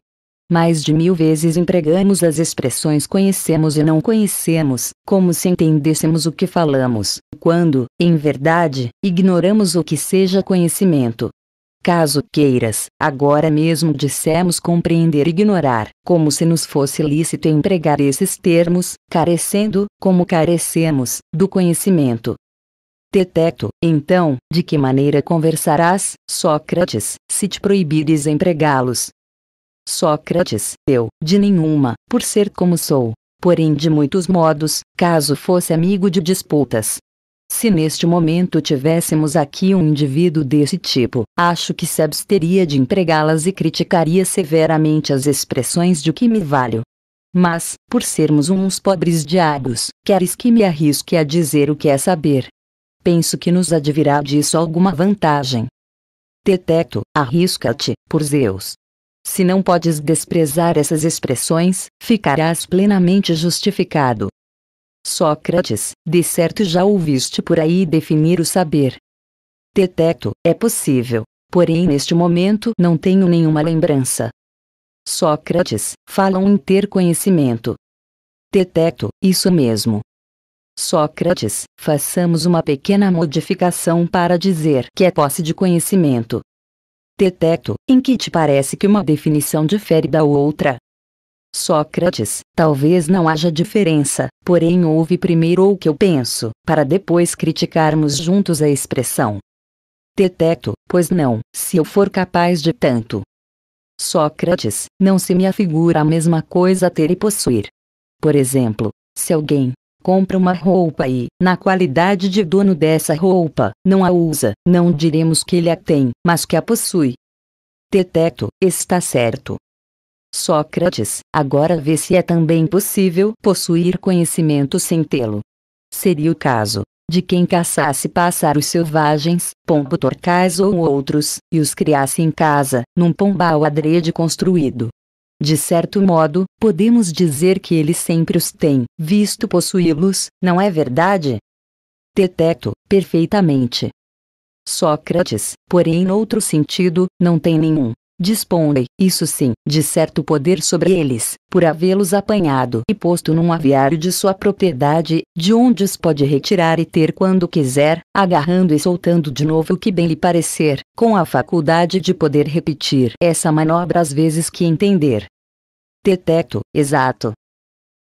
Mais de mil vezes empregamos as expressões conhecemos e não conhecemos, como se entendêssemos o que falamos, quando, em verdade, ignoramos o que seja conhecimento. Caso queiras, agora mesmo dissemos compreender e ignorar, como se nos fosse lícito empregar esses termos, carecendo, como carecemos, do conhecimento. Teteto, então, de que maneira conversarás, Sócrates, se te proibires empregá-los? Sócrates, eu, de nenhuma, por ser como sou, porém de muitos modos, caso fosse amigo de disputas, se neste momento tivéssemos aqui um indivíduo desse tipo, acho que se absteria de empregá-las e criticaria severamente as expressões de que me valho. Mas, por sermos uns pobres diabos, queres que me arrisque a dizer o que é saber? Penso que nos advirá disso alguma vantagem. Teteto, arrisca-te, por Zeus. Se não podes desprezar essas expressões, ficarás plenamente justificado. Sócrates, de certo já ouviste por aí definir o saber. Detecto, é possível, porém neste momento não tenho nenhuma lembrança. Sócrates, falam em ter conhecimento. Detecto, isso mesmo. Sócrates, façamos uma pequena modificação para dizer que é posse de conhecimento. Detecto, em que te parece que uma definição difere da outra? Sócrates, talvez não haja diferença, porém ouve primeiro o que eu penso, para depois criticarmos juntos a expressão. Teteto, pois não, se eu for capaz de tanto. Sócrates, não se me afigura a mesma coisa ter e possuir. Por exemplo, se alguém compra uma roupa e, na qualidade de dono dessa roupa, não a usa, não diremos que ele a tem, mas que a possui. Teteto, está certo, Sócrates, agora vê se é também possível possuir conhecimento sem tê-lo. Seria o caso de quem caçasse pássaros selvagens, pombo-torcais ou outros, e os criasse em casa, num pombal adrede construído. De certo modo, podemos dizer que ele sempre os tem, visto possuí-los, não é verdade? Teteto, perfeitamente. Sócrates, porém, em outro sentido, não tem nenhum. Dispõe, isso sim, de certo poder sobre eles, por havê-los apanhado e posto num aviário de sua propriedade, de onde os pode retirar e ter quando quiser, agarrando e soltando de novo o que bem lhe parecer, com a faculdade de poder repetir essa manobra às vezes que entender. Teteto, exato,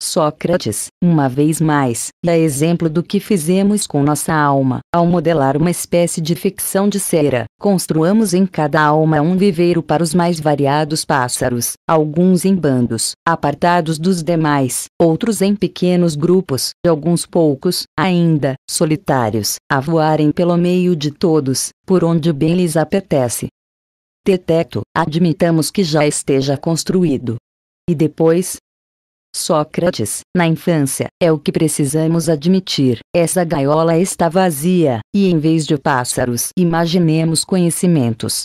Sócrates, uma vez mais, dá exemplo do que fizemos com nossa alma. Ao modelar uma espécie de ficção de cera, construamos em cada alma um viveiro para os mais variados pássaros, alguns em bandos, apartados dos demais, outros em pequenos grupos, e alguns poucos, ainda, solitários, a voarem pelo meio de todos, por onde bem lhes apetece. Teteto, admitamos que já esteja construído. E depois, Sócrates, na infância, é o que precisamos admitir. Essa gaiola está vazia, e em vez de pássaros, imaginemos conhecimentos.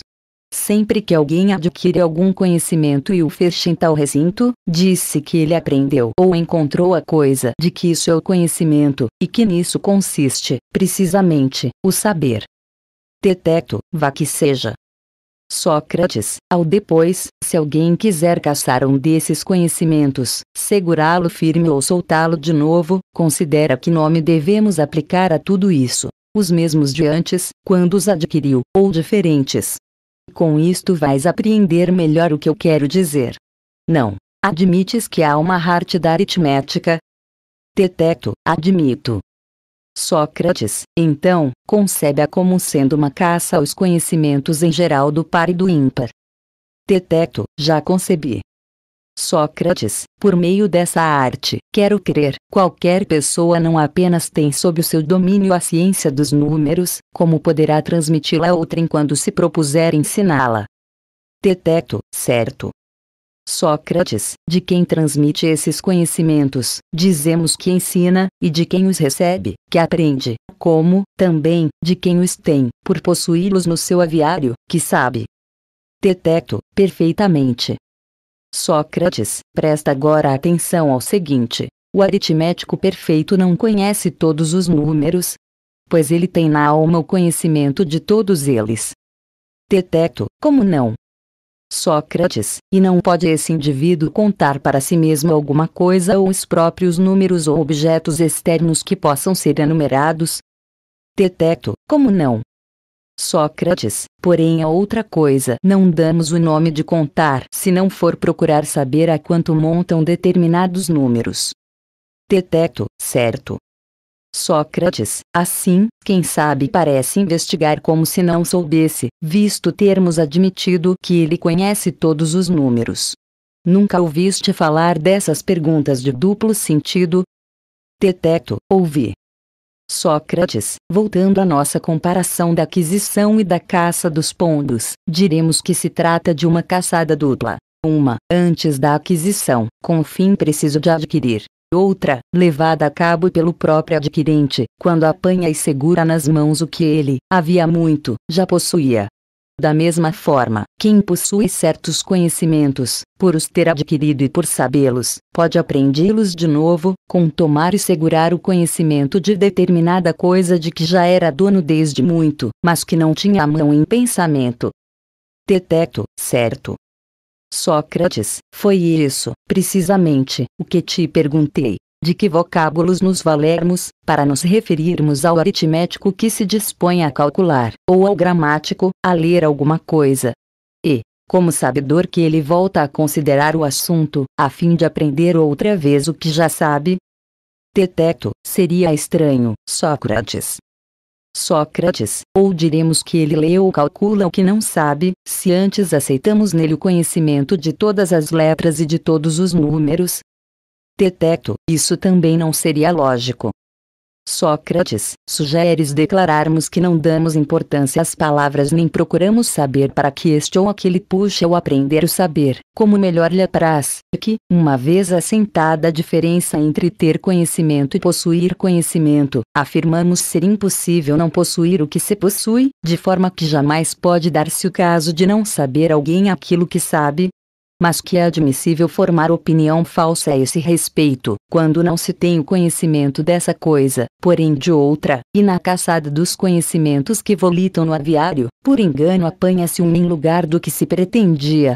Sempre que alguém adquire algum conhecimento e o fecha em tal recinto, disse que ele aprendeu ou encontrou a coisa de que isso é o conhecimento, e que nisso consiste, precisamente, o saber. Teteto, vá que seja, Sócrates, ao depois, se alguém quiser caçar um desses conhecimentos, segurá-lo firme ou soltá-lo de novo, considera que nome devemos aplicar a tudo isso, os mesmos de antes, quando os adquiriu, ou diferentes. Com isto vais apreender melhor o que eu quero dizer. Não. Admites que há uma arte da aritmética? Deteto, admito, Sócrates, então, concebe-a como sendo uma caça aos conhecimentos em geral do par e do ímpar. Teteto, já concebi. Sócrates, por meio dessa arte, quero crer, qualquer pessoa não apenas tem sob o seu domínio a ciência dos números, como poderá transmiti-la a outrem quando se propuser ensiná-la. Teteto, certo, Sócrates, de quem transmite esses conhecimentos, dizemos que ensina, e de quem os recebe, que aprende, como, também, de quem os tem, por possuí-los no seu aviário, que sabe. Teteto, perfeitamente. Sócrates, presta agora atenção ao seguinte: o aritmético perfeito não conhece todos os números, pois ele tem na alma o conhecimento de todos eles. Teteto, como não? Sócrates, e não pode esse indivíduo contar para si mesmo alguma coisa ou os próprios números ou objetos externos que possam ser enumerados? Teteto, como não? Sócrates, porém a outra coisa não damos o nome de contar se não for procurar saber a quanto montam determinados números. Teteto, certo, Sócrates, assim, quem sabe parece investigar como se não soubesse, visto termos admitido que ele conhece todos os números. Nunca ouviste falar dessas perguntas de duplo sentido? Teteto, ouvi. Sócrates, voltando à nossa comparação da aquisição e da caça dos pondos, diremos que se trata de uma caçada dupla. Uma, antes da aquisição, com o fim preciso de adquirir, outra, levada a cabo pelo próprio adquirente, quando apanha e segura nas mãos o que ele, havia muito, já possuía. Da mesma forma, quem possui certos conhecimentos, por os ter adquirido e por sabê-los, pode aprendi-los de novo, com tomar e segurar o conhecimento de determinada coisa de que já era dono desde muito, mas que não tinha a mão em pensamento. Teteto, certo, Sócrates, foi isso, precisamente, o que te perguntei. De que vocábulos nos valermos, para nos referirmos ao aritmético que se dispõe a calcular, ou ao gramático, a ler alguma coisa. E, como sabedor que ele volta a considerar o assunto, a fim de aprender outra vez o que já sabe? Teteto, seria estranho, Sócrates, Sócrates, ou diremos que ele lê ou calcula o que não sabe, se antes aceitamos nele o conhecimento de todas as letras e de todos os números? Deteto, isso também não seria lógico. Sócrates, sugeres declararmos que não damos importância às palavras nem procuramos saber para que este ou aquele puxa ou aprender o saber, como melhor lhe apraz, que, uma vez assentada a diferença entre ter conhecimento e possuir conhecimento, afirmamos ser impossível não possuir o que se possui, de forma que jamais pode dar-se o caso de não saber alguém aquilo que sabe, mas que é admissível formar opinião falsa a esse respeito, quando não se tem o conhecimento dessa coisa, porém de outra, e na caçada dos conhecimentos que volitam no aviário, por engano apanha-se um em lugar do que se pretendia.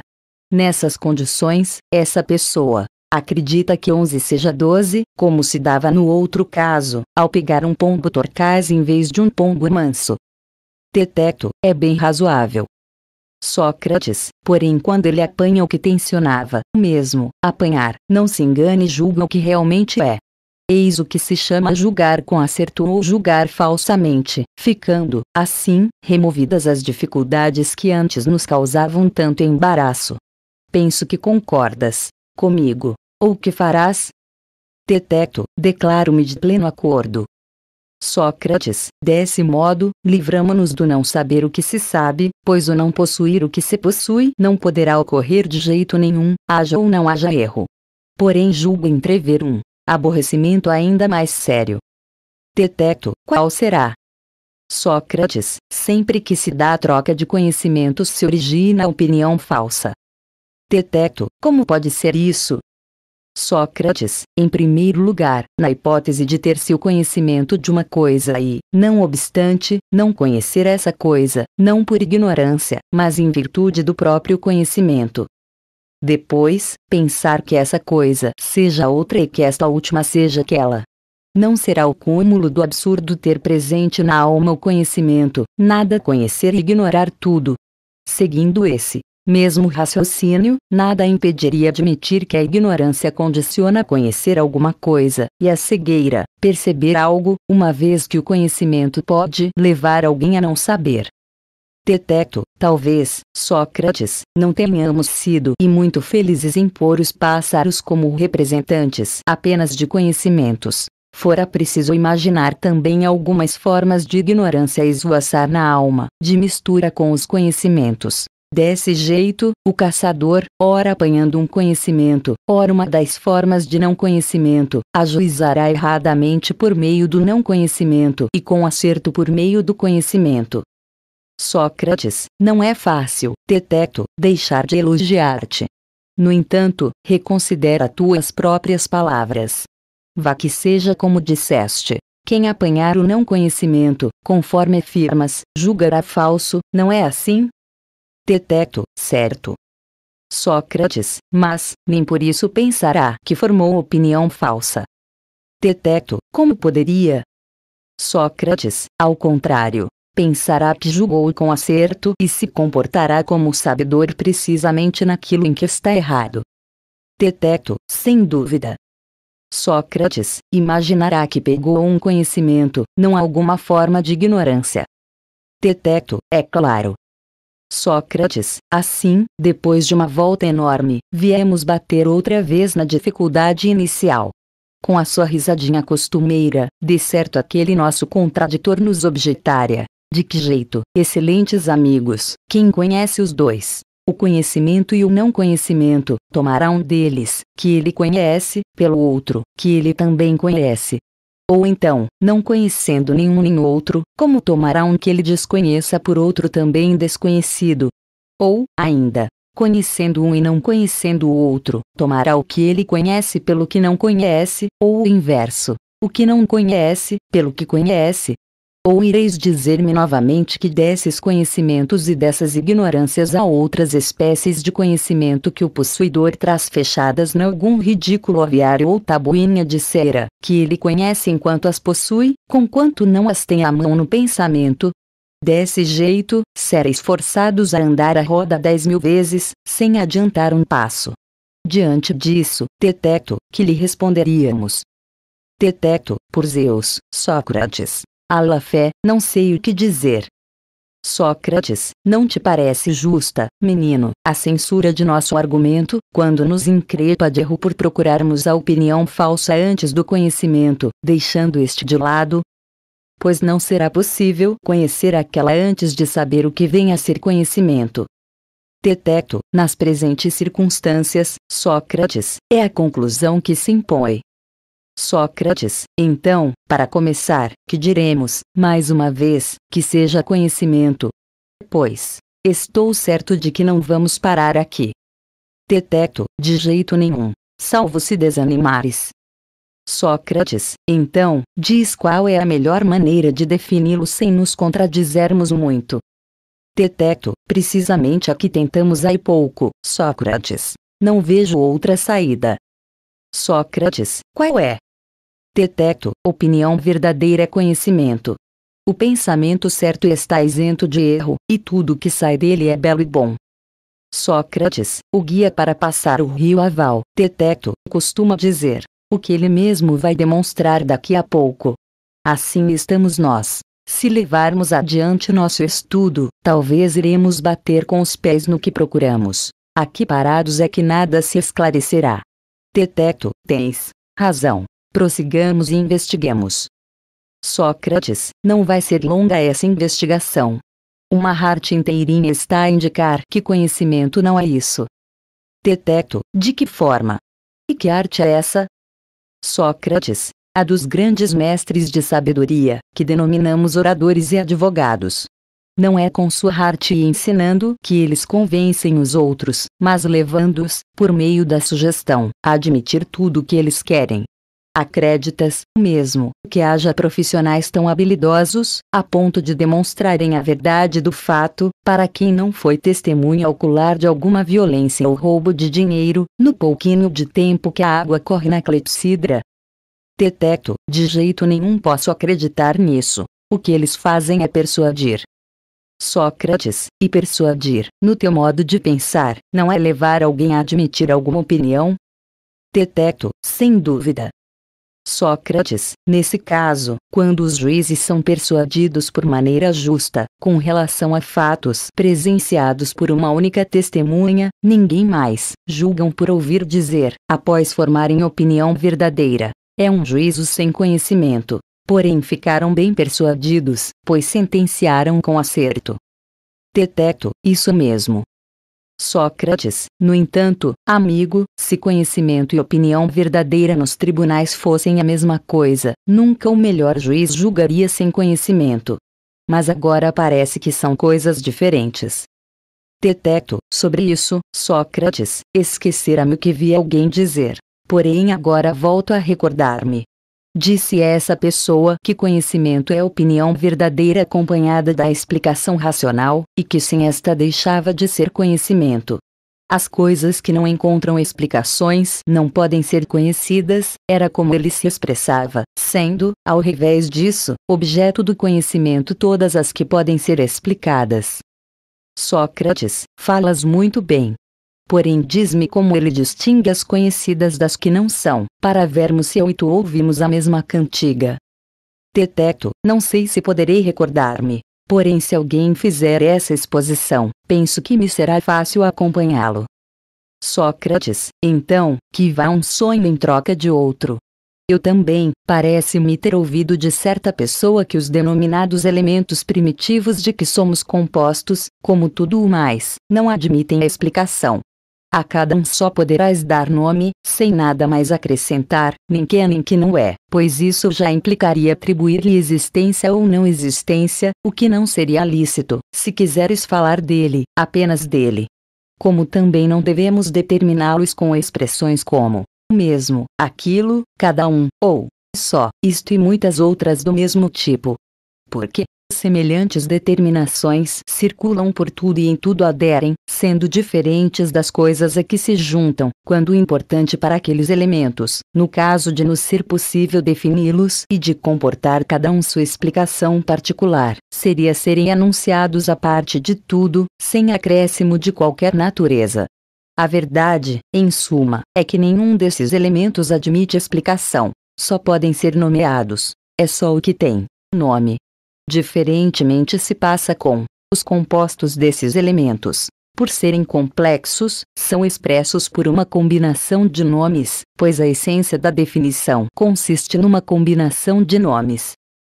Nessas condições, essa pessoa, Acredita que 11 seja 12, como se dava no outro caso, ao pegar um pombo torcaz em vez de um pombo manso. Teteto, é bem razoável, Sócrates, porém quando ele apanha o que tensionava, mesmo, apanhar, não se engane e julga o que realmente é. Eis o que se chama julgar com acerto ou julgar falsamente, ficando, assim, removidas as dificuldades que antes nos causavam tanto embaraço. Penso que concordas comigo, ou que farás? Teteto, declaro-me de pleno acordo, Sócrates, desse modo, livramo-nos do não saber o que se sabe, pois o não possuir o que se possui não poderá ocorrer de jeito nenhum, haja ou não haja erro. Porém julgo entrever um aborrecimento ainda mais sério. Teteto, qual será? Sócrates, sempre que se dá a troca de conhecimentos se origina a opinião falsa. Teteto, como pode ser isso, Sócrates, em primeiro lugar, na hipótese de ter-se o conhecimento de uma coisa e, não obstante, não conhecer essa coisa, não por ignorância, mas em virtude do próprio conhecimento. Depois, pensar que essa coisa seja outra e que esta última seja aquela. Não será o cúmulo do absurdo ter presente na alma o conhecimento, nada conhecer e ignorar tudo. Seguindo esse mesmo raciocínio, nada impediria admitir que a ignorância condiciona conhecer alguma coisa, e a cegueira, perceber algo, uma vez que o conhecimento pode levar alguém a não saber. Detecto, talvez, Sócrates, não tenhamos sido e muito felizes em pôr os pássaros como representantes apenas de conhecimentos. Fora preciso imaginar também algumas formas de ignorância esvoaçar na alma, de mistura com os conhecimentos. Desse jeito, o caçador, ora apanhando um conhecimento, ora uma das formas de não conhecimento, ajuizará erradamente por meio do não conhecimento e com acerto por meio do conhecimento. Sócrates, não é fácil, Teteto, deixar de elogiar-te. No entanto, reconsidera tuas próprias palavras. Vá que seja como disseste. Quem apanhar o não conhecimento, conforme afirmas, julgará falso, não é assim? Teteto, certo. Sócrates, mas, nem por isso pensará que formou opinião falsa. Teteto, como poderia? Sócrates, ao contrário, pensará que julgou com acerto e se comportará como sabedor precisamente naquilo em que está errado. Teteto, sem dúvida. Sócrates imaginará que pegou um conhecimento, não alguma forma de ignorância. Teteto, é claro, Sócrates, assim, depois de uma volta enorme, viemos bater outra vez na dificuldade inicial. Com a sua risadinha costumeira, de certo aquele nosso contraditor nos objetaria. De que jeito, excelentes amigos, quem conhece os dois, o conhecimento e o não conhecimento, tomará um deles, que ele conhece, pelo outro, que ele também conhece, ou então, não conhecendo nenhum nem outro, como tomará um que ele desconheça por outro também desconhecido? Ou, ainda, conhecendo um e não conhecendo o outro, tomará o que ele conhece pelo que não conhece, ou o inverso, o que não conhece, pelo que conhece, ou ireis dizer-me novamente que desses conhecimentos e dessas ignorâncias há outras espécies de conhecimento que o possuidor traz fechadas em algum ridículo aviário ou tabuinha de cera, que ele conhece enquanto as possui, conquanto não as tem à mão no pensamento, Desse jeito, sereis forçados a andar a roda dez mil vezes, sem adiantar um passo. Diante disso, Teteto, que lhe responderíamos? Teteto, por Zeus, Sócrates, Ala fé, não sei o que dizer. Sócrates, não te parece justa, menino, a censura de nosso argumento, quando nos increpa de erro por procurarmos a opinião falsa antes do conhecimento, deixando este de lado? Pois não será possível conhecer aquela antes de saber o que vem a ser conhecimento. Teteto, nas presentes circunstâncias, Sócrates, é a conclusão que se impõe. Sócrates, então, para começar, que diremos, mais uma vez, que seja conhecimento. Pois, estou certo de que não vamos parar aqui. Teteto, de jeito nenhum, salvo se desanimares. Sócrates, então, diz qual é a melhor maneira de defini-lo sem nos contradizermos muito. Teteto, precisamente a que tentamos há pouco, Sócrates. Não vejo outra saída. Sócrates, qual é? Teteto, opinião verdadeira é conhecimento. O pensamento certo está isento de erro, e tudo que sai dele é belo e bom. Sócrates, o guia para passar o rio Aval, Teteto, costuma dizer, o que ele mesmo vai demonstrar daqui a pouco. Assim estamos nós. Se levarmos adiante nosso estudo, talvez iremos bater com os pés no que procuramos. Aqui parados é que nada se esclarecerá. Teteto, tens razão. Prossigamos e investiguemos. Sócrates, não vai ser longa essa investigação. Uma arte inteirinha está a indicar que conhecimento não é isso. Teteto, de que forma? E que arte é essa? Sócrates, a dos grandes mestres de sabedoria, que denominamos oradores e advogados. Não é com sua arte e ensinando que eles convencem os outros, mas levando-os, por meio da sugestão, a admitir tudo o que eles querem. Acreditas mesmo que haja profissionais tão habilidosos, a ponto de demonstrarem a verdade do fato, para quem não foi testemunha ocular de alguma violência ou roubo de dinheiro, no pouquinho de tempo que a água corre na clepsidra? Teteto, de jeito nenhum posso acreditar nisso. O que eles fazem é persuadir. Sócrates, e persuadir, no teu modo de pensar, não é levar alguém a admitir alguma opinião, Teteto, sem dúvida, Sócrates, nesse caso, quando os juízes são persuadidos por maneira justa, com relação a fatos presenciados por uma única testemunha, ninguém mais julgam por ouvir dizer, após formarem opinião verdadeira. É um juízo sem conhecimento. Porém ficaram bem persuadidos, pois sentenciaram com acerto. Teteto, isso mesmo, Sócrates, no entanto, amigo, se conhecimento e opinião verdadeira nos tribunais fossem a mesma coisa, nunca o melhor juiz julgaria sem conhecimento. Mas agora parece que são coisas diferentes. Teteto, sobre isso, Sócrates, esquecera-me o que vi alguém dizer. Porém agora volto a recordar-me, Disse essa pessoa que conhecimento é opinião verdadeira acompanhada da explicação racional, e que sem esta deixava de ser conhecimento. As coisas que não encontram explicações não podem ser conhecidas, era como ele se expressava, sendo, ao revés disso, objeto do conhecimento todas as que podem ser explicadas. Sócrates, falas muito bem. Porém, diz-me como ele distingue as conhecidas das que não são, para vermos se eu e tu ouvimos a mesma cantiga. Teteto, não sei se poderei recordar-me. Porém, se alguém fizer essa exposição, penso que me será fácil acompanhá-lo. Sócrates, então, que vá um sonho em troca de outro. Eu também, parece-me ter ouvido de certa pessoa que os denominados elementos primitivos de que somos compostos, como tudo o mais, não admitem a explicação. A cada um só poderás dar nome, sem nada mais acrescentar, nem que é nem que não é, pois isso já implicaria atribuir-lhe existência ou não existência, o que não seria lícito, se quiseres falar dele, apenas dele. Como também não devemos determiná-los com expressões como o mesmo, aquilo, cada um, ou só, isto e muitas outras do mesmo tipo. Porque, Semelhantes determinações circulam por tudo e em tudo aderem, sendo diferentes das coisas a que se juntam, quando importante para aqueles elementos, no caso de nos ser possível defini-los e de comportar cada um sua explicação particular, seria serem anunciados a parte de tudo, sem acréscimo de qualquer natureza. A verdade, em suma, é que nenhum desses elementos admite explicação. Só podem ser nomeados. É só o que tem nome, Diferentemente se passa com os compostos desses elementos. Por serem complexos, são expressos por uma combinação de nomes, pois a essência da definição consiste numa combinação de nomes.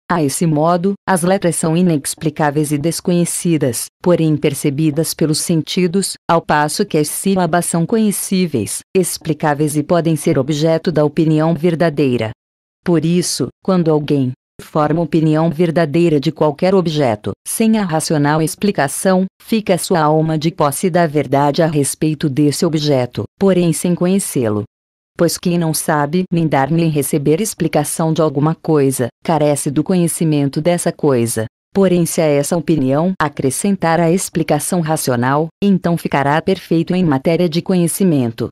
A esse modo, as letras são inexplicáveis e desconhecidas, porém percebidas pelos sentidos, ao passo que as sílabas são conhecíveis, explicáveis e podem ser objeto da opinião verdadeira. Por isso, quando alguém forma opinião verdadeira de qualquer objeto, sem a racional explicação, fica sua alma de posse da verdade a respeito desse objeto, porém sem conhecê-lo. Pois quem não sabe nem dar nem receber explicação de alguma coisa, carece do conhecimento dessa coisa. Porém, se a essa opinião acrescentar a explicação racional, então ficará perfeito em matéria de conhecimento.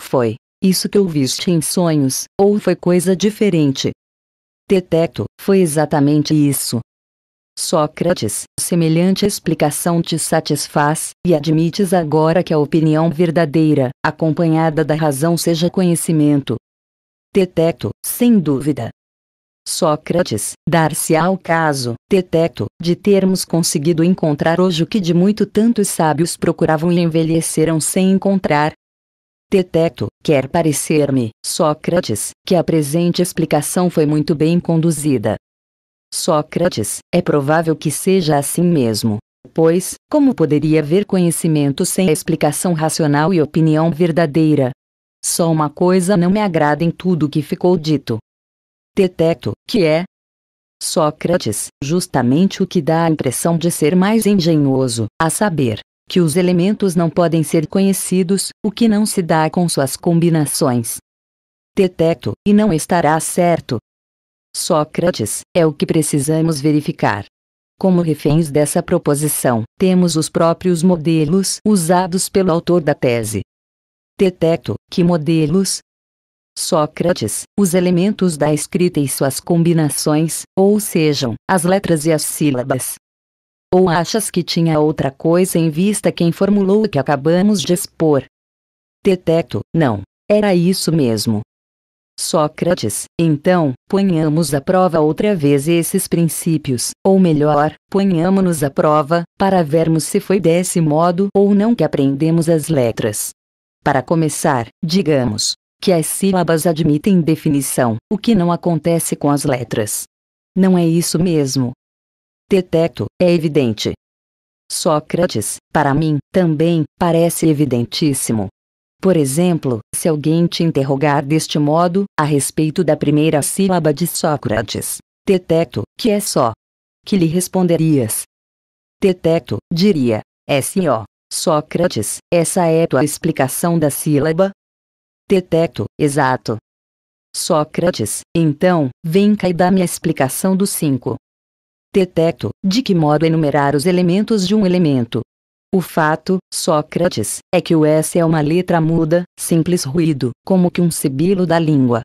Foi isso que ouviste em sonhos, ou foi coisa diferente, Teteto, foi exatamente isso. Sócrates, semelhante explicação te satisfaz, e admites agora que a opinião verdadeira, acompanhada da razão seja conhecimento. Teteto, sem dúvida. Sócrates, dar-se á o caso, Teteto, de termos conseguido encontrar hoje o que de muito tantos sábios procuravam e envelheceram sem encontrar, Teteto, quer parecer-me, Sócrates, que a presente explicação foi muito bem conduzida. Sócrates, é provável que seja assim mesmo. Pois, como poderia haver conhecimento sem explicação racional e opinião verdadeira? Só uma coisa não me agrada em tudo o que ficou dito. Teteto, que é? Sócrates, justamente o que dá a impressão de ser mais engenhoso, a saber, que os elementos não podem ser conhecidos, o que não se dá com suas combinações. Detecto, e não estará certo. Sócrates, é o que precisamos verificar. Como reféns dessa proposição, temos os próprios modelos usados pelo autor da tese. Detecto, que modelos? Sócrates, os elementos da escrita e suas combinações, ou sejam, as letras e as sílabas, ou achas que tinha outra coisa em vista quem formulou o que acabamos de expor? Teteto, não. Era isso mesmo. Sócrates, então, ponhamos à prova outra vez esses princípios, ou melhor, ponhamos-nos à prova, para vermos se foi desse modo ou não que aprendemos as letras. Para começar, digamos que as sílabas admitem definição, o que não acontece com as letras. Não é isso mesmo, Teteto, é evidente. Sócrates, para mim, também, parece evidentíssimo. Por exemplo, se alguém te interrogar deste modo, a respeito da primeira sílaba de Sócrates, Teteto, que é só, que lhe responderias? Teteto diria, é Sócrates, essa é tua explicação da sílaba? Teteto, exato. Sócrates, então, vem cá e dá-me a explicação do 5. Detecto, de que modo enumerar os elementos de um elemento. O fato, Sócrates, é que o S é uma letra muda, simples ruído, como que um sibilo da língua.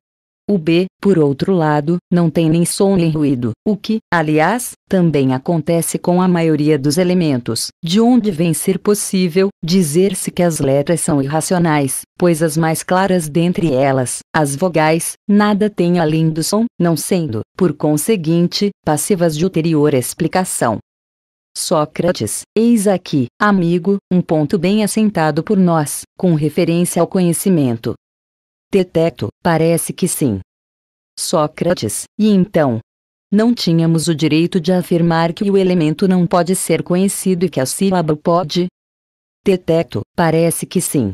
O B, por outro lado, não tem nem som nem ruído, o que, aliás, também acontece com a maioria dos elementos, de onde vem ser possível dizer-se que as letras são irracionais, pois as mais claras dentre elas, as vogais, nada têm além do som, não sendo, por conseguinte, passivas de ulterior explicação. Sócrates, eis aqui, amigo, um ponto bem assentado por nós, com referência ao conhecimento, Teteto, parece que sim. Sócrates, e então? Não tínhamos o direito de afirmar que o elemento não pode ser conhecido e que a sílaba pode? Teteto, parece que sim.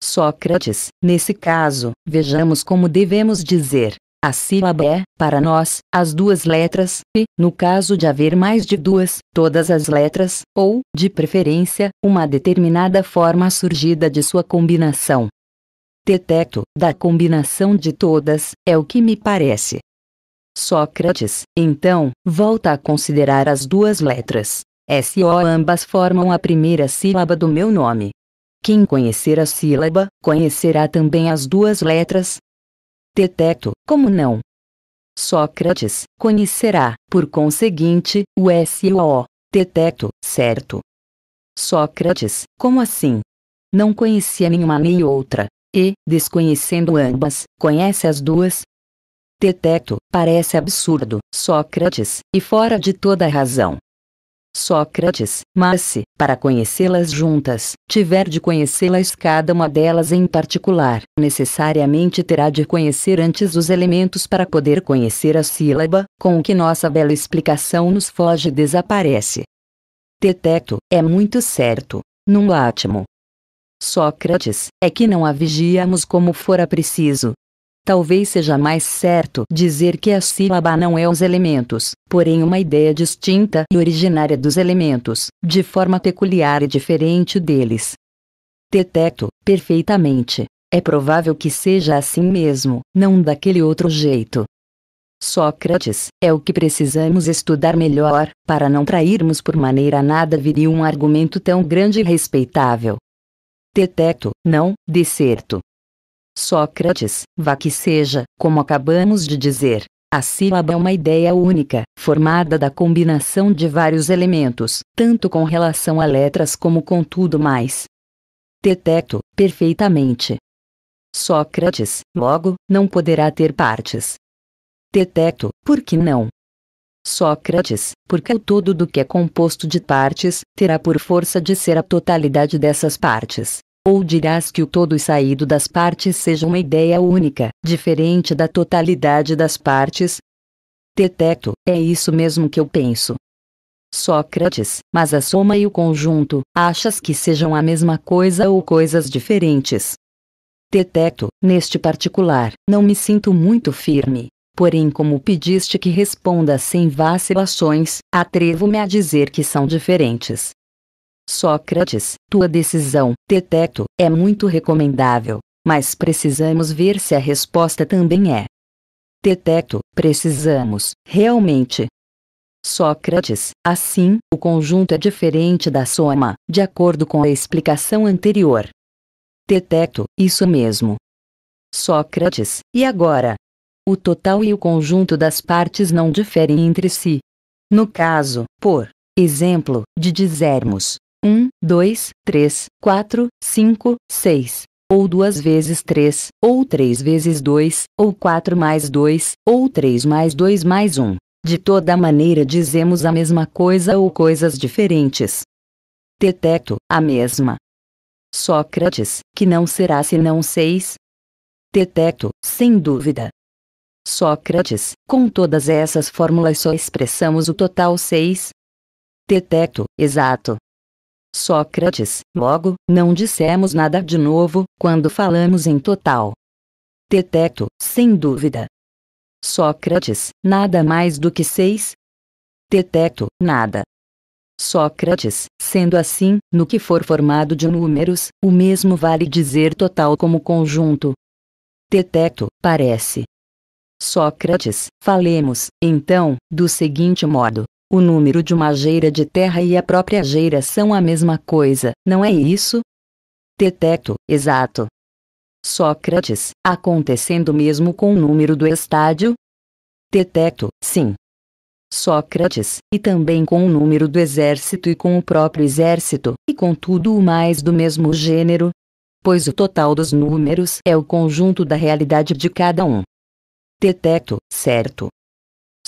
Sócrates, nesse caso, vejamos como devemos dizer. A sílaba é, para nós, as duas letras, e, no caso de haver mais de duas, todas as letras, ou, de preferência, uma determinada forma surgida de sua combinação. Teteto, da combinação de todas, é o que me parece. Sócrates, então, volta a considerar as duas letras. S e o ambas formam a primeira sílaba do meu nome. Quem conhecer a sílaba, conhecerá também as duas letras. Teteto, como não? Sócrates, conhecerá, por conseguinte, o S e o. Teteto, certo. Sócrates, como assim? Não conhecia nenhuma nem outra e, desconhecendo ambas, conhece as duas. Teteto, parece absurdo, Sócrates, e fora de toda razão. Sócrates, mas se, para conhecê-las juntas, tiver de conhecê-las cada uma delas em particular, necessariamente terá de conhecer antes os elementos para poder conhecer a sílaba, com o que nossa bela explicação nos foge e desaparece. Teteto, é muito certo. Num átimo, Sócrates, é que não a vigiamos como fora preciso. Talvez seja mais certo dizer que a sílaba não é os elementos, porém uma ideia distinta e originária dos elementos, de forma peculiar e diferente deles. Teteto, perfeitamente. É provável que seja assim mesmo, não daquele outro jeito. Sócrates, é o que precisamos estudar melhor, para não trairmos por maneira nada viril um argumento tão grande e respeitável. Teteto, não, deserto. Sócrates, vá que seja, como acabamos de dizer, a sílaba é uma ideia única, formada da combinação de vários elementos, tanto com relação a letras como com tudo mais. Teteto, perfeitamente. Sócrates, logo, não poderá ter partes. Teteto, por que não? Sócrates, porque o todo do que é composto de partes, terá por força de ser a totalidade dessas partes ou dirás que o todo saído das partes seja uma ideia única, diferente da totalidade das partes? Teteto, é isso mesmo que eu penso. Sócrates, mas a soma e o conjunto, achas que sejam a mesma coisa ou coisas diferentes? Teteto, neste particular, não me sinto muito firme. Porém, como pediste que responda sem vacilações, atrevo-me a dizer que são diferentes. Sócrates, tua decisão, Teteto, é muito recomendável, mas precisamos ver se a resposta também é. Teteto, precisamos, realmente. Sócrates, assim, o conjunto é diferente da soma, de acordo com a explicação anterior. Teteto, isso mesmo. Sócrates, e agora? O total e o conjunto das partes não diferem entre si. No caso, por exemplo, de dizermos 1, 2, 3, 4, 5, 6, ou 2 vezes 3, ou 3 vezes 2, ou 4 mais 2, ou 3 mais 2 mais 1. De toda maneira dizemos a mesma coisa ou coisas diferentes. Teteto, a mesma. Sócrates, que não será senão seis? Teteto, sem dúvida. Sócrates, com todas essas fórmulas só expressamos o total seis? Teteto, exato. Sócrates, logo, não dissemos nada de novo, quando falamos em total. Teteto, sem dúvida. Sócrates, nada mais do que seis? Teteto, nada. Sócrates, sendo assim, no que for formado de números, o mesmo vale dizer total como conjunto. Teteto, parece. Sócrates, falemos, então, do seguinte modo: o número de uma geira de terra e a própria geira são a mesma coisa, não é isso? Teteto, exato. Sócrates, acontecendo mesmo com o número do estádio? Teteto, sim. Sócrates, e também com o número do exército e com o próprio exército, e com tudo o mais do mesmo gênero? Pois o total dos números é o conjunto da realidade de cada um. Teteto, certo.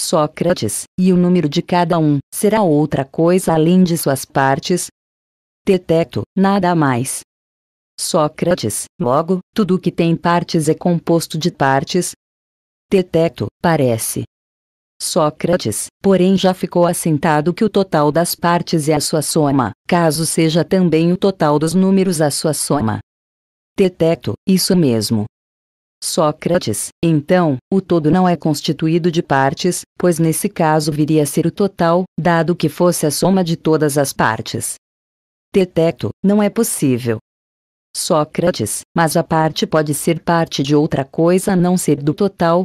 Sócrates, e o número de cada um será outra coisa além de suas partes? Teteto, nada mais. Sócrates, logo, tudo o que tem partes é composto de partes? Teteto, parece. Sócrates, porém, já ficou assentado que o total das partes é a sua soma, caso seja também o total dos números a sua soma. Teteto, isso mesmo. Sócrates, então, o todo não é constituído de partes, pois nesse caso viria a ser o total, dado que fosse a soma de todas as partes. Teteto, não é possível. Sócrates, mas a parte pode ser parte de outra coisa a não ser do total?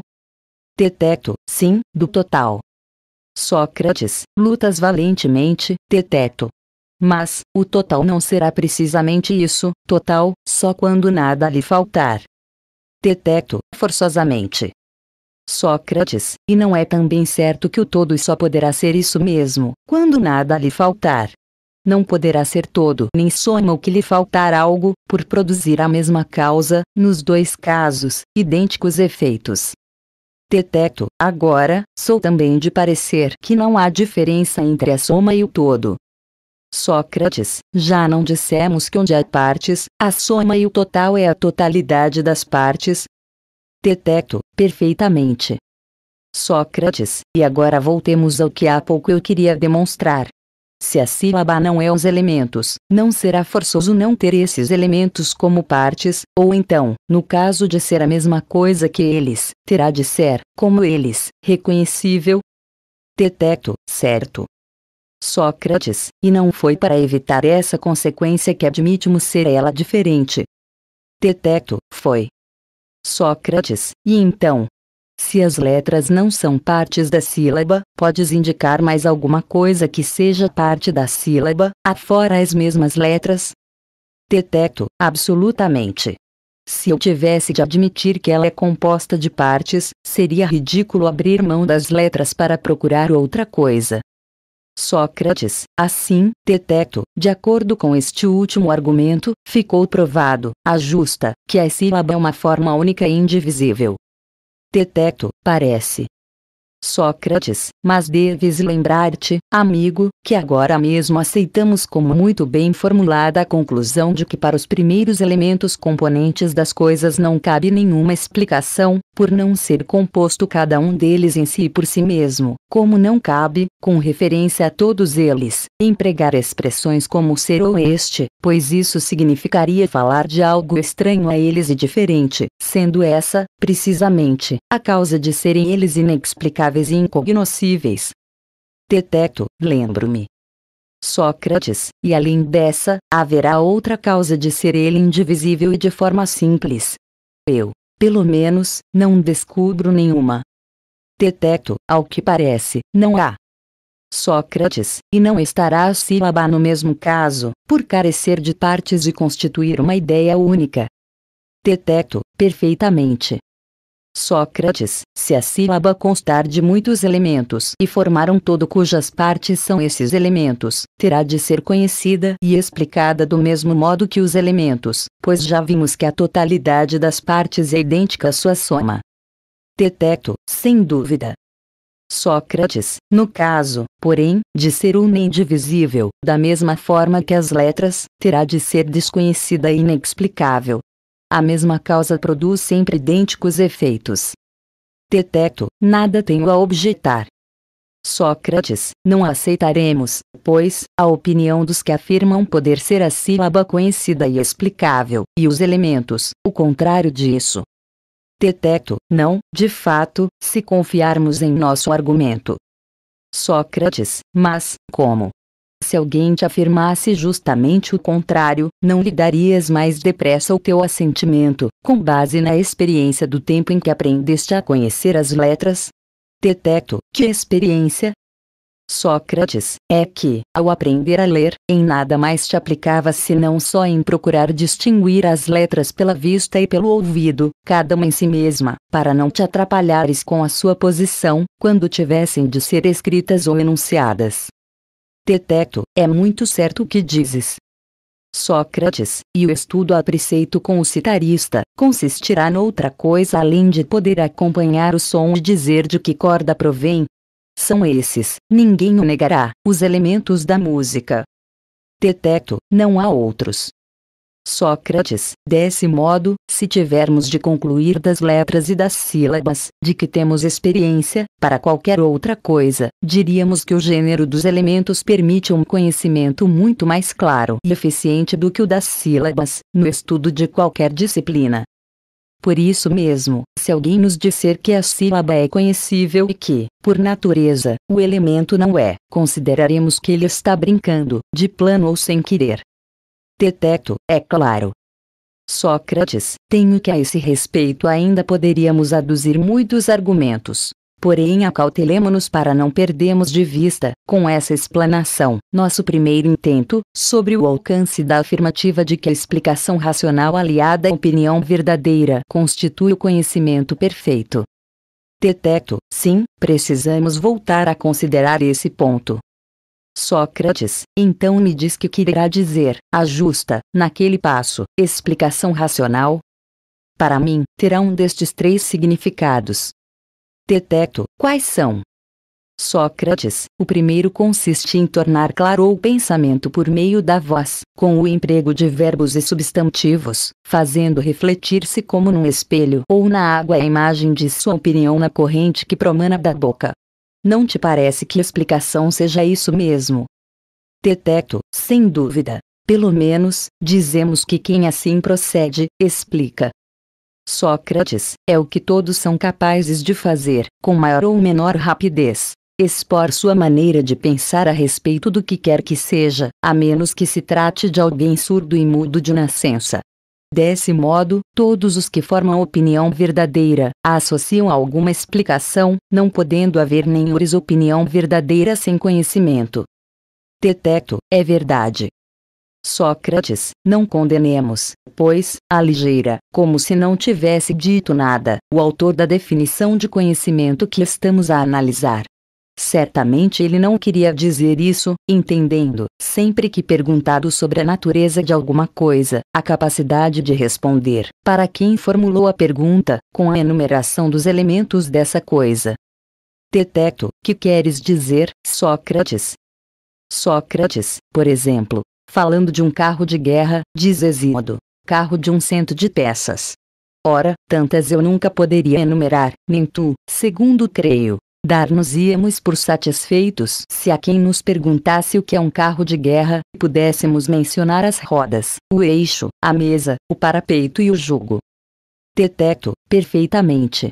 Teteto, sim, do total. Sócrates, lutas valentemente, Teteto. Mas, o total não será precisamente isso, total, só quando nada lhe faltar. Teteto, forçosamente. Sócrates, e não é também certo que o todo só poderá ser isso mesmo, quando nada lhe faltar. Não poderá ser todo nem soma o que lhe faltar algo, por produzir a mesma causa, nos dois casos, idênticos efeitos. Teteto, agora, sou também de parecer que não há diferença entre a soma e o todo. Sócrates, já não dissemos que onde há partes, a soma e o total é a totalidade das partes? Teteto, perfeitamente. Sócrates, e agora voltemos ao que há pouco eu queria demonstrar. Se a sílaba não é os elementos, não será forçoso não ter esses elementos como partes, ou então, no caso de ser a mesma coisa que eles, terá de ser, como eles, reconhecível? Teteto, certo. Sócrates, e não foi para evitar essa consequência que admitimos ser ela diferente. Teteto, foi. Sócrates, e então? Se as letras não são partes da sílaba, podes indicar mais alguma coisa que seja parte da sílaba, afora as mesmas letras? Teteto, absolutamente. Se eu tivesse de admitir que ela é composta de partes, seria ridículo abrir mão das letras para procurar outra coisa. Sócrates, assim, Teteto, de acordo com este último argumento, ficou provado, a justa, que a sílaba é uma forma única e indivisível. Teteto, parece, Sócrates, mas deves lembrar-te, amigo, que agora mesmo aceitamos como muito bem formulada a conclusão de que para os primeiros elementos componentes das coisas não cabe nenhuma explicação, por não ser composto cada um deles em si por si mesmo, como não cabe, com referência a todos eles, empregar expressões como ser ou este, pois isso significaria falar de algo estranho a eles e diferente, sendo essa, precisamente, a causa de serem eles inexplicáveis inefáveis e incognoscíveis. Teteto, lembro-me. Sócrates, e além dessa, haverá outra causa de ser ele indivisível e de forma simples. Eu, pelo menos, não descubro nenhuma. Teteto, ao que parece, não há. Sócrates, e não estará a sílaba no mesmo caso, por carecer de partes e constituir uma ideia única. Teteto, perfeitamente, Sócrates, se a sílaba constar de muitos elementos e formar um todo cujas partes são esses elementos, terá de ser conhecida e explicada do mesmo modo que os elementos, pois já vimos que a totalidade das partes é idêntica à sua soma. Teteto, sem dúvida. Sócrates, no caso, porém, de ser una indivisível, da mesma forma que as letras, terá de ser desconhecida e inexplicável, a mesma causa produz sempre idênticos efeitos. Teteto, nada tenho a objetar. Sócrates, não aceitaremos, pois, a opinião dos que afirmam poder ser a sílaba conhecida e explicável, e os elementos, o contrário disso. Teteto, não, de fato, se confiarmos em nosso argumento. Sócrates, mas, como, se alguém te afirmasse justamente o contrário, não lhe darias mais depressa o teu assentimento, com base na experiência do tempo em que aprendeste a conhecer as letras? Detecto, que experiência? Sócrates, é que, ao aprender a ler, em nada mais te aplicava senão só em procurar distinguir as letras pela vista e pelo ouvido, cada uma em si mesma, para não te atrapalhares com a sua posição, quando tivessem de ser escritas ou enunciadas. Teteto, é muito certo o que dizes. Sócrates, e o estudo a preceito com o citarista, consistirá noutra coisa além de poder acompanhar o som e dizer de que corda provém? São esses, ninguém o negará, os elementos da música. Teteto, não há outros. Sócrates, desse modo, se tivermos de concluir das letras e das sílabas, de que temos experiência, para qualquer outra coisa, diríamos que o gênero dos elementos permite um conhecimento muito mais claro e eficiente do que o das sílabas, no estudo de qualquer disciplina. Por isso mesmo, se alguém nos disser que a sílaba é conhecível e que, por natureza, o elemento não é, consideraremos que ele está brincando, de plano ou sem querer, Teteto, é claro. Sócrates, tenho que a esse respeito ainda poderíamos aduzir muitos argumentos. Porém, acautelemo-nos para não perdermos de vista, com essa explanação, nosso primeiro intento, sobre o alcance da afirmativa de que a explicação racional aliada à opinião verdadeira constitui o conhecimento perfeito. Teteto, sim, precisamos voltar a considerar esse ponto, Sócrates, então me diz que quererá dizer, a justa, naquele passo, explicação racional? Para mim, terá um destes três significados. Teteto, quais são? Sócrates, o primeiro consiste em tornar claro o pensamento por meio da voz, com o emprego de verbos e substantivos, fazendo refletir-se como num espelho ou na água a imagem de sua opinião na corrente que promana da boca. Não te parece que a explicação seja isso mesmo? Teteto, sem dúvida. Pelo menos, dizemos que quem assim procede, explica. Sócrates, é o que todos são capazes de fazer, com maior ou menor rapidez. Expor sua maneira de pensar a respeito do que quer que seja, a menos que se trate de alguém surdo e mudo de nascença, Desse modo, todos os que formam opinião verdadeira a associam a alguma explicação, não podendo haver nenhuma opinião verdadeira sem conhecimento. Teteto, é verdade. Sócrates, não condenemos, pois, à ligeira, como se não tivesse dito nada, o autor da definição de conhecimento que estamos a analisar. Certamente ele não queria dizer isso, entendendo, sempre que perguntado sobre a natureza de alguma coisa, a capacidade de responder, para quem formulou a pergunta, com a enumeração dos elementos dessa coisa. Teteto, que queres dizer, Sócrates? Sócrates, por exemplo, falando de um carro de guerra, diz Hesíodo, carro de um cento de peças. Ora, tantas eu nunca poderia enumerar, nem tu, segundo creio dar-nos-íamos por satisfeitos se a quem nos perguntasse o que é um carro de guerra, pudéssemos mencionar as rodas, o eixo, a mesa, o parapeito e o jugo. Deteto, perfeitamente.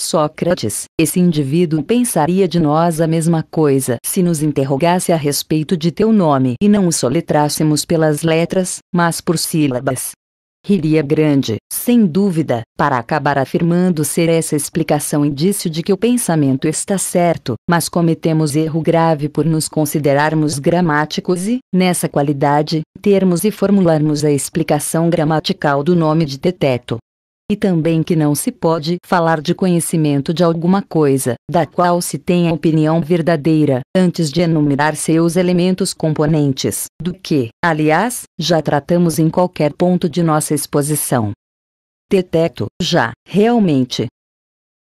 Sócrates, esse indivíduo pensaria de nós a mesma coisa se nos interrogasse a respeito de teu nome e não o soletrássemos pelas letras, mas por sílabas riria grande, sem dúvida, para acabar afirmando ser essa explicação indício de que o pensamento está certo, mas cometemos erro grave por nos considerarmos gramáticos e, nessa qualidade, termos e formularmos a explicação gramatical do nome de Teteto, e também que não se pode falar de conhecimento de alguma coisa, da qual se tenha opinião verdadeira, antes de enumerar seus elementos componentes, do que, aliás, já tratamos em qualquer ponto de nossa exposição. Deteto, já, realmente,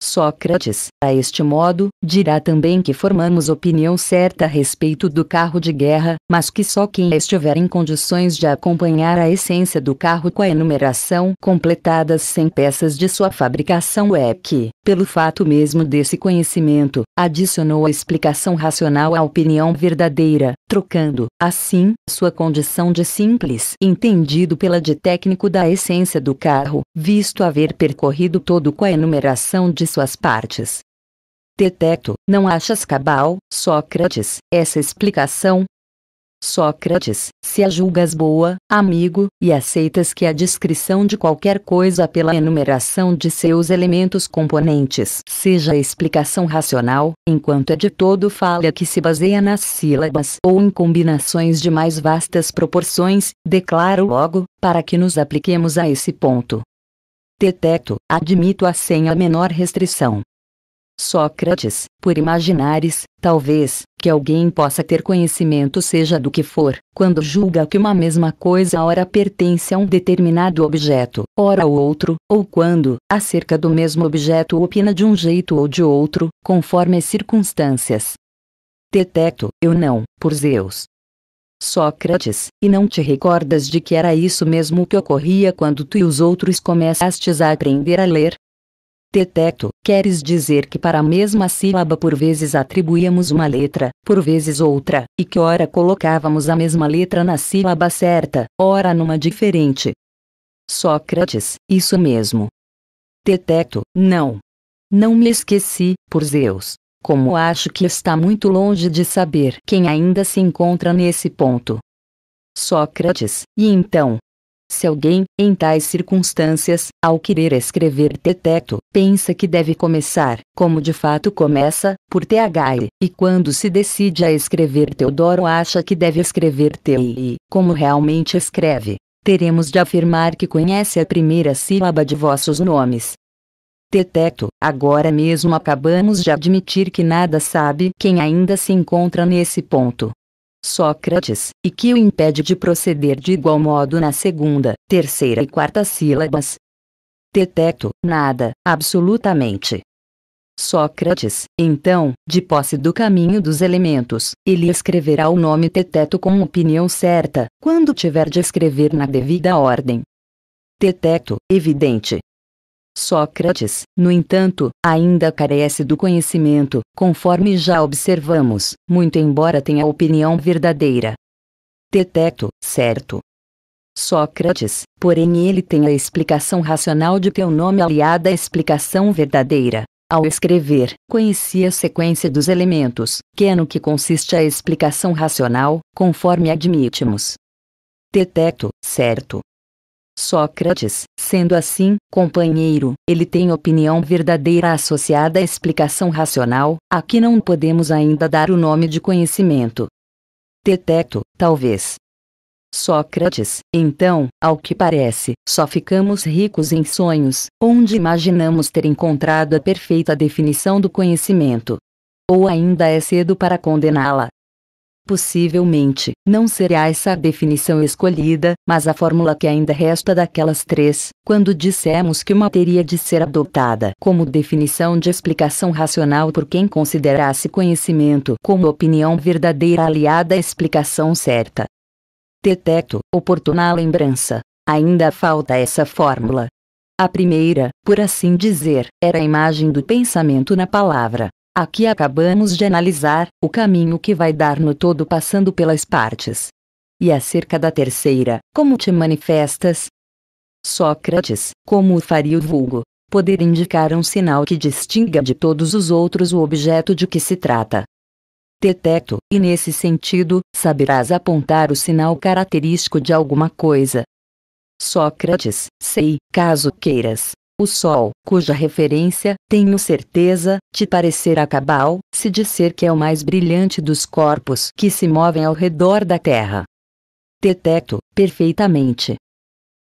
Sócrates, a este modo, dirá também que formamos opinião certa a respeito do carro de guerra, mas que só quem estiver em condições de acompanhar a essência do carro com a enumeração completada sem peças de sua fabricação é que, pelo fato mesmo desse conhecimento, adicionou a explicação racional à opinião verdadeira, trocando, assim, sua condição de simples entendido pela de técnico da essência do carro, visto haver percorrido todo com a enumeração de suas partes. Deteto, não achas cabal, Sócrates, essa explicação? Sócrates, se a julgas boa, amigo, e aceitas que a descrição de qualquer coisa pela enumeração de seus elementos componentes seja explicação racional, enquanto é de todo falha que se baseia nas sílabas ou em combinações de mais vastas proporções, declaro logo, para que nos apliquemos a esse ponto, Teteto, admito a sem a menor restrição. Sócrates, por imaginares, talvez, que alguém possa ter conhecimento seja do que for, quando julga que uma mesma coisa ora pertence a um determinado objeto, ora ao outro, ou quando, acerca do mesmo objeto opina de um jeito ou de outro, conforme as circunstâncias. Teteto, eu não, por Zeus, Sócrates, e não te recordas de que era isso mesmo que ocorria quando tu e os outros começastes a aprender a ler? Teteto, queres dizer que para a mesma sílaba por vezes atribuíamos uma letra, por vezes outra, e que ora colocávamos a mesma letra na sílaba certa, ora numa diferente. Sócrates, isso mesmo. Teteto, não. Não me esqueci, por Zeus como acho que está muito longe de saber quem ainda se encontra nesse ponto. Sócrates, e então? Se alguém, em tais circunstâncias, ao querer escrever Teteto, pensa que deve começar, como de fato começa, por THI, e quando se decide a escrever Teodoro acha que deve escrever TI, como realmente escreve, teremos de afirmar que conhece a primeira sílaba de vossos nomes, Teteto, agora mesmo acabamos de admitir que nada sabe quem ainda se encontra nesse ponto. Sócrates, e que o impede de proceder de igual modo na segunda, terceira e quarta sílabas. Teteto, nada, absolutamente. Sócrates, então, de posse do caminho dos elementos, ele escreverá o nome Teteto com opinião certa, quando tiver de escrever na devida ordem. Teteto, evidente, Sócrates, no entanto, ainda carece do conhecimento, conforme já observamos, muito embora tenha opinião verdadeira. Detecto, certo. Sócrates, porém ele tem a explicação racional de teu nome aliada à explicação verdadeira. Ao escrever, conhecia a sequência dos elementos, que é no que consiste a explicação racional, conforme admitimos. Detecto, certo. Sócrates. Sendo assim, companheiro, ele tem opinião verdadeira associada à explicação racional, a que não podemos ainda dar o nome de conhecimento. Teteto, talvez. Sócrates, então, ao que parece, só ficamos ricos em sonhos, onde imaginamos ter encontrado a perfeita definição do conhecimento. Ou ainda é cedo para condená-la. Possivelmente, não será essa a definição escolhida, mas a fórmula que ainda resta daquelas três, quando dissemos que uma teria de ser adotada como definição de explicação racional por quem considerasse conhecimento como opinião verdadeira aliada à explicação certa. Detecto, oportuna lembrança. Ainda falta essa fórmula. A primeira, por assim dizer, era a imagem do pensamento na palavra, Aqui acabamos de analisar o caminho que vai dar no todo passando pelas partes. E acerca da terceira, como te manifestas? Sócrates, como o faria o vulgo, poder indicar um sinal que distinga de todos os outros o objeto de que se trata. Detecto, e nesse sentido, saberás apontar o sinal característico de alguma coisa. Sócrates, sei, caso queiras o Sol, cuja referência, tenho certeza, te parecerá cabal, se disser que é o mais brilhante dos corpos que se movem ao redor da Terra. Teteto, perfeitamente.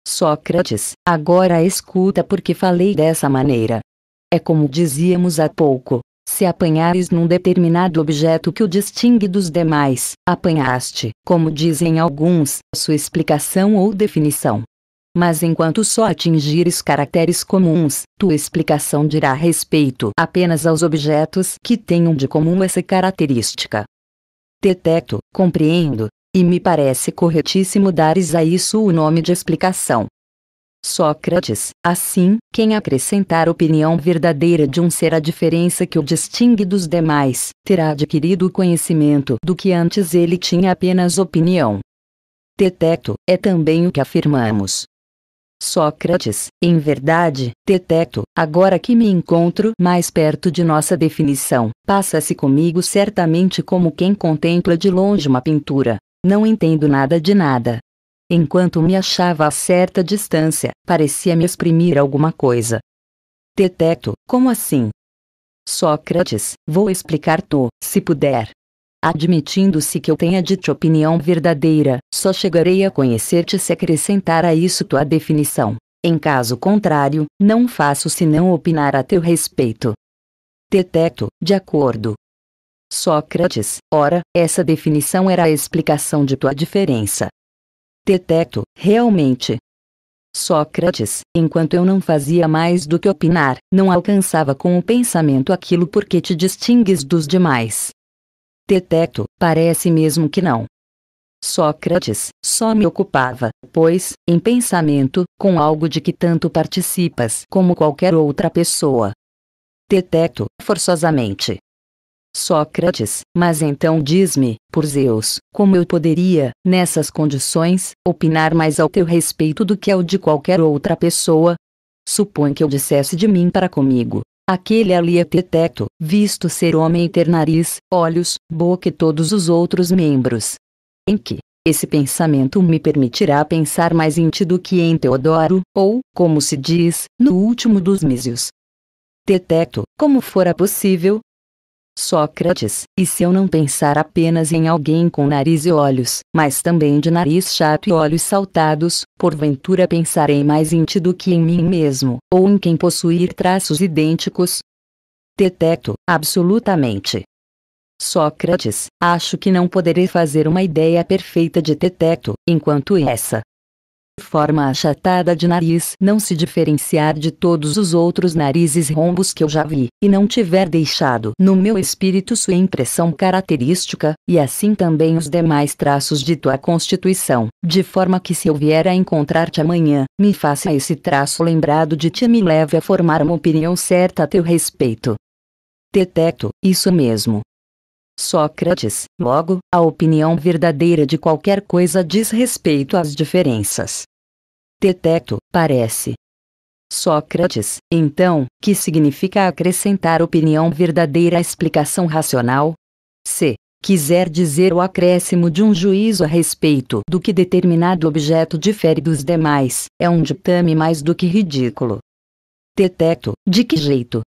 Sócrates, agora escuta porque falei dessa maneira. É como dizíamos há pouco, se apanhares num determinado objeto que o distingue dos demais, apanhaste, como dizem alguns, sua explicação ou definição mas enquanto só atingires caracteres comuns, tua explicação dirá respeito apenas aos objetos que tenham de comum essa característica. Teteto, compreendo, e me parece corretíssimo dares a isso o nome de explicação. Sócrates, assim, quem acrescentar opinião verdadeira de um ser à diferença que o distingue dos demais, terá adquirido o conhecimento do que antes ele tinha apenas opinião. Teteto, é também o que afirmamos. Sócrates, em verdade, Teteto, agora que me encontro mais perto de nossa definição, passa-se comigo certamente como quem contempla de longe uma pintura. Não entendo nada de nada. Enquanto me achava a certa distância, parecia-me exprimir alguma coisa. Teteto, como assim? Sócrates, vou explicar-te, se puder, admitindo-se que eu tenha dito opinião verdadeira, só chegarei a conhecer-te se acrescentar a isso tua definição. Em caso contrário, não faço senão opinar a teu respeito. Teteto, de acordo. Sócrates, ora, essa definição era a explicação de tua diferença. Teteto, realmente. Sócrates, enquanto eu não fazia mais do que opinar, não alcançava com o pensamento aquilo por que te distingues dos demais. Deteto, parece mesmo que não. Sócrates, só me ocupava, pois, em pensamento, com algo de que tanto participas como qualquer outra pessoa. Deteto, forçosamente. Sócrates, mas então diz-me, por Zeus, como eu poderia, nessas condições, opinar mais ao teu respeito do que ao de qualquer outra pessoa? Supõe que eu dissesse de mim para comigo, Aquele ali é Teteto, visto ser homem e ter nariz, olhos, boca e todos os outros membros. Em que, esse pensamento me permitirá pensar mais em ti do que em Teodoro, ou, como se diz, no último dos mísios. Teteto, como fora possível, Sócrates, e se eu não pensar apenas em alguém com nariz e olhos, mas também de nariz chato e olhos saltados, porventura pensarei mais em ti do que em mim mesmo, ou em quem possuir traços idênticos? Teteto, absolutamente. Sócrates, acho que não poderei fazer uma ideia perfeita de Teteto, enquanto essa, forma achatada de nariz não se diferenciar de todos os outros narizes rombos que eu já vi, e não tiver deixado no meu espírito sua impressão característica, e assim também os demais traços de tua constituição, de forma que se eu vier a encontrar-te amanhã, me faça esse traço lembrado de ti e me leve a formar uma opinião certa a teu respeito. Teteto, isso mesmo, Sócrates, logo, a opinião verdadeira de qualquer coisa diz respeito às diferenças. Teteto, parece. Sócrates, então, que significa acrescentar opinião verdadeira à explicação racional? C quiser dizer o acréscimo de um juízo a respeito do que determinado objeto difere dos demais, é um ditame mais do que ridículo. Teteto, de que jeito,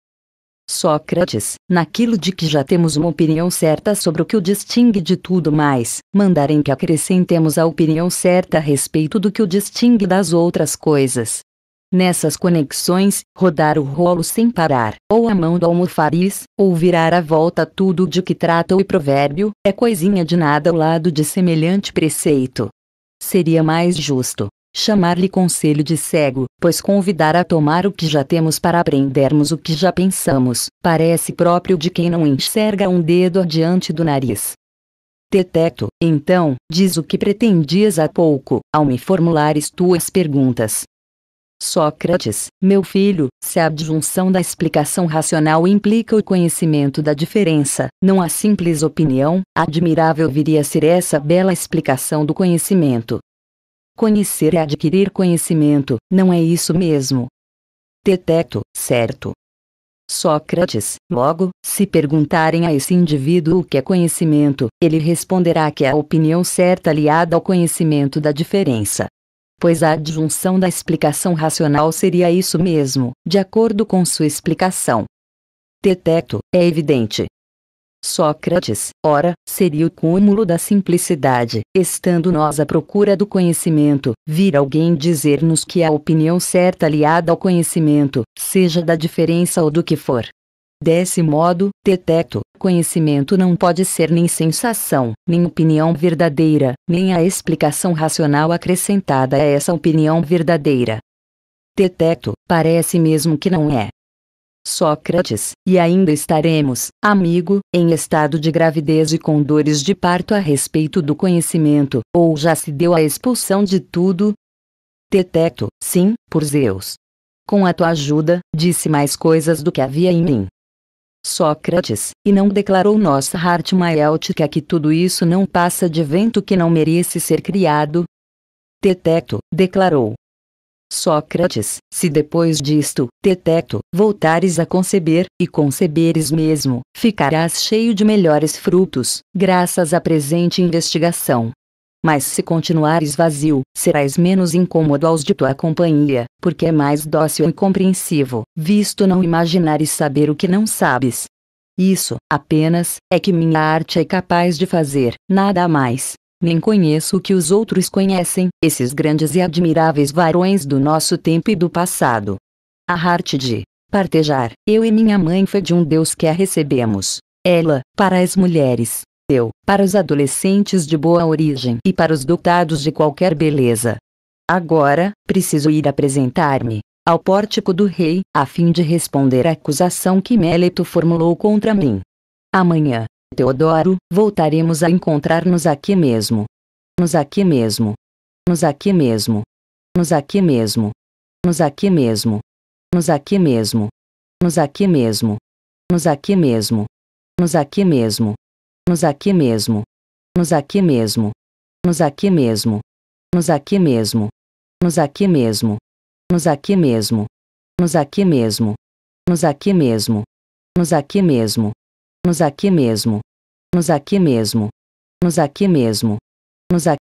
Sócrates, naquilo de que já temos uma opinião certa sobre o que o distingue de tudo mais, mandarem que acrescentemos a opinião certa a respeito do que o distingue das outras coisas. Nessas conexões, rodar o rolo sem parar, ou a mão do almofariz, ou virar à volta tudo de que trata o provérbio, é coisinha de nada ao lado de semelhante preceito. Seria mais justo, chamar-lhe conselho de cego, pois convidar a tomar o que já temos para aprendermos o que já pensamos, parece próprio de quem não enxerga um dedo adiante do nariz. Teteto, então, diz o que pretendias há pouco, ao me formulares tuas perguntas. Sócrates, meu filho, se a adjunção da explicação racional implica o conhecimento da diferença, não a simples opinião, admirável viria a ser essa bela explicação do conhecimento, Conhecer é adquirir conhecimento, não é isso mesmo? Teteto, certo. Sócrates, logo, se perguntarem a esse indivíduo o que é conhecimento, ele responderá que é a opinião certa aliada ao conhecimento da diferença. Pois a adjunção da explicação racional seria isso mesmo, de acordo com sua explicação. Teteto, é evidente, Sócrates, ora, seria o cúmulo da simplicidade, estando nós à procura do conhecimento, vir alguém dizer-nos que a opinião certa aliada ao conhecimento, seja da diferença ou do que for. Desse modo, detecto, conhecimento não pode ser nem sensação, nem opinião verdadeira, nem a explicação racional acrescentada a essa opinião verdadeira. Detecto, parece mesmo que não é. Sócrates, e ainda estaremos, amigo, em estado de gravidez e com dores de parto a respeito do conhecimento, ou já se deu a expulsão de tudo? Teteto, sim, por Zeus. Com a tua ajuda, disse mais coisas do que havia em mim. Sócrates, e não declarou nossa arte maéltica que tudo isso não passa de vento que não merece ser criado? Teteto, declarou, Sócrates, se depois disto, Teteto, voltares a conceber, e conceberes mesmo, ficarás cheio de melhores frutos, graças à presente investigação. Mas se continuares vazio, serás menos incômodo aos de tua companhia, porque é mais dócil e compreensivo, visto não imaginares saber o que não sabes. Isso, apenas, é que minha arte é capaz de fazer, nada mais nem conheço o que os outros conhecem, esses grandes e admiráveis varões do nosso tempo e do passado. A arte de partejar, eu e minha mãe foi de um Deus que a recebemos. Ela, para as mulheres, eu para os adolescentes de boa origem e para os dotados de qualquer beleza. Agora, preciso ir apresentar-me ao pórtico do rei, a fim de responder à acusação que Méleto formulou contra mim. Amanhã, Teodoro, voltaremos a encontrar-nos aqui mesmo. Nos aqui mesmo. Nos aqui mesmo. Nos aqui mesmo. Nos aqui mesmo. Nos aqui mesmo. Nos aqui mesmo. Nos aqui mesmo. Nos aqui mesmo. Nos aqui mesmo. Nos aqui mesmo. Nos aqui mesmo. Nos aqui mesmo. Nos aqui mesmo. Nos aqui mesmo. Nos aqui mesmo. Nos aqui mesmo. Nos aqui mesmo nos aqui mesmo, nos aqui mesmo, nos aqui mesmo, nos aqui